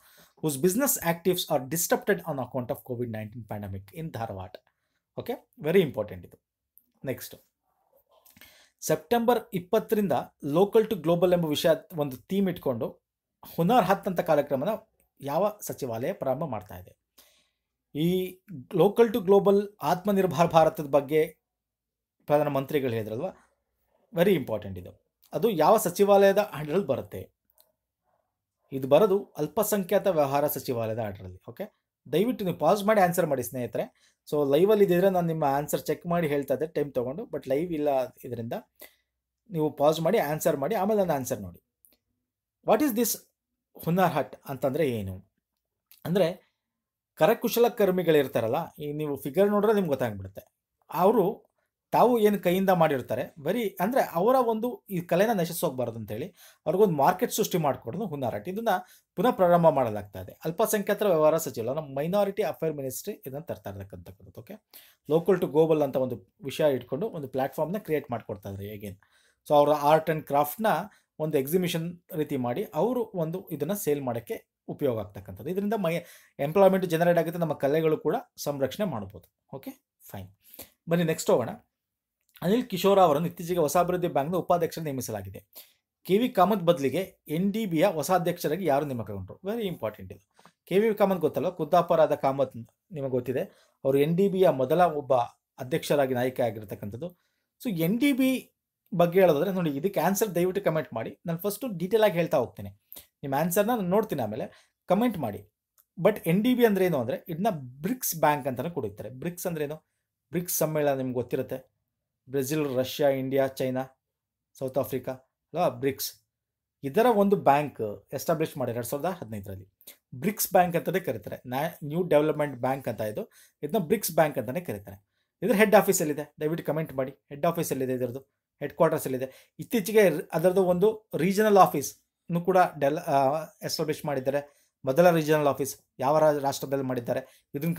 S1: whose business activities are disrupted on account of covid nineteen pandemic in Dharwad okay very important ಇದು next September ಇಪ್ಪತ್ತರಿಂದ local to global ಎಂಬ ವಿಷಯ ಒಂದು theme ಇಟ್ಕೊಂಡು ಹುನಾರ್ ಹತ್ ಅಂತ ಕಾರ್ಯಕ್ರಮನ ಯಾವ ಸಚಿವಾಲಯ ಪ್ರಾರಂಭ ಮಾಡ್ತಾ ಇದೆ ಈ ಲೋಕಲ್ ಟು ಗ್ಲೋಬಲ್ ಆತ್ಮನಿರ್ಭರ ಭಾರತದ ಬಗ್ಗೆ ಪ್ರಧಾನಮಂತ್ರಿಗಳು ಹೇಳಿದ್ರಲ್ವ ವೆರಿ ಇಂಪಾರ್ಟೆಂಟ್ ಇದು ಅದು ಯಾವ ಸಚಿವಾಲಯದ ಆಂಡ್ರಲ್ಲಿ ಬರುತ್ತೆ ಇದು ಬರೋದು ಅಲ್ಪಸಂಖ್ಯಾತ ವ್ಯವಹಾರ ಸಚಿವಾಲಯದ ಆಂಡ್ರಲ್ಲಿ ಓಕೆ ದಯವಿಟ್ಟು ನೀವು ಪಾಸ್ ಮಾಡಿ ಆನ್ಸರ್ ಮಾಡಿ ಸ್ನೇಹಿತರೆ ಸೊ ಲೈವಲ್ಲಿ ಇದ್ದಿದ್ರೆ ನಾನು ನಿಮ್ಮ ಆನ್ಸರ್ ಚೆಕ್ ಮಾಡಿ ಹೇಳ್ತಾ ಇದ್ದೆ ಟೈಮ್ ತೊಗೊಂಡು ಬಟ್ ಲೈವ್ ಇಲ್ಲ ಇದರಿಂದ ನೀವು ಪಾಸ್ ಮಾಡಿ ಆನ್ಸರ್ ಮಾಡಿ ಆಮೇಲೆ ನಾನು ಆನ್ಸರ್ ನೋಡಿ what is this Hunar Haat ಅಂತಂದರೆ ಏನು ಅಂದರೆ ಕರಕುಶಲ ಕರ್ಮಿಗಳಿರ್ತಾರಲ್ಲ ಈ ನೀವು ಫಿಗರ್ ನೋಡಿದ್ರೆ ನಿಮ್ಗೆ ಗೊತ್ತಾಗ್ಬಿಡುತ್ತೆ ಅವರು ತಾವು ಏನು ಕೈಯಿಂದ ಮಾಡಿರ್ತಾರೆ ಬರೀ ಅಂದರೆ ಅವರ ಒಂದು ಈ ಕಲೆನ ನಶಿಸೋಗ್ಬಾರ್ದು ಅಂತೇಳಿ ಅವ್ರಿಗೊಂದು ಮಾರ್ಕೆಟ್ ಸೃಷ್ಟಿ ಮಾಡಿಕೊಡೋದು ಹುನ್ನಾರಾಟ ಇದನ್ನು ಪುನಃ ಪ್ರಾರಂಭ ಮಾಡಲಾಗ್ತಾ ಇದೆ ಅಲ್ಪಸಂಖ್ಯಾತರ ವ್ಯವಹಾರ ಸಚಿವ ನಮ್ಮ ಮೈನಾರಿಟಿ ಅಫೇರ್ ಮಿನಿಸ್ಟ್ರಿ ಇದನ್ನು ತರ್ತಾ ಇರತಕ್ಕಂಥದ್ದು ಓಕೆ ಲೋಕಲ್ ಟು ಗ್ಲೋಬಲ್ ಅಂತ ಒಂದು ವಿಷಯ ಇಟ್ಕೊಂಡು ಒಂದು ಪ್ಲಾಟ್ಫಾರ್ಮ್ನ ಕ್ರಿಯೇಟ್ ಮಾಡಿಕೊಡ್ತಾ ಇದ್ದಾರೆ ಏಗೇನ್ ಸೊ ಅವರ ಆರ್ಟ್ ಆ್ಯಂಡ್ ಕ್ರಾಫ್ಟ್ನ ಒಂದು ಎಕ್ಸಿಬಿಷನ್ ರೀತಿ ಮಾಡಿ ಅವರು ಒಂದು ಇದನ್ನು ಸೇಲ್ ಮಾಡೋಕ್ಕೆ ಉಪಯೋಗ ಆಗ್ತಕ್ಕಂಥದ್ದು ಇದರಿಂದ ಮೈ ಎಂಪ್ಲಾಯ್ಮೆಂಟ್ ಜನರೇಟ್ ಆಗುತ್ತೆ ನಮ್ಮ ಕಲೆಗಳು ಕೂಡ ಸಂರಕ್ಷಣೆ ಮಾಡ್ಬೋದು ಓಕೆ ಫೈನ್ ಬನ್ನಿ ನೆಕ್ಸ್ಟ್ ಹೋಗೋಣ ಅನಿಲ್ ಕಿಶೋರ್ ಅವರನ್ನು ಇತ್ತೀಚೆಗೆ ಹೊಸ ಅಭಿವೃದ್ಧಿ ಬ್ಯಾಂಕ್ನ ನೇಮಿಸಲಾಗಿದೆ ಕೆ ವಿ ಕಾಮತ್ ಬದಲಿಗೆ ಎನ್ ಡಿ ಬಿಯ ಹೊಸ ಅಧ್ಯಕ್ಷರಾಗಿ ಯಾರು ನೇಮಕಗೊಂಡರು ವೆರಿ ಇಂಪಾರ್ಟೆಂಟ್ ಇದು ಕೆ ವಿ ಕಾಮತ್ ಗೊತ್ತಲ್ಲ ಕುದ್ದಾಪರಾದ ಕಾಮತ್ ನಿಮಗೆ ಗೊತ್ತಿದೆ ಅವರು ಎನ್ ಡಿ ಬಿಯ ಮೊದಲ ಒಬ್ಬ ಅಧ್ಯಕ್ಷರಾಗಿ ನಾಯಕ ಆಗಿರತಕ್ಕಂಥದ್ದು ಸೊ ಎನ್ ಡಿ ಬಿ ಬಗ್ಗೆ ಹೇಳೋದಾದ್ರೆ ನೋಡಿ ಇದಕ್ಕೆ ಆನ್ಸರ್ ದಯವಿಟ್ಟು ಕಮೆಂಟ್ ಮಾಡಿ ನಾನು ಫಸ್ಟು ಆಗಿ ಹೇಳ್ತಾ ಹೋಗ್ತೀನಿ ನಿಮ್ಮ ಆನ್ಸರ್ನ ನಾನು ನೋಡ್ತೀನಿ ಆಮೇಲೆ ಕಮೆಂಟ್ ಮಾಡಿ ಬಟ್ ಎನ್ ಡಿ ಬಿ ಅಂದ್ರೆ ಏನು ಅಂದರೆ ಇದನ್ನ ಬ್ರಿಕ್ಸ್ ಬ್ಯಾಂಕ್ ಅಂತಲೂ ಕೊಡುತ್ತಾರೆ ಬ್ರಿಕ್ಸ್ ಅಂದ್ರೇನು ಬ್ರಿಕ್ಸ್ ಸಮ್ಮೇಳನ ನಿಮ್ಗೆ ಗೊತ್ತಿರುತ್ತೆ Brazil Russia India China South Africa ಅಲ್ಲ ಬ್ರಿಕ್ಸ್ ಇದರ ಒಂದು ಬ್ಯಾಂಕ್ ಎಸ್ಟಾಬ್ಲಿಷ್ ಮಾಡಿ ಎರಡು ಸಾವಿರದ ಹದಿನೈದರಲ್ಲಿ ಬ್ರಿಕ್ಸ್ ಬ್ಯಾಂಕ್ ಅಂತಲೇ ಕರೀತಾರೆ ನ್ಯೂ ಡೆವಲಪ್ಮೆಂಟ್ ಬ್ಯಾಂಕ್ ಅಂತ ಇದು ಇದನ್ನ ಬ್ರಿಕ್ಸ್ ಬ್ಯಾಂಕ್ ಅಂತಲೇ ಕರೀತಾರೆ ಇದ್ರ ಹೆಡ್ ಆಫೀಸಲ್ಲಿದೆ ದಯವಿಟ್ಟು ಕಮೆಂಟ್ ಮಾಡಿ ಹೆಡ್ ಆಫೀಸಲ್ಲಿದೆ ಇದರದ್ದು ಹೆಡ್ ಕ್ವಾರ್ಟರ್ಸಲ್ಲಿದೆ ಇತ್ತೀಚೆಗೆ ಅದರದ್ದು ಒಂದು ರೀಜನಲ್ ಆಫೀಸ್ನು ಕೂಡ ಡೆಲ್ ಎಸ್ಟಾಬ್ಲಿಷ್ ಮಾಡಿದ್ದಾರೆ ಮೊದಲ ರೀಜನಲ್ ಆಫೀಸ್ ಯಾವ ರಾಷ್ಟ್ರದಲ್ಲಿ ಮಾಡಿದ್ದಾರೆ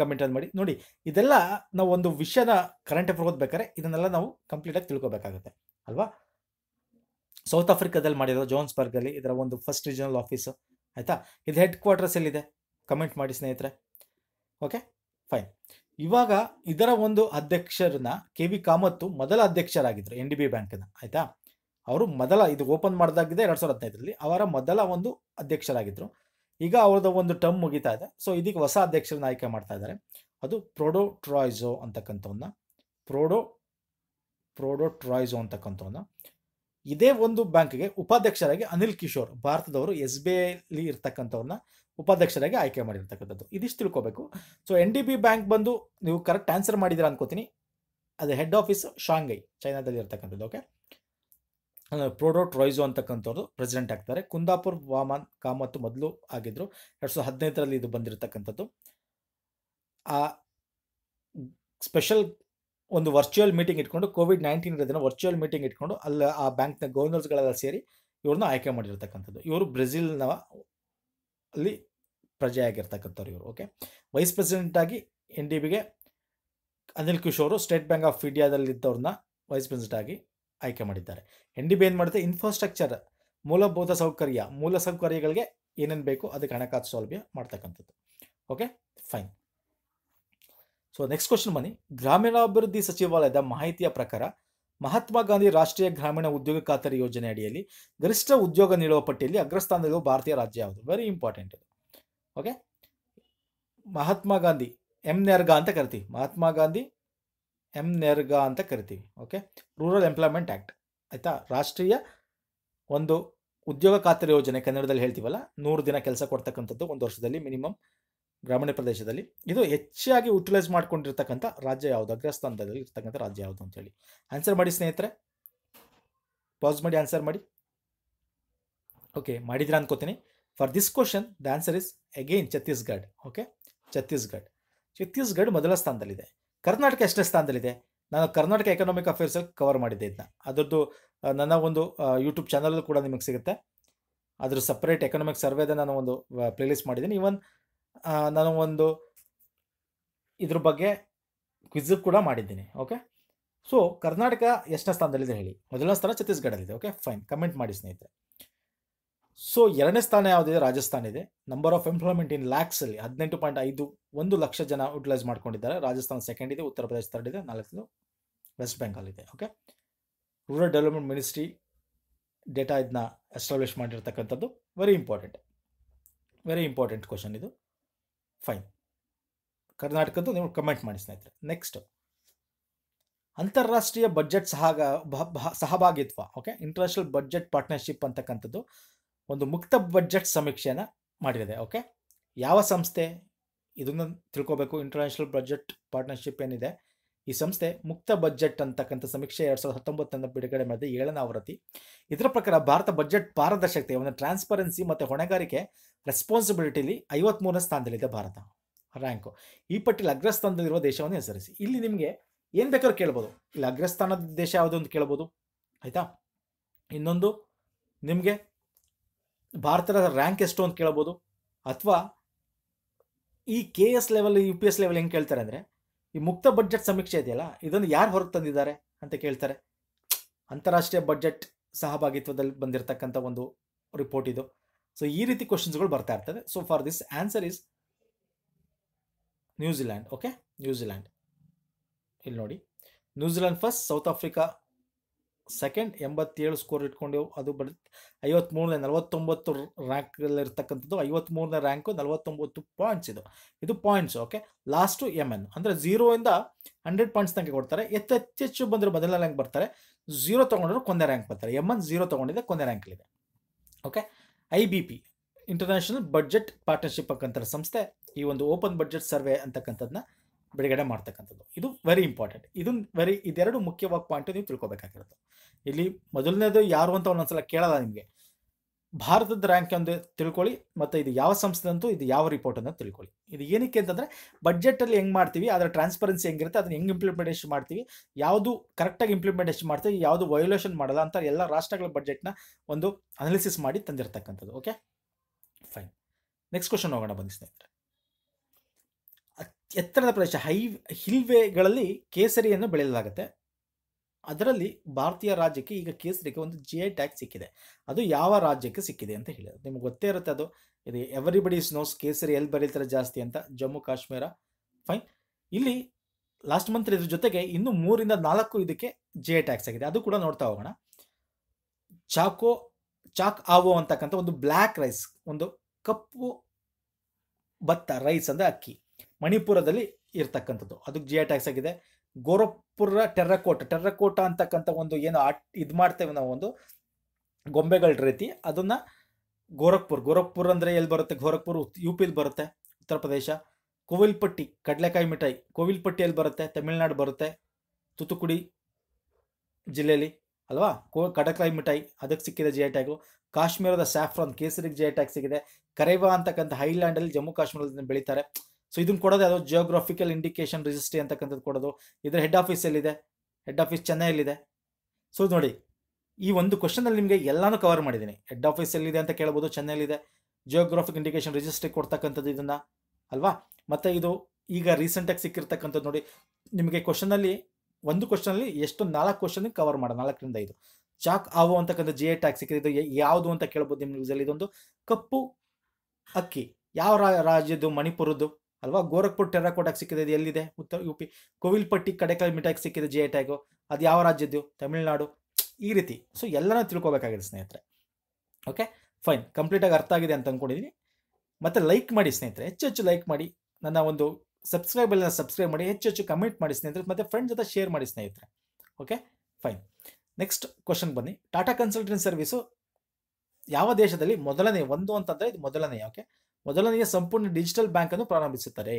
S1: ಕಮೆಂಟ್ ಅಲ್ಲಿ ಮಾಡಿ ನೋಡಿ ಇದೆಲ್ಲ ನಾವು ಒಂದು ವಿಷಯದ ಕರೆಂಟ್ ಅಫೇರ್ ಓದ್ಬೇಕಾದ್ರೆ ಇದನ್ನೆಲ್ಲ ನಾವು ಆಗಿ ತಿಳ್ಕೊಬೇಕಾಗುತ್ತೆ ಅಲ್ವಾ ಸೌತ್ ಆಫ್ರಿಕಾದಲ್ಲಿ ಮಾಡಿರೋ ಅಲ್ಲಿ ಇದರ ಒಂದು ಫಸ್ಟ್ ರೀಜನಲ್ ಆಫೀಸು ಆಯ್ತಾ ಇದು ಹೆಡ್ ಕ್ವಾರ್ಟರ್ಸ್ ಎಲ್ಲಿದೆ ಕಮೆಂಟ್ ಮಾಡಿ ಸ್ನೇಹಿತರೆ ಓಕೆ ಫೈನ್ ಇವಾಗ ಇದರ ಒಂದು ಅಧ್ಯಕ್ಷರನ್ನ ಕೆ ವಿ ಕಾಮತ್ತು ಮೊದಲ ಅಧ್ಯಕ್ಷರಾಗಿದ್ರು ಎನ್ ಡಿ ಬಿ ಬ್ಯಾಂಕ್ನ ಆಯ್ತಾ ಅವರು ಮೊದಲ ಇದು ಓಪನ್ ಮಾಡಿದಾಗಿದೆ ಎರಡು ಸಾವಿರದ ಹದಿನೈದರಲ್ಲಿ ಅವರ ಮೊದಲ ಒಂದು ಅಧ್ಯಕ್ಷರಾಗಿದ್ದರು ಈಗ ಅವ್ರದ್ದು ಒಂದು ಟರ್ಮ್ ಮುಗಿತಾ ಇದೆ ಸೊ ಇದಕ್ಕೆ ಹೊಸ ಅಧ್ಯಕ್ಷರನ್ನ ಆಯ್ಕೆ ಮಾಡ್ತಾ ಇದ್ದಾರೆ ಅದು ಟ್ರಾಯ್ಸೋ ಅಂತಕ್ಕಂಥವನ್ನ ಪ್ರೊಡೋ ಟ್ರಾಯ್ಸೋ ಅಂತಕ್ಕಂಥವನ್ನ ಇದೇ ಒಂದು ಬ್ಯಾಂಕ್ಗೆ ಉಪಾಧ್ಯಕ್ಷರಾಗಿ ಅನಿಲ್ ಕಿಶೋರ್ ಭಾರತದವರು ಎಸ್ ಬಿ ಐಲಿ ಇರ್ತಕ್ಕಂಥವ್ರನ್ನ ಉಪಾಧ್ಯಕ್ಷರಾಗಿ ಆಯ್ಕೆ ಮಾಡಿರ್ತಕ್ಕಂಥದ್ದು ಇದಿಷ್ಟು ತಿಳ್ಕೋಬೇಕು so N D B bank ಬಂದು ನೀವು ಕರೆಕ್ಟ್ ಆನ್ಸರ್ ಮಾಡಿದಿರ ಅನ್ಕೋತೀನಿ ಅದು ಹೆಡ್ ಆಫೀಸ್ ಶಾಂಘೈ ಚೈನಾದಲ್ಲಿ ಇರ್ತಕ್ಕಂಥದ್ದು ಓಕೆ ಪ್ರೊಡೋಟ್ ರೊಯ್ಸೋ ಅಂತಕ್ಕಂಥವ್ರು ಪ್ರೆಸಿಡೆಂಟ್ ಆಗ್ತಾರೆ ಕುಂದಾಪುರ್ ವಾಮನ್ ಕಾಮತ್ ಮೊದಲು ಆಗಿದ್ರು ಎರಡು ಸಾವಿರದ ಹದಿನೈದರಲ್ಲಿ ಇದು ಬಂದಿರತಕ್ಕಂಥದ್ದು ಆ ಸ್ಪೆಷಲ್ ಒಂದು ವರ್ಚುವಲ್ ಮೀಟಿಂಗ್ ಇಟ್ಕೊಂಡು ಕೋವಿಡ್ ನೈನ್ಟೀನ್ ದಿನ ವರ್ಚುವಲ್ ಮೀಟಿಂಗ್ ಇಟ್ಕೊಂಡು ಅಲ್ಲಿ ಆ ಬ್ಯಾಂಕ್ನ ಗವರ್ನರ್ಸ್ಗಳೆಲ್ಲ ಸೇರಿ ಇವ್ರನ್ನ ಆಯ್ಕೆ ಮಾಡಿರತಕ್ಕಂಥದ್ದು ಇವರು ಬ್ರೆಜಿಲ್ನ ಅಲ್ಲಿ ಪ್ರಜೆ ಆಗಿರ್ತಕ್ಕಂಥವ್ರು ಇವರು ಓಕೆ ವೈಸ್ ಪ್ರೆಸಿಡೆಂಟ್ ಆಗಿ ಎನ್ ಡಿ ಬಿಗೆ Anil Kishore state bank of ಇಂಡಿಯಾದಲ್ಲಿದ್ದವ್ರನ್ನ ವೈಸ್ ಪ್ರೆಸಿಡೆಂಟ್ ಆಗಿ ಆಯ್ಕೆ ಮಾಡಿದ್ದಾರೆ ಎನ್ ಡಿ ಬಿ ಏನು ಮಾಡುತ್ತೆ ಇನ್ಫ್ರಾಸ್ಟ್ರಕ್ಚರ್ ಮೂಲಭೂತ ಸೌಕರ್ಯ ಮೂಲ ಸೌಕರ್ಯಗಳಿಗೆ ಏನೇನು ಬೇಕು ಅದಕ್ಕೆ ಹಣಕಾಸು ಸೌಲಭ್ಯ ಮಾಡ್ತಕ್ಕಂಥದ್ದು okay fine so next question ಬನ್ನಿ ಗ್ರಾಮೀಣಾಭಿವೃದ್ಧಿ ಸಚಿವಾಲಯದ ಮಾಹಿತಿಯ ಪ್ರಕಾರ ಮಹಾತ್ಮ ಗಾಂಧಿ ರಾಷ್ಟ್ರೀಯ ಗ್ರಾಮೀಣ ಉದ್ಯೋಗ ಖಾತರಿ ಯೋಜನೆ ಅಡಿಯಲ್ಲಿ ಗರಿಷ್ಠ ಉದ್ಯೋಗ ನೀಡುವ ಪಟ್ಟಿಯಲ್ಲಿ ಅಗ್ರಸ್ಥಾನದಲ್ಲಿರುವ ಭಾರತೀಯ ರಾಜ್ಯ ಯಾವುದು ವೆರಿ ಇಂಪಾರ್ಟೆಂಟ್ ಇದು ಓಕೆ ಮಹಾತ್ಮ ಗಾಂಧಿ ಎಂ ನೆರ್ಗಾ ಅಂತ ಕರಿತೀವಿ ಮಹಾತ್ಮ ಗಾಂಧಿ ಎಂ ನೆರ್ಗಾ ಅಂತ ಕರಿತೀವಿ ಓಕೆ ರೂರಲ್ ಎಂಪ್ಲಾಯ್ಮೆಂಟ್ ಆ್ಯಕ್ಟ್ ಆಯಿತಾ ರಾಷ್ಟ್ರೀಯ ಒಂದು ಉದ್ಯೋಗ ಖಾತರಿ ಯೋಜನೆ ಕನ್ನಡದಲ್ಲಿ ಹೇಳ್ತೀವಲ್ಲ ನೂರು ದಿನ ಕೆಲಸ ಕೊಡ್ತಕ್ಕಂಥದ್ದು ಒಂದು ವರ್ಷದಲ್ಲಿ ಮಿನಿಮಮ್ ಗ್ರಾಮೀಣ ಪ್ರದೇಶದಲ್ಲಿ ಇದು ಹೆಚ್ಚಾಗಿ ಯುಟಿಲೈಸ್ ಮಾಡ್ಕೊಂಡಿರ್ತಕ್ಕಂಥ ರಾಜ್ಯ ಯಾವುದು ಅಗ್ರಸ್ಥಾನದಲ್ಲಿ ಇರ್ತಕ್ಕಂಥ ರಾಜ್ಯ ಯಾವುದು ಅಂತೇಳಿ ಆನ್ಸರ್ ಮಾಡಿ ಸ್ನೇಹಿತರೆ ಪಾಸ್ ಮಾಡಿ ಆನ್ಸರ್ ಮಾಡಿ ಓಕೆ ಮಾಡಿದ್ರೆ ಅನ್ಕೋತೀನಿ for this question the answer is again Chhattisgarh okay Chhattisgarh Chhattisgarh ಮೊದಲ ಸ್ಥಾನದಲ್ಲಿದೆ ಕರ್ನಾಟಕ ಎಷ್ಟನೇ ಸ್ಥಾನದಲ್ಲಿದೆ ನಾನು ಕರ್ನಾಟಕ ಎಕನಾಮಿಕ್ ಅಫೇರ್ಸಲ್ಲಿ ಕವರ್ ಮಾಡಿದ್ದೆ ಇದನ್ನ ಅದರದ್ದು ನನ್ನ ಒಂದು ಯೂಟ್ಯೂಬ್ ಚಾನಲ್ ಕೂಡ ನಿಮಗೆ ಸಿಗುತ್ತೆ ಅದ್ರ ಸಪ್ರೇಟ್ ಎಕನಾಮಿಕ್ ಸರ್ವೇದ ನಾನು ಒಂದು ಪ್ಲೇಲಿಸ್ಟ್ ಮಾಡಿದ್ದೀನಿ ಈವನ್ ನಾನು ಒಂದು ಇದ್ರ ಬಗ್ಗೆ ಕ್ವಿಝ್ ಕೂಡ ಮಾಡಿದ್ದೀನಿ ಓಕೆ ಸೊ ಕರ್ನಾಟಕ ಎಷ್ಟನೇ ಸ್ಥಾನದಲ್ಲಿದೆ ಹೇಳಿ ಮೊದಲನೇ ಸ್ಥಾನ ಛತ್ತೀಸ್ಗಢದಲ್ಲಿದೆ ಓಕೆ ಫೈನ್ ಕಮೆಂಟ್ ಮಾಡಿ ಸ್ನೇಹಿತರೆ ಸೊ ಎರಡನೇ ಸ್ಥಾನ ಯಾವುದಿದೆ ರಾಜಸ್ಥಾನ ಇದೆ number of employment in lakhs ಅಲ್ಲಿ ಹದಿನೆಂಟು ಪಾಯಿಂಟ್ ಐದು ಒಂದು ಲಕ್ಷ ಜನ ಯುಟಿಲೈಸ್ ಮಾಡ್ಕೊಂಡಿದ್ದಾರೆ ರಾಜಸ್ಥಾನ ಸೆಕೆಂಡ್ ಇದೆ ಉತ್ತರ ಪ್ರದೇಶ ಥರ್ಡ್ ಇದೆ ನಾಲ್ಕು ವೆಸ್ಟ್ ಬೆಂಗಾಲ್ ಇದೆ okay rural development ministry data ಇದನ್ನ ಎಸ್ಟಾಬ್ಲಿಷ್ ಮಾಡಿರ್ತಕ್ಕಂಥದ್ದು very important very important question ಇದು ಫೈನ್ ಕರ್ನಾಟಕದ್ದು ನೀವು ಕಮೆಂಟ್ ಮಾಡಿ ಸ್ನೇಹಿತರೆ ನೆಕ್ಸ್ಟ್ ಅಂತಾರಾಷ್ಟ್ರೀಯ ಬಜೆಟ್ ಸಹ ಸಹಭಾಗಿತ್ವ ಓಕೆ ಇಂಟರ್ನ್ಯಾಷನಲ್ ಬಜೆಟ್ ಪಾರ್ಟ್ನರ್ಶಿಪ್ ಅಂತಕ್ಕಂಥದ್ದು ಒಂದು ಮುಕ್ತ ಬಜೆಟ್ ಸಮೀಕ್ಷೆಯನ್ನು ಮಾಡಿದೆ ಓಕೆ ಯಾವ ಸಂಸ್ಥೆ ಇದನ್ನು ತಿಳ್ಕೋಬೇಕು ಇಂಟರ್ನ್ಯಾಷನಲ್ ಬಜೆಟ್ ಪಾರ್ಟ್ನರ್ಶಿಪ್ ಏನಿದೆ ಈ ಸಂಸ್ಥೆ ಮುಕ್ತ ಬಜೆಟ್ ಅಂತಕ್ಕಂಥ ಸಮೀಕ್ಷೆ ಎರಡು ಸಾವಿರದ ಹತ್ತೊಂಬತ್ತನ್ನು ಬಿಡುಗಡೆ ಮಾಡಿದೆ ಏಳನೇ ಆವೃತ್ತಿ ಇದರ ಪ್ರಕಾರ ಭಾರತ ಬಜೆಟ್ ಪಾರದರ್ಶಕತೆ ಒಂದು ಟ್ರಾನ್ಸ್ಪರೆನ್ಸಿ ಮತ್ತು ಹೊಣೆಗಾರಿಕೆ ರೆಸ್ಪಾನ್ಸಿಬಿಲಿಟಿಲಿ ಮೂರನೇ ಸ್ಥಾನದಲ್ಲಿದೆ ಭಾರತ ರ್ಯಾಂಕು ಈ ಪಟ್ಟಿಲಿ ಅಗ್ರಸ್ಥಾನದಲ್ಲಿರುವ ದೇಶವನ್ನು ಹೆಸರಿಸಿ ಇಲ್ಲಿ ನಿಮಗೆ ಏನು ಬೇಕಾದ್ರೂ ಕೇಳ್ಬೋದು ಇಲ್ಲಿ ಅಗ್ರಸ್ಥಾನದ ದೇಶ ಯಾವುದು ಅಂತ ಕೇಳ್ಬೋದು ಆಯಿತಾ ಇನ್ನೊಂದು ನಿಮಗೆ ಭಾರತದ ರ್ಯಾಂಕ್ ಎಷ್ಟು ಅಂತ ಕೇಳ್ಬೋದು ಅಥವಾ ಈ K S level U P S level ಹೆಂಗೆ ಕೇಳ್ತಾರೆ ಅಂದರೆ ಈ ಮುಕ್ತ ಬಜೆಟ್ ಸಮೀಕ್ಷೆ ಇದೆಯಲ್ಲ ಇದನ್ನು ಯಾರು ಹೊರಗೆ ತಂದಿದ್ದಾರೆ ಅಂತ ಕೇಳ್ತಾರೆ ಅಂತಾರಾಷ್ಟ್ರೀಯ ಬಜೆಟ್ ಸಹಭಾಗಿತ್ವದಲ್ಲಿ ಬಂದಿರತಕ್ಕಂಥ ಒಂದು ರಿಪೋರ್ಟ್ ಇದು ಸೊ ಈ ರೀತಿ ಕ್ವಶನ್ಸ್ಗಳು ಬರ್ತಾ ಇರ್ತದೆ so for this answer is New Zealand okay New Zealand ಇಲ್ಲಿ ನೋಡಿ New Zealand first South Africa second ಎಂಬತ್ತೇಳು ಸ್ಕೋರ್ ಇಟ್ಕೊಂಡು ಅದು ಬರ್ ಐವತ್ತ್ಮೂರನೇ ನಲವತ್ತೊಂಬತ್ತು ರ್ಯಾಂಕಲ್ಲಿರ್ತಕ್ಕಂಥದ್ದು ಐವತ್ತ್ಮೂರನೇ ರ್ಯಾಂಕು ನಲವತ್ತೊಂಬತ್ತು ಪಾಯಿಂಟ್ಸ್ ಇದು ಇದು points okay last M N ಅಂದರೆ ಝೀರೋಯಿಂದ ಹಂಡ್ರೆಡ್ ಪಾಯಿಂಟ್ಸ್ ತನಕ ಕೊಡ್ತಾರೆ ಹೆಚ್ಚೆಚ್ಚು ಬಂದರೂ ಮೊದಲನೇ ರ್ಯಾಂಕ್ ಬರ್ತಾರೆ ಝೀರೋ ತೊಗೊಂಡ್ರು ಕೊನೆ ರ್ಯಾಂಕ್ ಬರ್ತಾರೆ ಎಮ್ ಎನ್ ಝೀರೋ ತೊಗೊಂಡಿದೆ ಕೊನೆ ರ್ಯಾಂಕಲ್ಲಿದೆ okay I B P international budget partnership ಅಂತ ಸಂಸ್ಥೆ ಈ ಒಂದು ಓಪನ್ ಬಡ್ಜೆಟ್ ಸರ್ವೆ ಅಂತಕ್ಕಂಥದ್ದನ್ನ ಬಿಡುಗಡೆ ಮಾಡ್ತಕ್ಕಂಥದ್ದು ಇದು ವೆರಿ ಇಂಪಾರ್ಟೆಂಟ್ ಇದು ವೆರಿ ಇದೆರಡು ಮುಖ್ಯವಾದ ಪಾಯಿಂಟ್ ನೀವು ತಿಳ್ಕೊಬೇಕಾಗಿರುತ್ತೆ ಇಲ್ಲಿ ಮೊದಲನೇದು ಯಾರು ಅಂತ ಒಂದೊಂದ್ಸಲ ಕೇಳಲ್ಲ ನಿಮಗೆ ಭಾರತದ ರ್ಯಾಂಕ್ ಒಂದು ತಿಳ್ಕೊಳ್ಳಿ ಮತ್ತು ಇದು ಯಾವ ಸಂಸ್ಥೆ ಅಂತೂ ಇದು ಯಾವ ರಿಪೋರ್ಟ್ ಅಂತ ತಿಳ್ಕೊಳ್ಳಿ ಇದು ಏನಕ್ಕೆ ಅಂತಂದರೆ ಬಡ್ಜೆಟಲ್ಲಿ ಹೆಂಗೆ ಮಾಡ್ತೀವಿ ಅದರ ಟ್ರಾನ್ಸ್ಪರೆನ್ಸಿ ಹೆಂಗಿರುತ್ತೆ ಅದನ್ನು ಹೆಂಗೆ ಇಂಪ್ಲಿಮೆಂಟೇಷನ್ ಮಾಡ್ತೀವಿ ಯಾವುದು ಕರೆಕ್ಟಾಗಿ ಇಂಪ್ಲಿಮೆಂಟೇಷನ್ ಮಾಡ್ತೀವಿ ಯಾವುದು ವಯೋಲೇಷನ್ ಮಾಡಲ್ಲ ಅಂತ ಎಲ್ಲ ರಾಷ್ಟ್ರಗಳ ಬಜೆಟ್ನ ಒಂದು ಅನಾಲಿಸಿಸ್ ಮಾಡಿ ತಂದಿರತಕ್ಕಂಥದ್ದು ಓಕೆ ಫೈನ್ ನೆಕ್ಸ್ಟ್ ಕ್ವಶನ್ ಹೋಗೋಣ ಬನ್ನಿ ಸ್ನೇಹಿತರೆ ಎತ್ತರದ ಪ್ರದೇಶ ಹೈ ಹಿಲ್ವೇಗಳಲ್ಲಿ ಕೇಸರಿಯನ್ನು ಬೆಳೆಯಲಾಗುತ್ತೆ ಅದರಲ್ಲಿ ಭಾರತೀಯ ರಾಜ್ಯಕ್ಕೆ ಈಗ ಕೇಸರಿಗೆ ಒಂದು ಜಿ ಐ ಟ್ಯಾಕ್ಸ್ ಸಿಕ್ಕಿದೆ ಅದು ಯಾವ ರಾಜ್ಯಕ್ಕೆ ಸಿಕ್ಕಿದೆ ಅಂತ ಹೇಳಿದ್ರು ನಿಮ್ಗೆ ಗೊತ್ತೇ ಇರುತ್ತೆ ಅದು ಇದು ಎವ್ರಿಬಡಿ ಸ್ನೋಸ್ ಕೇಸರಿ ಎಲ್ಲಿ ಬರೀತಾರೆ ಜಾಸ್ತಿ ಅಂತ ಜಮ್ಮು ಕಾಶ್ಮೀರ ಫೈನ್ ಇಲ್ಲಿ ಲಾಸ್ಟ್ ಮಂತ್ ಇದ್ರ ಜೊತೆಗೆ ಇನ್ನು ಮೂರಿಂದ ನಾಲ್ಕು ಇದಕ್ಕೆ ಜಿ ಐ ಟ್ಯಾಕ್ಸ್ ಆಗಿದೆ ಅದು ಕೂಡ ನೋಡ್ತಾ ಹೋಗೋಣ ಚಾಕೋ ಚಾಕ್ ಆವೋ ಅಂತಕ್ಕಂಥ ಒಂದು ಬ್ಲ್ಯಾಕ್ ರೈಸ್ ಒಂದು ಕಪ್ಪು ಭತ್ತ ರೈಸ್ ಅಂದರೆ ಅಕ್ಕಿ ಮಣಿಪುರದಲ್ಲಿ ಇರ್ತಕ್ಕಂಥದ್ದು ಅದಕ್ಕೆ ಜಿ ಐ ಟ್ಯಾಕ್ಸ್ ಆಗಿದೆ ಗೋರಖ್ಪುರ ಟೆರ್ರಕೋಟ ಟೆರ್ರಕೋಟ ಅಂತಕ್ಕಂಥ ಒಂದು ಏನು ಆಟ್ ಇದು ಮಾಡ್ತೇವೆ ನಾವು ಒಂದು ಗೊಂಬೆಗಳ ರೀತಿ ಅದನ್ನ ಗೋರಖ್ಪುರ್ ಗೋರಖ್ಪುರ್ ಅಂದರೆ ಎಲ್ಲಿ ಬರುತ್ತೆ ಗೋರಖ್ಪುರ್ ಯು ಪಿಲಿ ಬರುತ್ತೆ ಉತ್ತರ ಪ್ರದೇಶ ಕೋವಿಲ್ಪಟ್ಟಿ ಕಡಲೆಕಾಯಿ ಮಿಠಾಯಿ ಕೋವಿಲ್ಪಟ್ಟಿ ಎಲ್ಲಿ ಬರುತ್ತೆ ತಮಿಳ್ನಾಡು ಬರುತ್ತೆ ತೂತುಕುಡಿ ಜಿಲ್ಲೆಯಲ್ಲಿ ಅಲ್ವಾ ಕೋ ಕಡಕಾಯಿ ಮಿಠಾಯಿ ಅದಕ್ಕೆ ಸಿಕ್ಕಿದೆ ಜಿ ಐ ಕಾಶ್ಮೀರದ ಸ್ಯಾಫ್ರಾನ್ ಕೇಸರಿಗೆ ಜಿ ಐ ಟ್ಯಾಗ್ ಸಿಗಿದೆ ಕರೇವಾ ಅಂತಕ್ಕಂಥ ಹೈಲ್ಯಾಂಡಲ್ಲಿ ಜಮ್ಮು ಕಾಶ್ಮೀರದಿಂದ ಬೆಳೀತಾರೆ ಸೊ ಇದನ್ನ ಕೊಡೋದು ಯಾವುದೋ ಜಿಯೋಗ್ರಾಫಿಕಲ್ ಇಂಡಿಕೇಶನ್ ರಿಜಿಸ್ಟ್ರಿ ಅಂತಕ್ಕಂಥದ್ದು ಕೊಡೋದು ಇದರ ಹೆಡ್ ಆಫೀಸ್ ಎಲ್ಲಿದೆ ಹೆಡ್ ಆಫೀಸ್ ಎಲ್ಲಿದೆ ಸೊ ನೋಡಿ ಈ ಒಂದು ಕ್ವಶನಲ್ಲಿ ನಿಮಗೆ ಎಲ್ಲಾನು ಕವರ್ ಮಾಡಿದ್ದೀನಿ ಹೆಡ್ ಆಫೀಸ್ ಎಲ್ಲಿದೆ ಅಂತ ಕೇಳ್ಬೋದು ಚೆನ್ನೈಲಿದೆ ಜಿಯೋಗ್ರಾಫಿಕ್ ಇಂಡಿಕೇಶನ್ ರಿಜಿಸ್ಟ್ರಿ ಕೊಡ್ತಕ್ಕಂಥದ್ದು ಇದನ್ನು ಅಲ್ವಾ ಮತ್ತು ಇದು ಈಗ ರೀಸೆಂಟಾಗಿ ಸಿಕ್ಕಿರ್ತಕ್ಕಂಥದ್ದು ನೋಡಿ ನಿಮಗೆ ಕ್ವಶನಲ್ಲಿ ಒಂದು ಕ್ವಶನಲ್ಲಿ ಎಷ್ಟು ನಾಲ್ಕು ಕ್ವಶನ್ ಕವರ್ ಮಾಡೋದು ನಾಲ್ಕರಿಂದ ಇದು ಚಾಕ್ ಆವು ಅಂತಕ್ಕಂಥ ಜಿ ಎ ಟ್ಯಾಕ್ಸ್ ಸಿಕ್ಕಿದೆ ಇದು ಯಾವುದು ಅಂತ ಕೇಳ್ಬೋದು ನಿಮ್ಮ ಇದೊಂದು ಕಪ್ಪು ಅಕ್ಕಿ ಯಾವ ರಾಜ್ಯದ್ದು ಮಣಿಪುರದ್ದು ಅಲ್ವಾ ಗೋರಖ್ಪುರ್ ಟೆರಾಕೋಟಾಗಿ ಸಿಕ್ಕಿದೆ ಇದು ಎಲ್ಲಿದೆ ಉತ್ತರ ಯು ಪಿ ಕೋವಿಲ್ಪಟ್ಟಿ ಕಡೆಕಲ್ ಮಿಠಾಗಿ ಸಿಕ್ಕಿದೆ ಜೆ ಟ್ಯಾಗು ಅದು ಯಾವ ರಾಜ್ಯದ್ದು ತಮಿಳುನಾಡು ಈ ರೀತಿ ಸೊ ಎಲ್ಲನೂ ತಿಳ್ಕೊಬೇಕಾಗಿದೆ ಸ್ನೇಹಿತರೆ ಓಕೆ ಫೈನ್ ಕಂಪ್ಲೀಟಾಗಿ ಅರ್ಥ ಆಗಿದೆ ಅಂತ ಅಂದ್ಕೊಂಡಿದ್ದೀನಿ ಮತ್ತು ಲೈಕ್ ಮಾಡಿ ಸ್ನೇಹಿತರೆ ಹೆಚ್ಚು ಹೆಚ್ಚು ಲೈಕ್ ಮಾಡಿ ನನ್ನ ಒಂದು ಸಬ್ಸ್ಕ್ರೈಬ್ ಎಲ್ಲ ಸಬ್ಸ್ಕ್ರೈಬ್ ಮಾಡಿ ಹೆಚ್ಚು ಹೆಚ್ಚು ಕಮೆಂಟ್ ಮಾಡಿ ಸ್ನೇಹಿತರೆ ಮತ್ತು ಫ್ರೆಂಡ್ ಜೊತೆ ಶೇರ್ ಮಾಡಿ ಸ್ನೇಹಿತರೆ ಓಕೆ ಫೈನ್ ನೆಕ್ಸ್ಟ್ ಕ್ವಶನ್ ಬನ್ನಿ ಟಾಟಾ ಕನ್ಸಲ್ಟೆನ್ಸ್ ಸರ್ವಿಸು ಯಾವ ದೇಶದಲ್ಲಿ ಮೊದಲನೇ ಒಂದು ಅಂತಂದರೆ ಇದು ಮೊದಲನೇ ಓಕೆ ಮೊದಲನೆಯ ಸಂಪೂರ್ಣ ಡಿಜಿಟಲ್ ಬ್ಯಾಂಕ್ ಅನ್ನು ಪ್ರಾರಂಭಿಸುತ್ತಾರೆ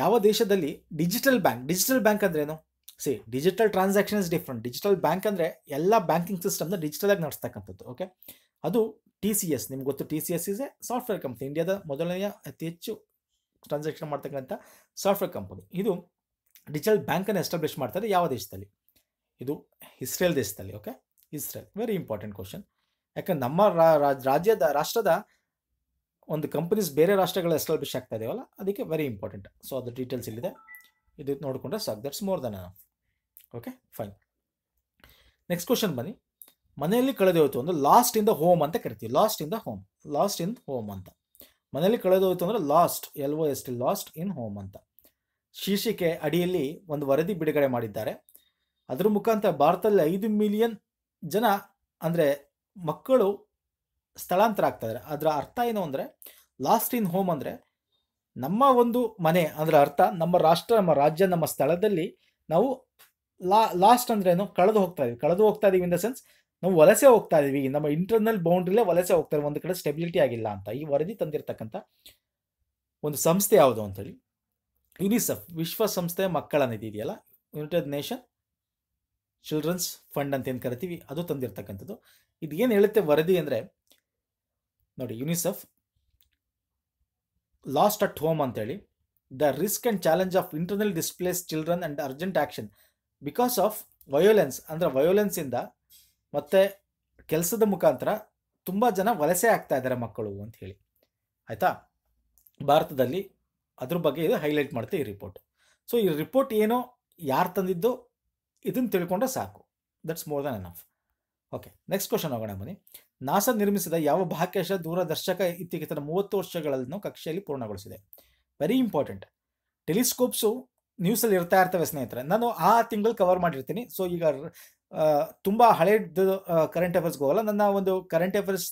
S1: ಯಾವ ದೇಶದಲ್ಲಿ ಡಿಜಿಟಲ್ ಬ್ಯಾಂಕ್ ಡಿಜಿಟಲ್ ಬ್ಯಾಂಕ್ ಅಂದ್ರೆ ಏನು see digital transaction is different digital bank ಅಂದರೆ ಎಲ್ಲ ಬ್ಯಾಂಕಿಂಗ್ ಸಿಸ್ಟಮ್ನ ಡಿಜಿಟಲ್ ಆಗಿ ನಡೆಸ್ತಕ್ಕಂಥದ್ದು ಓಕೆ ಅದು ಟಿ ಸಿ ಎಸ್ ನಿಮ್ಗೆ ಗೊತ್ತು T C S is a software company ಇಂಡಿಯಾದ ಮೊದಲನೆಯ ಅತಿ ಹೆಚ್ಚು ಟ್ರಾನ್ಸಾಕ್ಷನ್ ಮಾಡ್ತಕ್ಕಂಥ ಸಾಫ್ಟ್ವೇರ್ ಕಂಪನಿ ಇದು ಡಿಜಿಟಲ್ ಬ್ಯಾಂಕ್ ಅನ್ನು ಎಸ್ಟಾಬ್ಲಿಷ್ ಮಾಡ್ತಾರೆ ಯಾವ ದೇಶದಲ್ಲಿ ಇದು ಇಸ್ರೇಲ್ ದೇಶದಲ್ಲಿ okay Israel very important question ಯಾಕಂದ್ರೆ ನಮ್ಮ ರಾಜ್ಯದ ರಾಷ್ಟ್ರದ ಒಂದು ಕಂಪನೀಸ್ ಬೇರೆ ರಾಷ್ಟ್ರಗಳ ಎಸ್ಟಾಬ್ಲಿಷ್ ಆಗ್ತಾ ಇದೆಯಲ್ಲ ಅದಕ್ಕೆ ವೆರಿ ಇಂಪಾರ್ಟೆಂಟ್ ಸೊ ಅದು ಡೀಟೇಲ್ಸ್ ಇಲ್ಲಿದೆ ಇದು ನೋಡಿಕೊಂಡ್ರೆ ಸಾಕು that's more than okay fine next question ಬನ್ನಿ ಮನೆಯಲ್ಲಿ ಕಳೆದೋಯ್ತು ಅಂದರೆ ಲಾಸ್ಟ್ ಇನ್ ದ ಹೋಮ್ ಅಂತ ಕರಿತೀವಿ lost in the home lost in home ಅಂತ ಮನೆಯಲ್ಲಿ ಕಳೆದೋಯ್ತು ಅಂದರೆ lost L O S T lost in home ಅಂತ ಶೀರ್ಷಿಕೆ ಅಡಿಯಲ್ಲಿ ಒಂದು ವರದಿ ಬಿಡುಗಡೆ ಮಾಡಿದ್ದಾರೆ ಅದರ ಮುಖಾಂತರ ಭಾರತದಲ್ಲಿ ಐದು ಮಿಲಿಯನ್ ಜನ ಅಂದರೆ ಮಕ್ಕಳು ಸ್ಥಳಾಂತರ ಆಗ್ತಾ ಇದ್ದಾರೆ ಅದರ ಅರ್ಥ ಏನು ಅಂದರೆ ಲಾಸ್ಟ್ ಇನ್ ಹೋಮ್ ಅಂದರೆ ನಮ್ಮ ಒಂದು ಮನೆ ಅದರ ಅರ್ಥ ನಮ್ಮ ರಾಷ್ಟ್ರ ನಮ್ಮ ರಾಜ್ಯ ನಮ್ಮ ಸ್ಥಳದಲ್ಲಿ ನಾವು ಲಾ ಲಾಸ್ಟ್ ಅಂದ್ರೆ ಏನು ಕಳೆದು ಹೋಗ್ತಾ ಇದೀವಿ ಕಳೆದು ಹೋಗ್ತಾ ಇದೀವಿ ಇನ್ ದ ಸೆನ್ಸ್ ನಾವು ವಲಸೆ ಹೋಗ್ತಾ ಇದೀವಿ ನಮ್ಮ ಇಂಟರ್ನಲ್ ಬೌಂಡ್ರಿಲೇ ವಲಸೆ ಹೋಗ್ತಾ ಒಂದು ಕಡೆ ಸ್ಟೆಬಿಲಿಟಿ ಆಗಿಲ್ಲ ಅಂತ ಈ ವರದಿ ತಂದಿರತಕ್ಕಂಥ ಒಂದು ಸಂಸ್ಥೆ ಯಾವುದು ಅಂತೇಳಿ ಯುನಿಸೆಫ್ ವಿಶ್ವಸಂಸ್ಥೆ ಮಕ್ಕಳ ನಿಧಿ ಇದೆಯಲ್ಲ ಯುನೈಟೆಡ್ ನೇಷನ್ ಚಿಲ್ಡ್ರನ್ಸ್ ಫಂಡ್ ಅಂತ ಏನು ಕರಿತೀವಿ ಅದು ತಂದಿರತಕ್ಕಂಥದ್ದು ಇದು ಏನು ಹೇಳುತ್ತೆ ವರದಿ ಅಂದರೆ ನೋಡಿ ಯುನಿಸೆಫ್ ಲಾಸ್ಟ್ ಅಟ್ ಹೋಮ್ ಅಂತೇಳಿ the risk and challenge of internal displace children and urgent action because of violence ಅಂದರೆ ವಯೋಲೆನ್ಸಿಂದ ಮತ್ತೆ ಕೆಲಸದ ಮುಖಾಂತರ ತುಂಬ ಜನ ವಲಸೆ ಆಗ್ತಾ ಇದ್ದಾರೆ ಮಕ್ಕಳು ಅಂತ ಹೇಳಿ ಆಯಿತಾ ಭಾರತದಲ್ಲಿ ಅದ್ರ ಬಗ್ಗೆ ಇದು ಹೈಲೈಟ್ ಮಾಡುತ್ತೆ ಈ ರಿಪೋರ್ಟ್ ಸೊ ಈ ರಿಪೋರ್ಟ್ ಏನೋ ಯಾರು ತಂದಿದ್ದು ಇದನ್ನು ತಿಳ್ಕೊಂಡ್ರೆ ಸಾಕು that's more than enough okay next question ಹೋಗೋಣ ಬನ್ನಿ ನಾಸಾ ನಿರ್ಮಿಸಿದ ಯಾವ ಬಾಹ್ಯಾಕಾಶ ದೂರದರ್ಶಕ ಇತ್ತೀಚೆಗೆ ತನ್ನ ಮೂವತ್ತು ವರ್ಷಗಳನ್ನು ಕಕ್ಷೆಯಲ್ಲಿ ಪೂರ್ಣಗೊಳಿಸಿದೆ ವೆರಿ ಇಂಪಾರ್ಟೆಂಟ್ ಟೆಲಿಸ್ಕೋಪ್ಸು ನ್ಯೂಸಲ್ಲಿ ಇರ್ತಾ ಇರ್ತವೆ ಸ್ನೇಹಿತರೆ ನಾನು ಆ ತಿಂಗಳು ಕವರ್ ಮಾಡಿರ್ತೀನಿ ಸೊ ಈಗ ತುಂಬ ಹಳೆ ಕರೆಂಟ್ ಅಫೇರ್ಸ್ಗೆ ಹೋಗಲ್ಲ ನನ್ನ ಒಂದು ಕರೆಂಟ್ ಅಫೇರ್ಸ್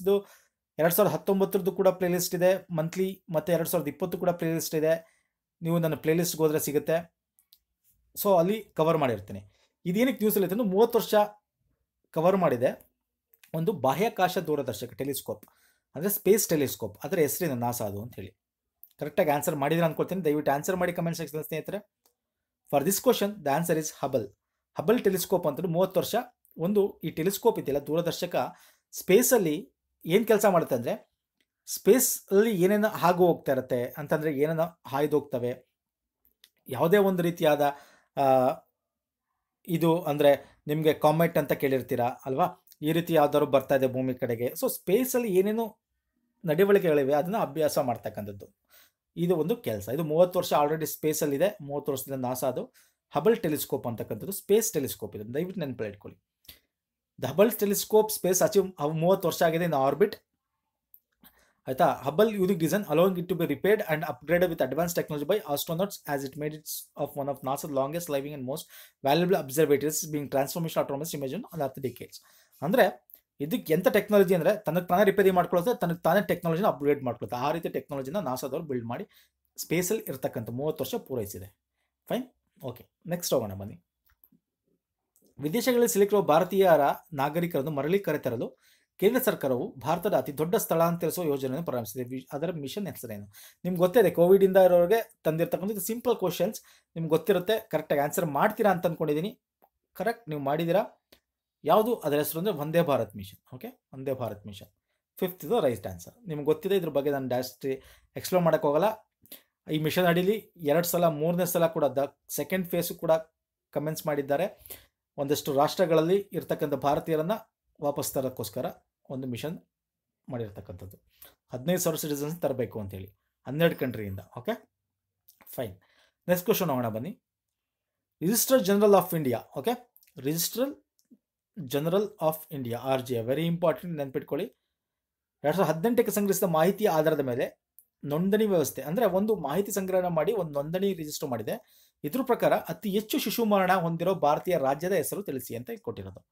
S1: ಎರಡು ಸಾವಿರದ ಹತ್ತೊಂಬತ್ತರದ್ದು ಕೂಡ ಪ್ಲೇಲಿಸ್ಟ್ ಇದೆ ಮಂತ್ಲಿ ಮತ್ತು ಎರಡು ಸಾವಿರದ ಇಪ್ಪತ್ತು ಕೂಡ ಪ್ಲೇಲಿಸ್ಟ್ ಇದೆ ನೀವು ನನ್ನ ಪ್ಲೇಲಿಸ್ಟ್ಗೆ ಹೋದ್ರೆ ಸಿಗುತ್ತೆ ಸೊ ಅಲ್ಲಿ ಕವರ್ ಮಾಡಿರ್ತೀನಿ ಇದೇನಕ್ಕೆ ನ್ಯೂಸಲ್ಲಿ ಇತ್ತು ಮೂವತ್ತು ವರ್ಷ ಕವರ್ ಮಾಡಿದೆ ಒಂದು ಬಾಹ್ಯಾಕಾಶ ದೂರದರ್ಶಕ ಟೆಲಿಸ್ಕೋಪ್ ಅಂದರೆ ಸ್ಪೇಸ್ ಟೆಲಿಸ್ಕೋಪ್ ಅದರ ಹೆಸರಿನ ನಾಸಾ ಅದು ಅಂತ ಹೇಳಿ ಕರೆಕ್ಟಾಗಿ ಆನ್ಸರ್ ಮಾಡಿದ್ರೆ ಅಂದ್ಕೊಳ್ತೀನಿ ದಯವಿಟ್ಟು ಆನ್ಸರ್ ಮಾಡಿ ಕಮೆಂಟ್ ಸೆಕ್ಷನ್ ಸ್ನೇಹಿತರೆ for this question the answer is Hubble Hubble telescope ಅಂತಂದ್ರೆ ಮೂವತ್ತು ವರ್ಷ ಒಂದು ಈ ಟೆಲಿಸ್ಕೋಪ್ ಇದೆಯಲ್ಲ ದೂರದರ್ಶಕ ಸ್ಪೇಸಲ್ಲಿ ಏನು ಕೆಲಸ ಮಾಡುತ್ತೆ ಅಂದರೆ ಸ್ಪೇಸಲ್ಲಿ ಏನೇನು ಹಾಗು ಹೋಗ್ತಾ ಇರುತ್ತೆ ಅಂತಂದರೆ ಏನೇನ ಹಾಯ್ದು ಹೋಗ್ತವೆ ಯಾವುದೇ ಒಂದು ರೀತಿಯಾದ ಇದು ಅಂದರೆ ನಿಮಗೆ ಕಾಮೆಟ್ ಅಂತ ಕೇಳಿರ್ತೀರಾ ಅಲ್ವಾ ಈ ರೀತಿ ಯಾವ್ದಾದ್ರು ಬರ್ತಾ ಇದೆ ಭೂಮಿ ಕಡೆಗೆ ಸೊ ಸ್ಪೇಸಲ್ಲಿ ಏನೇನು ನಡವಳಿಕೆಗಳಿವೆ ಅದನ್ನು ಅಭ್ಯಾಸ ಮಾಡ್ತಕ್ಕಂಥದ್ದು ಇದು ಒಂದು ಕೆಲಸ ಇದು ಮೂವತ್ತು ವರ್ಷ ಆಲ್ರೆಡಿ ಇದೆ ಮೂವತ್ತು ವರ್ಷದಿಂದ ನಾಸಾ ಅದು ಹಬಲ್ ಟೆಲಿಸ್ಕೋಪ್ ಅಂತಕ್ಕಂಥದ್ದು ಸ್ಪೇಸ್ ಟೆಲಿಸ್ಕೋಪ್ ಇದೆ ದಯವಿಟ್ಟು ನೆನಪಲ್ಲಿ ಇಟ್ಕೊಳ್ಳಿ the Hubble telescope space achieve ಮೂವತ್ತು ವರ್ಷ ಆಗಿದೆ ಇನ್ ಆರ್ಬಿಟ್ ಆಯ್ತಾ Hubble the design along it to be repaired and upgrade with advance technology by astronauts as it made its of one of NASA's longest living and most valuable observatories being transformation autonomous image and earth decades ಅಂದರೆ ಇದಕ್ಕೆ ಎಂಥ technology ಅಂದರೆ ತನಗೆ ತಾನೇ repair ಮಾಡ್ಕೊಳ್ಳುತ್ತೆ ತನಗೆ ತಾನೇ ಟೆಕ್ನಾಲಜಿನ upgrade ಮಾಡ್ಕೊಳ್ತಾ ಆ ರೀತಿ ಟೆಕ್ನಾಲಜಿನ ನಾಸಾದವ್ರು ಬಿಲ್ಡ್ ಮಾಡಿ ಸ್ಪೇಸಲ್ಲಿ ಇರ್ತಕ್ಕಂಥ ಮೂವತ್ತು ವರ್ಷ ಪೂರೈಸಿದೆ ಫೈನ್ ಓಕೆ ನೆಕ್ಸ್ಟ್ ಹೋಗೋಣ ಬನ್ನಿ ವಿದೇಶಗಳಲ್ಲಿ ಸಿಲುಕಿರುವ ಭಾರತೀಯರ ನಾಗರಿಕರನ್ನು ಮರಳಿ ಕರೆತರಲು ಕೇಂದ್ರ ಸರ್ಕಾರವು ಭಾರತದ ಅತಿ ದೊಡ್ಡ ಸ್ಥಳಾಂತರಿಸುವ ಯೋಜನೆಯನ್ನು ಪ್ರಾರಂಭಿಸಿದೆ ಅದರ ಮಿಷನ್ ಹೆಸರೇನು ನಿಮ್ಗೆ ಗೊತ್ತಿದೆ ಇಂದ ಇರೋರಿಗೆ ತಂದಿರ್ತಕ್ಕಂಥದ್ದು ಸಿಂಪಲ್ ಕ್ವಶನ್ಸ್ ನಿಮ್ಗೆ ಗೊತ್ತಿರುತ್ತೆ ಕರೆಕ್ಟಾಗಿ ಆನ್ಸರ್ ಮಾಡ್ತೀರಾ ಅಂತ ಅಂದ್ಕೊಂಡಿದ್ದೀನಿ ಕರೆಕ್ಟ್ ನೀವು ಮಾಡಿದ್ದೀರಾ ಯಾವುದು ಅದರ ಹೆಸರು ಅಂದರೆ ವಂದೇ Bharat mission okay Vande Bharat mission fifth ಇದು ರೈಟ್ ಆನ್ಸರ್ ನಿಮ್ಗೆ ಗೊತ್ತಿದೆ ಇದ್ರ ಬಗ್ಗೆ ನಾನು ಡ್ಯಾಸ್ಟ್ ಎಕ್ಸ್ಪ್ಲೋರ್ ಹೋಗಲ್ಲ ಈ ಮಿಷನ್ ಅಡೀಲಿ ಎರಡು ಸಲ ಮೂರನೇ ಸಲ ಕೂಡ ದ ಸೆಕೆಂಡ್ ಫೇಸು ಕೂಡ ಕಮೆಂಟ್ಸ್ ಮಾಡಿದ್ದಾರೆ ಒಂದಷ್ಟು ರಾಷ್ಟ್ರಗಳಲ್ಲಿ ಇರ್ತಕ್ಕಂಥ ಭಾರತೀಯರನ್ನು ವಾಪಸ್ ತರೋಕ್ಕೋಸ್ಕರ ಒಂದು ಮಿಷನ್ ಮಾಡಿರ್ತಕ್ಕಂಥದ್ದು ಹದಿನೈದು ಸಾವಿರ ಸಿಟಿಸನ್ಸ್ ತರಬೇಕು ಅಂತೇಳಿ ಹನ್ನೆರಡು ಕಂಟ್ರಿಯಿಂದ ಓಕೆ ಫೈನ್ ನೆಕ್ಸ್ಟ್ ಕ್ವಶನ್ ಹೋಗೋಣ ಬನ್ನಿ register general of India okay registrar general of India R G very important ನೆನ್ಪಿಟ್ಕೊಳ್ಳಿ ಎರಡು ಸಾವಿರದ ಹದಿನೆಂಟಕ್ಕೆ ಸಂಗ್ರಹಿಸಿದ ಮಾಹಿತಿಯ ಆಧಾರದ ಮೇಲೆ ನೋಂದಣಿ ವ್ಯವಸ್ಥೆ ಅಂದರೆ ಒಂದು ಮಾಹಿತಿ ಸಂಗ್ರಹಣ ಮಾಡಿ ಒಂದು ನೋಂದಣಿ ರಿಜಿಸ್ಟರ್ ಮಾಡಿದೆ ಇದ್ರ ಪ್ರಕಾರ ಅತಿ ಹೆಚ್ಚು ಶಿಶು ಮರಣ ಹೊಂದಿರೋ ಭಾರತೀಯ ರಾಜ್ಯದ ಹೆಸರು ತಿಳಿಸಿ ಅಂತ ಕೊಟ್ಟಿರೋದು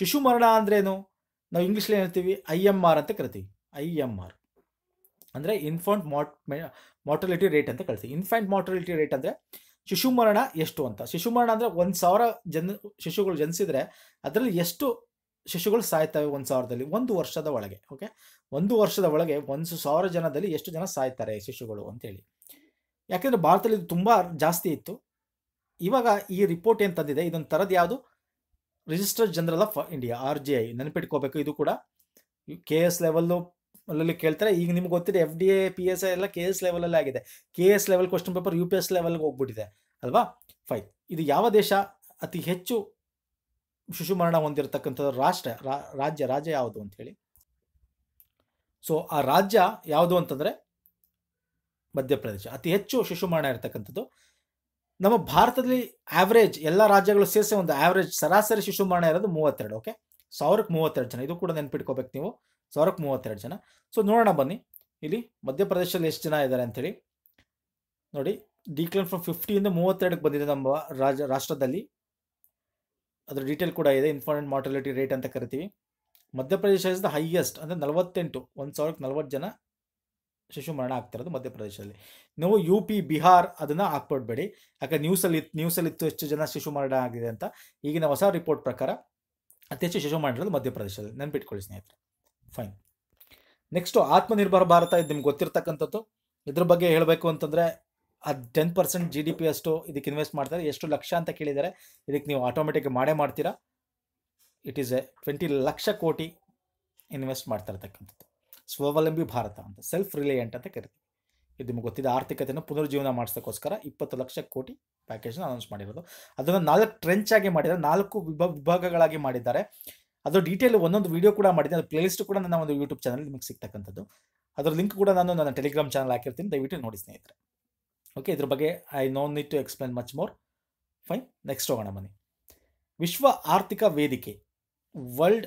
S1: ಶಿಶು ಮರಣ ಅಂದ್ರೇನು ನಾವು ಇಂಗ್ಲೀಷಲ್ಲಿ ಏನು ಹೇಳ್ತೀವಿ ಐ ಎಮ್ ಆರ್ ಅಂತ ಕರಿತೀವಿ ಐ ಎಮ್ ಆರ್ ಅಂದರೆ ಇನ್ಫಾಂಟ್ ಮಾರ್ಟ್ ಮಾರ್ಟಲಿಟಿ ರೇಟ್ ಅಂತ ಕಳಿಸಿ ಇನ್ಫಾಂಟ್ ಮಾರ್ಟಲಿಟಿ ರೇಟ್ ಅಂದರೆ ಶಿಶು ಮರಣ ಎಷ್ಟು ಅಂತ ಶಿಶು ಮರಣ ಅಂದರೆ ಒಂದು ಸಾವಿರ ಜನ ಶಿಶುಗಳು ಜನಿಸಿದರೆ ಅದರಲ್ಲಿ ಎಷ್ಟು ಶಿಶುಗಳು ಸಾಯ್ತವೆ ಒಂದು ಸಾವಿರದಲ್ಲಿ ಒಂದು ವರ್ಷದ ಒಳಗೆ ಓಕೆ ಒಂದು ವರ್ಷದ ಒಳಗೆ ಒಂದು ಸಾವಿರ ಜನದಲ್ಲಿ ಎಷ್ಟು ಜನ ಸಾಯ್ತಾರೆ ಶಿಶುಗಳು ಅಂತೇಳಿ ಯಾಕೆಂದರೆ ಭಾರತದಲ್ಲಿ ಇದು ತುಂಬ ಜಾಸ್ತಿ ಇತ್ತು ಇವಾಗ ಈ ರಿಪೋರ್ಟ್ ಏನು ತಂದಿದೆ ಇದೊಂದು ಥರದ್ದು ಯಾವುದು registered general of India R G I ನೆನಪಿಟ್ಕೋಬೇಕು ಇದು ಕೂಡ ಕೆ ಎಸ್ ಲೆವೆಲ್ಲು ಅಲ್ಲಲ್ಲಿ ಕೇಳ್ತಾರೆ ಈಗ ನಿಮ್ಗೆ ಗೊತ್ತಿದೆ F D A P S ಎಲ್ಲ ಕೆ ಎಸ್ ಲೆವೆಲಲ್ಲಿ ಆಗಿದೆ K S level question paper U P S ಲೆವೆಲ್ಗೆ ಹೋಗ್ಬಿಟ್ಟಿದೆ ಅಲ್ವಾ ಫೈನ್ ಇದು ಯಾವ ದೇಶ ಅತಿ ಹೆಚ್ಚು ಶಿಶು ಮರಣ ಹೊಂದಿರತಕ್ಕಂಥದ್ದು ರಾಷ್ಟ್ರ ರಾಜ್ಯ ರಾಜ್ಯ ಯಾವುದು ಅಂತ ಹೇಳಿ ಸೊ ಆ ರಾಜ್ಯ ಯಾವುದು ಅಂತಂದರೆ ಮಧ್ಯಪ್ರದೇಶ ಅತಿ ಹೆಚ್ಚು ಶಿಶು ಮರಣ ಇರತಕ್ಕಂಥದ್ದು ನಮ್ಮ ಭಾರತದಲ್ಲಿ ಆವ್ರೇಜ್ ಎಲ್ಲ ರಾಜ್ಯಗಳು ಸೇರಿಸಿ ಒಂದು ಆವ್ರೇಜ್ ಸರಾಸರಿ ಶಿಶು ಮರಣ ಇರೋದು ಮೂವತ್ತೆರಡು ಓಕೆ ಸಾವಿರಕ್ಕೆ ಮೂವತ್ತೆರಡು ಜನ ಇದು ಕೂಡ ನೆನ್ಪಿಟ್ಕೋಬೇಕು ನೀವು ಸಾವಿರಕ್ಕೆ ಮೂವತ್ತೆರಡು ಜನ ಸೊ ನೋಡೋಣ ಬನ್ನಿ ಇಲ್ಲಿ ಮಧ್ಯಪ್ರದೇಶದಲ್ಲಿ ಎಷ್ಟು ಜನ ಇದ್ದಾರೆ ಅಂಥೇಳಿ ನೋಡಿ ಡಿಕ್ಲೈನ್ ಫ್ರಮ್ ಫಿಫ್ಟಿಯಿಂದ ಮೂವತ್ತೆರಡಕ್ಕೆ ಬಂದಿದೆ ನಮ್ಮ ರಾಜ ರಾಷ್ಟ್ರದಲ್ಲಿ ಅದರ ಡೀಟೇಲ್ ಕೂಡ ಇದೆ ಇನ್ಫಾರ್ಮೆಂಟ್ ಮಾರ್ಟಾಲಿಟಿ ರೇಟ್ ಅಂತ ಕರಿತೀವಿ ಮಧ್ಯಪ್ರದೇಶ ಇಸ್ ದ ಹೈಯೆಸ್ಟ್ ಅಂದರೆ ನಲವತ್ತೆಂಟು ಒಂದು ಸಾವಿರಕ್ಕೆ ನಲವತ್ತು ಜನ ಶಿಶು ಮರಣ ಆಗ್ತಿರೋದು ಮಧ್ಯಪ್ರದೇಶದಲ್ಲಿ ನೀವು ಯು ಪಿ ಬಿಹಾರ್ ಅದನ್ನು ಹಾಕ್ಬಿಡ್ಬೇಡಿ ಯಾಕಂದ್ರೆ ನ್ಯೂಸಲ್ಲಿ ಇತ್ತು ಎಷ್ಟು ಜನ ಶಿಶು ಮರಣ ಆಗಿದೆ ಅಂತ ಈಗಿನ ಹೊಸ ರಿಪೋರ್ಟ್ ಪ್ರಕಾರ ಅತಿ ಹೆಚ್ಚು ಶಿಶು ಮರಣ ಇರೋದು ಮಧ್ಯಪ್ರದೇಶದಲ್ಲಿ ನೆನಪಿಟ್ಕೊಳ್ಳಿ ಸ್ನೇಹಿತರೆ ಫೈನ್ ನೆಕ್ಸ್ಟು ಆತ್ಮನಿರ್ಭರ ಭಾರತ ಇದು ನಿಮ್ಗೆ ಗೊತ್ತಿರ್ತಕ್ಕಂಥದ್ದು ಇದ್ರ ಬಗ್ಗೆ ಹೇಳಬೇಕು ಅಂತಂದರೆ ಅದು ten percent G D P ಅಷ್ಟು ಇದಕ್ಕೆ ಇನ್ವೆಸ್ಟ್ ಮಾಡ್ತಾರೆ ಎಷ್ಟು ಲಕ್ಷ ಅಂತ ಕೇಳಿದರೆ ಇದಕ್ಕೆ ನೀವು ಆಟೋಮೆಟಿಕ್ ಮಾಡೇ ಮಾಡ್ತೀರಾ it is a twenty lakh crore invest ಮಾಡ್ತಾ ಇರ್ತಕ್ಕಂಥದ್ದು ಸ್ವಾವಲಂಬಿ ಭಾರತ ಅಂತ ಸೆಲ್ಫ್ ರಿಲಯಂಟ್ ಅಂತ ಕರಿತೀವಿ ಇದು ನಿಮ್ಗೆ ಗೊತ್ತಿದೆ ಆರ್ಥಿಕತೆಯನ್ನು ಪುನರ್ಜೀವನ ಮಾಡಿಸೋಕ್ಕೋಸ್ಕರ ಇಪ್ಪತ್ತು ಲಕ್ಷ ಕೋಟಿ ಪ್ಯಾಕೇಜ್ನ ಅನೌನ್ಸ್ ಮಾಡಿರೋದು ಅದನ್ನು ನಾಲ್ಕು ಟ್ರೆಂಚ್ ಆಗಿ ಮಾಡಿದ್ದಾರೆ ನಾಲ್ಕು ವಿಭಾಗಗಳಾಗಿ ಮಾಡಿದ್ದಾರೆ ಅದರ ಡೀಟೇಲ್ ಒಂದೊಂದು ವಿಡಿಯೋ ಕೂಡ ಮಾಡಿದ್ದೀನಿ ಅದು ಪ್ಲೇಲಿಸ್ಟ್ ಕೂಡ ನನ್ನ ಒಂದು ಯೂಟ್ಯೂಬ್ ಚಾನಲ್ ನಿಮಗೆ ಸಿಗ್ತಕ್ಕಂಥದ್ದು ಅದರ ಲಿಂಕ್ ಕೂಡ ನಾನು ನನ್ನ ಟೆಲಿಗ್ರಾಮ್ ಚಾನಲ್ ಹಾಕಿರ್ತೀನಿ ದಯವಿಟ್ಟು ನೋಡಿ ಸ್ನೇಹಿತರೆ ಓಕೆ ಇದ್ರ ಬಗ್ಗೆ I no need to explain much more fine next ಹೋಗೋಣ ಬನ್ನಿ ವಿಶ್ವ ಆರ್ಥಿಕ ವೇದಿಕೆ ವರ್ಲ್ಡ್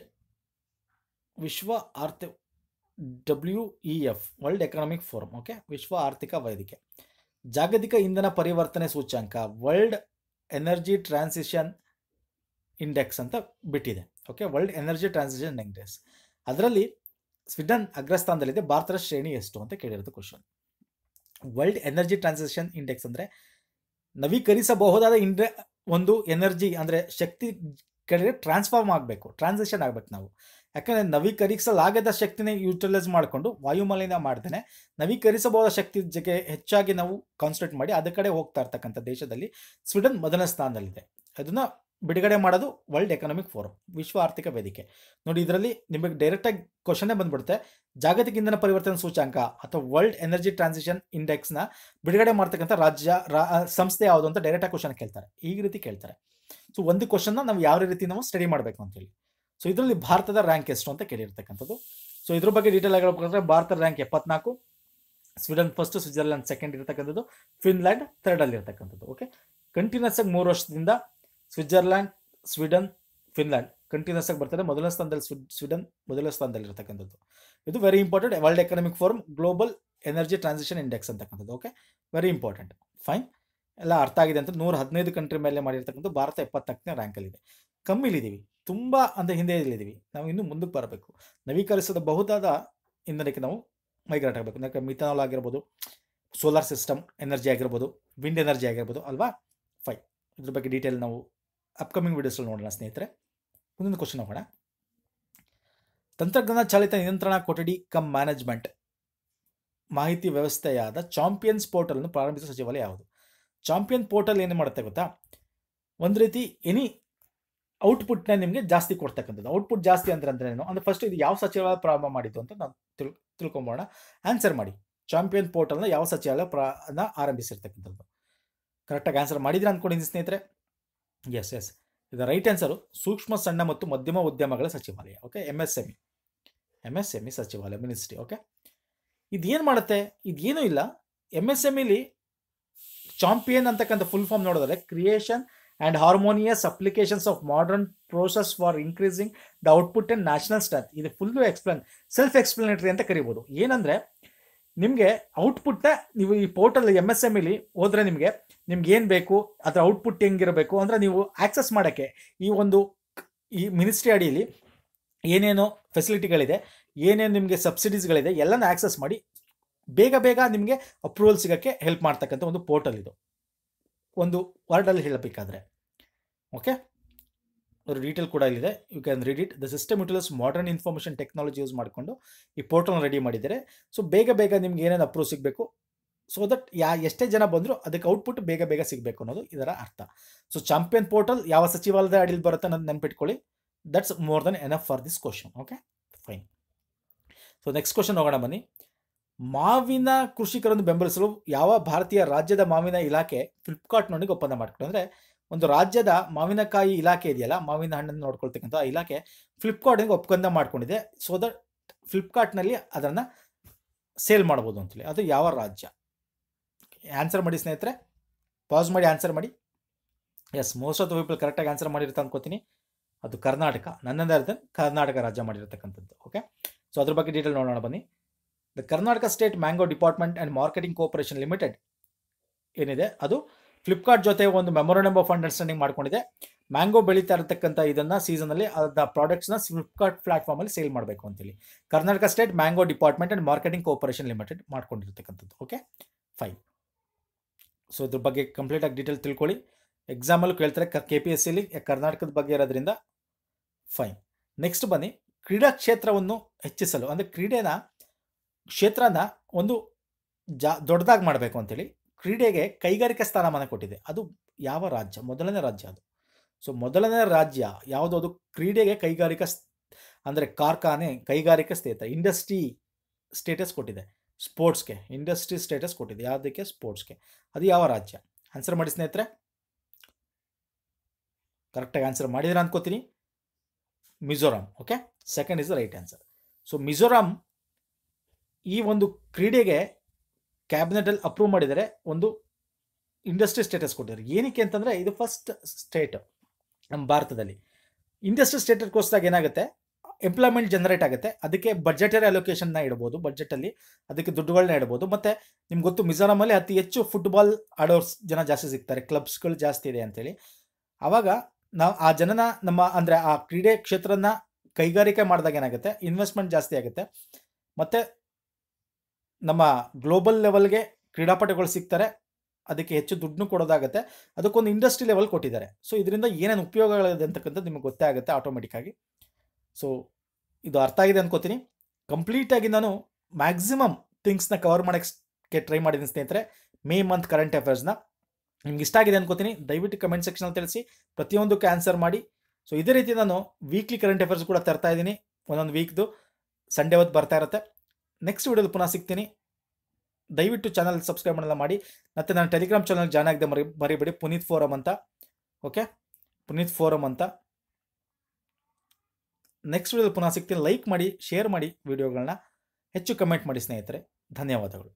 S1: ವಿಶ್ವ ಆರ್ಥಿಕ W E F world economic forum okay ವಿಶ್ವ ಆರ್ಥಿಕ ವೇದಿಕೆ ಜಾಗತಿಕ ಇಂಧನ ಪರಿವರ್ತನೆ ಸೂಚ್ಯಂಕ ವರ್ಲ್ಡ್ ಎನರ್ಜಿ ಟ್ರಾನ್ಸಿಷನ್ ಇಂಡೆಕ್ಸ್ ಅಂತ ಬಿಟ್ಟಿದೆ okay world energy transition index ಅದರಲ್ಲಿ ಸ್ವಿಡನ್ ಅಗ್ರಸ್ಥಾನದಲ್ಲಿದೆ ಭಾರತದ ಶ್ರೇಣಿ ಎಷ್ಟು ಅಂತ ಕೇಳಿರೋದು question world energy transition index ಅಂದರೆ ನವೀಕರಿಸಬಹುದಾದ ಇಂಡೆ ಒಂದು ಎನರ್ಜಿ ಅಂದರೆ ಶಕ್ತಿ ಕಡೆಗೆ ಟ್ರಾನ್ಸ್ಫಾರ್ಮ್ ಆಗಬೇಕು ಟ್ರಾನ್ಸಿಷನ್ ಆಗಬೇಕು ನಾವು ಯಾಕಂದರೆ ನವೀಕರಿಸಲಾಗದ ಶಕ್ತಿನೇ ಯೂಟಿಲೈಸ್ ಮಾಡಿಕೊಂಡು ವಾಯುಮಾಲಿನ್ಯ ಮಾಡ್ದೇನೆ ನವೀಕರಿಸಬಹುದಾದ ಶಕ್ತಿ ಜೊತೆ ಹೆಚ್ಚಾಗಿ ನಾವು ಕಾನ್ಸಂಟ್ರೇಟ್ ಮಾಡಿ ಅದ ಕಡೆ ಹೋಗ್ತಾ ಇರ್ತಕ್ಕಂಥ ದೇಶದಲ್ಲಿ ಸ್ವೀಡನ್ ಮೊದಲ ಸ್ಥಾನದಲ್ಲಿದೆ ಅದನ್ನು ಬಿಡುಗಡೆ ಮಾಡೋದು ವರ್ಲ್ಡ್ ಎಕನಾಮಿಕ್ ಫೋರಂ ವಿಶ್ವ ಆರ್ಥಿಕ ವೇದಿಕೆ ನೋಡಿ ಇದರಲ್ಲಿ ನಿಮಗೆ ಡೈರೆಕ್ಟಾಗಿ ಕ್ವಶನೇ ಬಂದ್ಬಿಡುತ್ತೆ ಜಾಗತಿಕ ಇಂಧನ ಪರಿವರ್ತನೆ ಸೂಚಾಂಕ ಅಥವಾ ವರ್ಲ್ಡ್ ಎನರ್ಜಿ ಟ್ರಾನ್ಸಿಷನ್ ಇಂಡೆಕ್ಸ್ನ ಬಿಡುಗಡೆ ಮಾಡ್ತಕ್ಕಂಥ ರಾಜ್ಯ ಸಂಸ್ಥೆ ಯಾವುದು ಅಂತ ಡೈರೆಕ್ಟಾಗಿ ಕ್ವಶನ್ ಕೇಳ್ತಾರೆ ಈ ರೀತಿ ಕೇಳ್ತಾರೆ ಸೊ ಒಂದು ಕ್ವಶನ್ನ ನಾವು ಯಾವ ರೀತಿ ನಾವು ಸ್ಟಡಿ ಮಾಡಬೇಕು ಅಂತೇಳಿ ಸೊ ಇದರಲ್ಲಿ ಭಾರತದ ರ್ಯಾಂಕ್ ಎಷ್ಟು ಅಂತ ಕೇಳಿರ್ತಕ್ಕಂಥದ್ದು ಸೊ ಇದ್ರ ಬಗ್ಗೆ ಡೀಟೇಲ್ ಆಗಿ ಹೇಳ್ಬೇಕಂದ್ರೆ ಭಾರತದ ರ್ಯಾಂಕ್ ಎಪ್ಪತ್ನಾಲ್ಕು ಸ್ವೀಡನ್ ಫಸ್ಟ್ ಸ್ವಿಜರ್ಲೆಂಡ್ ಸೆಕೆಂಡ್ ಇರತಕ್ಕಂಥದ್ದು ಫಿನ್ಲ್ಯಾಂಡ್ ಥರ್ಡ್ ಅಲ್ಲಿ ಇರತಕ್ಕಂಥದ್ದು ಓಕೆ ಕಂಟಿನ್ಯೂಸ್ ಆಗಿ ಮೂರು ವರ್ಷದಿಂದ ಸ್ವಿಟ್ಜರ್ಲ್ಯಾಂಡ್ ಸ್ವೀಡನ್ ಫಿನ್ಲ್ಯಾಂಡ್ ಕಂಟಿನ್ಯೂಸ್ ಆಗಿ ಬರ್ತಾರೆ ಮೊದಲ ಸ್ಥಾನದಲ್ಲಿ ಸ್ವೀಡನ್ ಮೊದಲ ಸ್ಥಾನದಲ್ಲಿ ಇರತಕ್ಕಂಥದ್ದು ಇದು very important world economic forum global energy transition index ಅಂತಕ್ಕಂಥದ್ದು ಓಕೆ ವೆರಿ ಇಂಪಾರ್ಟೆಂಟ್ ಫೈನ್ ಎಲ್ಲ ಅರ್ಥ ಆಗಿದೆ ಅಂತ ನೂರ ಹದಿನೈದು ಕಂಟ್ರಿ ಮೇಲೆ ಮಾಡಿರ್ತಕ್ಕಂಥ ಭಾರತ ಎಪ್ಪತ್ನಾಲ್ಕನೇ ರ್ಯಾಂಕಲ್ಲಿದೆ ಕಮ್ಮಿಲಿದ್ದೀವಿ ತುಂಬ ಅಂದರೆ ಇಲ್ಲಿದ್ದೀವಿ ನಾವು ಇನ್ನೂ ಮುಂದಕ್ಕೆ ಬರಬೇಕು ಬಹುದಾದ ಇಂಧನಕ್ಕೆ ನಾವು ಮೈಗ್ರೇಟ್ ಆಗಬೇಕು ಯಾಕೆ ಮಿಥನಾಲ್ ಆಗಿರ್ಬೋದು ಸೋಲಾರ್ ಸಿಸ್ಟಮ್ ಎನರ್ಜಿ ಆಗಿರ್ಬೋದು ವಿಂಡ್ ಎನರ್ಜಿ ಆಗಿರ್ಬೋದು ಅಲ್ವಾ ಫೈನ್ ಇದ್ರ ಬಗ್ಗೆ ಡೀಟೇಲ್ ನಾವು ಅಪ್ಕಮಿಂಗ್ ವೀಡಿಯೋಸಲ್ಲಿ ನೋಡೋಣ ಸ್ನೇಹಿತರೆ ಮುಂದಿನ ಕ್ವಶನ್ ಹೋಗೋಣ ತಂತ್ರಜ್ಞಾನ ಚಾಲಿತ ನಿಯಂತ್ರಣ ಕೊಠಡಿ ಕಮ್ ಮ್ಯಾನೇಜ್ಮೆಂಟ್ ಮಾಹಿತಿ ವ್ಯವಸ್ಥೆಯಾದ ಚಾಂಪಿಯನ್ಸ್ ಪೋರ್ಟಲನ್ನು ಪ್ರಾರಂಭಿಸಿದ ಸಚಿವಾಲಯ ಯಾವುದು ಚಾಂಪಿಯನ್ ಪೋರ್ಟಲ್ ಏನು ಮಾಡುತ್ತೆ ಗೊತ್ತಾ ಒಂದು ರೀತಿ ಎನಿ ಔಟ್ಪುಟ್ನ ನಿಮಗೆ ಜಾಸ್ತಿ ಕೊಡ್ತಕ್ಕಂಥದ್ದು ಔಟ್ಪುಟ್ ಜಾಸ್ತಿ ಅಂದ್ರೆ ಅಂದ್ರೆ ಏನು ಅಂದ್ರೆ ಫಸ್ಟ್ ಇದು ಯಾವ ಸಚಿವಾಲಯ ಪ್ರಾರಂಭ ಮಾಡಿದ್ದು ಅಂತ ನಾವು ತಿಳ್ ತಿಳ್ಕೊಂಬೋಣ ಆನ್ಸರ್ ಮಾಡಿ ಚಾಂಪಿಯನ್ ಪೋರ್ಟಲ್ನ ಯಾವ ಸಚಿವಾಲಯ ಪ್ರಾ ಆರಂಭಿಸಿರ್ತಕ್ಕಂಥದ್ದು ಕರೆಕ್ಟಾಗಿ ಆನ್ಸರ್ ಮಾಡಿದ್ರೆ ಅಂದ್ಕೊಂಡಿದ್ದೀನಿ ಸ್ನೇಹಿತರೆ ಎಸ್ ಎಸ್ ಇದ ರೈಟ್ ಆನ್ಸರು ಸೂಕ್ಷ್ಮ ಸಣ್ಣ ಮತ್ತು ಮಧ್ಯಮ ಉದ್ಯಮಗಳ ಸಚಿವಾಲಯ okay M S M E M S M E ಸಚಿವಾಲಯ ಮಿನಿಸ್ಟ್ರಿ ಓಕೆ ಇದೇನು ಮಾಡುತ್ತೆ ಇದೇನು ಇಲ್ಲ ಎಮ್ ಎಸ್ ಎಮ್ ಇಲಿ ಚಾಂಪಿಯನ್ ಅಂತಕ್ಕಂಥ ಫುಲ್ ಫಾರ್ಮ್ ನೋಡಿದ್ರೆ creation and harmonious applications of modern process for increasing the output and national strength ಇದು full explain self explanatory ಅಂತ ಕರಿಬೋದು ಏನಂದರೆ ನಿಮಗೆ ಔಟ್ಪುಟ್ನ ನೀವು ಈ ಪೋರ್ಟಲ್ ಎಮ್ ಎಸ್ ಎಮ್ ಇಲ್ಲಿ ಹೋದರೆ ನಿಮಗೆ ನಿಮ್ಗೆ ಏನು ಬೇಕು ಅದರ ಔಟ್ಪುಟ್ ಹೆಂಗಿರಬೇಕು ಅಂದರೆ ನೀವು ಆಕ್ಸೆಸ್ ಮಾಡೋಕ್ಕೆ ಈ ಒಂದು ಈ ಮಿನಿಸ್ಟ್ರಿ ಅಡಿಯಲ್ಲಿ ಏನೇನು ಫೆಸಿಲಿಟಿಗಳಿದೆ ಏನೇನು ನಿಮಗೆ ಸಬ್ಸಿಡೀಸ್ಗಳಿದೆ ಎಲ್ಲನೂ ಆಕ್ಸೆಸ್ ಮಾಡಿ ಬೇಗ ಬೇಗ ನಿಮಗೆ ಅಪ್ರೂವಲ್ ಸಿಗೋಕ್ಕೆ ಹೆಲ್ಪ್ ಮಾಡ್ತಕ್ಕಂಥ ಒಂದು ಪೋರ್ಟಲ್ ಇದು ಒಂದು ವರ್ಡಲ್ಲಿ ಹೇಳಬೇಕಾದ್ರೆ ಓಕೆ ಅವರು ಡೀಟೇಲ್ ಕೂಡ ಇಲ್ಲಿದೆ you can read it the system utilise modern information technology use ಮಾಡಿಕೊಂಡು ಈ ಪೋರ್ಟಲ್ ರೆಡಿ ಮಾಡಿದ್ದಾರೆ ಸೊ ಬೇಗ ಬೇಗ ನಿಮ್ಗೆ ಏನೇನು ಅಪ್ರೂವ್ ಸಿಗಬೇಕು ಸೊ ದಟ್ ಯಾ ಎಷ್ಟೇ ಜನ ಬಂದರೂ ಅದಕ್ಕೆ ಔಟ್ಪುಟ್ ಬೇಗ ಬೇಗ ಸಿಗಬೇಕು ಅನ್ನೋದು ಇದರ ಅರ್ಥ ಸೊ ಚಾಂಪಿಯನ್ ಪೋರ್ಟಲ್ ಯಾವ ಸಚಿವಾಲಯದ ಅಡಿಯಲ್ಲಿ ಬರುತ್ತೆ ಅನ್ನೋದು ನೆನ್ಪಿಟ್ಕೊಳ್ಳಿ that's more than enough for this question okay fine so next question ಹೋಗೋಣ ಬನ್ನಿ ಮಾವಿನ ಕೃಷಿಕರನ್ನು ಬೆಂಬಲಿಸಲು ಯಾವ ಭಾರತೀಯ ರಾಜ್ಯದ ಮಾವಿನ ಇಲಾಖೆ ಫ್ಲಿಪ್ಕಾರ್ಟ್ನೊಂದಿಗೆ ಒಪ್ಪಂದ ಮಾಡಿಕೊಂಡು ಅಂದರೆ ಒಂದು ರಾಜ್ಯದ ಮಾವಿನಕಾಯಿ ಇಲಾಖೆ ಇದೆಯಲ್ಲ ಮಾವಿನ ಹಣ್ಣನ್ನು ನೋಡ್ಕೊಳ್ತಕ್ಕಂಥ ಆ ಇಲಾಖೆ ಫ್ಲಿಪ್ಕಾರ್ಟಿಗೆ ಒಪ್ಪಂದ ಮಾಡ್ಕೊಂಡಿದೆ ಸೊ ದಟ್ ಫ್ಲಿಪ್ಕಾರ್ಟ್ನಲ್ಲಿ ಅದನ್ನು ಸೇಲ್ ಮಾಡ್ಬೋದು ಅಂತೇಳಿ ಅದು ಯಾವ ರಾಜ್ಯ ಆನ್ಸರ್ ಮಾಡಿ ಸ್ನೇಹಿತರೆ ಪಾಸ್ ಮಾಡಿ ಆನ್ಸರ್ ಮಾಡಿ as most of the people ಕರೆಕ್ಟಾಗಿ ಆನ್ಸರ್ ಮಾಡಿರುತ್ತೆ ಅನ್ಕೋತೀನಿ ಅದು ಕರ್ನಾಟಕ ನನ್ನದೇ ಅರ್ಥ ಕರ್ನಾಟಕ ರಾಜ್ಯ ಮಾಡಿರತಕ್ಕಂಥದ್ದು ಓಕೆ ಸೊ ಅದ್ರ ಬಗ್ಗೆ ಡೀಟೇಲ್ ನೋಡೋಣ ಬನ್ನಿ the Karnataka state mango department and marketing corporation limited ಏನಿದೆ ಅದು ಫ್ಲಿಪ್ಕಾರ್ಟ್ ಜೊತೆ ಒಂದು ಮೆಮೊರಂಡಮ್ ಆಫ್ ಅಂಡರ್ಸ್ಟ್ಯಾಂಡಿಂಗ್ ಮಾಡ್ಕೊಂಡಿದೆ ಮ್ಯಾಂಗೋ ಬೆಳೀತಾ ಇರತಕ್ಕಂಥ ಇದನ್ನು ಸೀಸನಲ್ಲಿ ಅದ ಪ್ರಾಡಕ್ಟ್ಸ್ನ ಫ್ಲಿಪ್ಕಾರ್ಟ್ ಪ್ಲಾಟ್ಫಾರ್ಮಲ್ಲಿ ಸೇಲ್ ಮಾಡಬೇಕು ಅಂತೇಳಿ Karnataka state mango department and marketing corporation limited ಮಾಡ್ಕೊಂಡಿರ್ತಕ್ಕಂಥದ್ದು ಓಕೆ ಫೈನ್ ಸೊ ಇದ್ರ ಬಗ್ಗೆ ಕಂಪ್ಲೀಟಾಗಿ ಡೀಟೇಲ್ ತಿಳ್ಕೊಳ್ಳಿ ಎಕ್ಸಾಮಲ್ಲೂ ಕೇಳ್ತಾರೆ ಕೆ ಪಿ ಎಸ್ ಸಿಲಿ ಕರ್ನಾಟಕದ ಬಗ್ಗೆ ಇರೋದ್ರಿಂದ ಫೈನ್ ನೆಕ್ಸ್ಟ್ ಬನ್ನಿ ಕ್ರೀಡಾ ಕ್ಷೇತ್ರವನ್ನು ಹೆಚ್ಚಿಸಲು ಅಂದರೆ ಕ್ರೀಡೆನ ಕ್ಷೇತ್ರನ ಒಂದು ಜಾ ದೊಡ್ಡದಾಗಿ ಮಾಡಬೇಕು ಅಂತೇಳಿ ಕ್ರೀಡೆಗೆ ಕೈಗಾರಿಕಾ ಸ್ಥಾನಮಾನ ಕೊಟ್ಟಿದೆ ಅದು ಯಾವ ರಾಜ್ಯ ಮೊದಲನೇ ರಾಜ್ಯ ಅದು ಸೊ ಮೊದಲನೇ ರಾಜ್ಯ ಅದು ಕ್ರೀಡೆಗೆ ಕೈಗಾರಿಕಾ ಅಂದರೆ ಕಾರ್ಖಾನೆ ಕೈಗಾರಿಕಾ ಸ್ಥೇತ ಇಂಡಸ್ಟ್ರಿ ಸ್ಟೇಟಸ್ ಕೊಟ್ಟಿದೆ ಸ್ಪೋರ್ಟ್ಸ್ಗೆ ಇಂಡಸ್ಟ್ರಿ ಸ್ಟೇಟಸ್ ಕೊಟ್ಟಿದೆ ಯಾವುದಕ್ಕೆ ಸ್ಪೋರ್ಟ್ಸ್ಗೆ ಅದು ಯಾವ ರಾಜ್ಯ ಆನ್ಸರ್ ಮಾಡಿ ಸ್ನೇಹಿತರೆ ಕರೆಕ್ಟಾಗಿ ಆನ್ಸರ್ ಮಾಡಿದ್ರೆ ಅನ್ಕೋತೀನಿ Mizoram okay second is the right answer so Mizoram ಈ ಒಂದು ಕ್ರೀಡೆಗೆ ಕ್ಯಾಬಿನೆಟ್ ಅಲ್ಲಿ ಅಪ್ರೂವ್ ಮಾಡಿದರೆ ಒಂದು ಇಂಡಸ್ಟ್ರಿ ಸ್ಟೇಟಸ್ ಕೊಟ್ಟಿದ್ದಾರೆ ಏನಕ್ಕೆ ಅಂತಂದ್ರೆ ಇದು ಫಸ್ಟ್ ಸ್ಟೇಟ್ ನಮ್ಮ ಭಾರತದಲ್ಲಿ ಇಂಡಸ್ಟ್ರಿ ಸ್ಟೇಟಸ್ ಕೋರ್ಸ್ದಾಗ ಏನಾಗುತ್ತೆ ಎಂಪ್ಲಾಯ್ಮೆಂಟ್ ಜನರೇಟ್ ಆಗುತ್ತೆ ಅದಕ್ಕೆ ಬಜೆಟರಿ ಅಲೋಕೇಶನ್ನ ಇಡಬಹುದು ಬಜೆಟಲ್ಲಿ ಅದಕ್ಕೆ ದುಡ್ಡುಗಳನ್ನ ಇಡಬಹುದು ಮತ್ತೆ ನಿಮ್ಗೆ ಗೊತ್ತು ಮಿಜೋರಾಮಲ್ಲಿ ಅತಿ ಹೆಚ್ಚು ಫುಟ್ಬಾಲ್ ಆಡೋರ್ಸ್ ಜನ ಜಾಸ್ತಿ ಸಿಗ್ತಾರೆ ಕ್ಲಬ್ಸ್ಗಳು ಜಾಸ್ತಿ ಇದೆ ಅಂತೇಳಿ ಆವಾಗ ನಾವು ಆ ಜನನ ನಮ್ಮ ಅಂದರೆ ಆ ಕ್ರೀಡೆ ಕ್ಷೇತ್ರನ ಕೈಗಾರಿಕೆ ಮಾಡಿದಾಗ ಏನಾಗುತ್ತೆ ಇನ್ವೆಸ್ಟ್ಮೆಂಟ್ ಜಾಸ್ತಿ ಆಗುತ್ತೆ ಮತ್ತು ನಮ್ಮ ಗ್ಲೋಬಲ್ ಲೆವೆಲ್ಗೆ ಕ್ರೀಡಾಪಟುಗಳು ಸಿಗ್ತಾರೆ ಅದಕ್ಕೆ ಹೆಚ್ಚು ದುಡ್ಡು ಕೊಡೋದಾಗುತ್ತೆ ಅದಕ್ಕೊಂದು ಇಂಡಸ್ಟ್ರಿ ಲೆವೆಲ್ ಕೊಟ್ಟಿದ್ದಾರೆ ಸೊ ಇದರಿಂದ ಏನೇನು ಉಪಯೋಗಗಳಿದೆ ಅಂತಕ್ಕಂಥದ್ದು ನಿಮಗೆ ಗೊತ್ತೇ ಆಗುತ್ತೆ ಆಟೋಮೆಟಿಕ್ಕಾಗಿ ಸೊ ಇದು ಅರ್ಥ ಆಗಿದೆ ಅನ್ಕೋತೀನಿ ಕಂಪ್ಲೀಟಾಗಿ ನಾನು ಮ್ಯಾಕ್ಸಿಮಮ್ ಥಿಂಗ್ಸ್ನ ಕವರ್ ಮಾಡೋಕ್ಕೆ ಟ್ರೈ ಮಾಡಿದ್ದೀನಿ ಸ್ನೇಹಿತರೆ ಮೇ ಮಂತ್ ಕರೆಂಟ್ ಅಫೇರ್ಸ್ನ ನಿಮ್ಗೆ ಇಷ್ಟ ಆಗಿದೆ ಅನ್ಕೋತೀನಿ ದಯವಿಟ್ಟು ಕಮೆಂಟ್ ಸೆಕ್ಷನಲ್ಲಿ ತಿಳಿಸಿ ಪ್ರತಿಯೊಂದಕ್ಕೆ ಆನ್ಸರ್ ಮಾಡಿ ಸೊ ಇದೇ ರೀತಿ ನಾನು ವೀಕ್ಲಿ ಕರೆಂಟ್ ಅಫೇರ್ಸ್ ಕೂಡ ತರ್ತಾ ಇದ್ದೀನಿ ಒಂದೊಂದು ವೀಕ್ದು ಸಂಡೇ ಹೊತ್ತು ಬರ್ತಾ ಇರುತ್ತೆ ನೆಕ್ಸ್ಟ್ ವೀಡಿಯೋಲಿ ಪುನಃ ಸಿಗ್ತೀನಿ ದಯವಿಟ್ಟು ಚಾನಲ್ ಸಬ್ಸ್ಕ್ರೈಬ್ ಮಾಡಲ್ಲ ಮಾಡಿ ಮತ್ತು ನಾನು ಟೆಲಿಗ್ರಾಮ್ ಚಾನಲ್ ಜಾಯ್ನ್ ಆಗದೆ ಮರಿ ಬರೀಬೇಡಿ ಪುನೀತ್ ಫೋರಮ್ ಅಂತ ಓಕೆ ಪುನೀತ್ ಫೋರಮ್ ಅಂತ ನೆಕ್ಸ್ಟ್ ವೀಡಿಯೋಲಿ ಪುನಃ ಸಿಗ್ತೀನಿ ಲೈಕ್ ಮಾಡಿ ಶೇರ್ ಮಾಡಿ ವಿಡಿಯೋಗಳನ್ನ ಹೆಚ್ಚು ಕಮೆಂಟ್ ಮಾಡಿ ಸ್ನೇಹಿತರೆ ಧನ್ಯವಾದಗಳು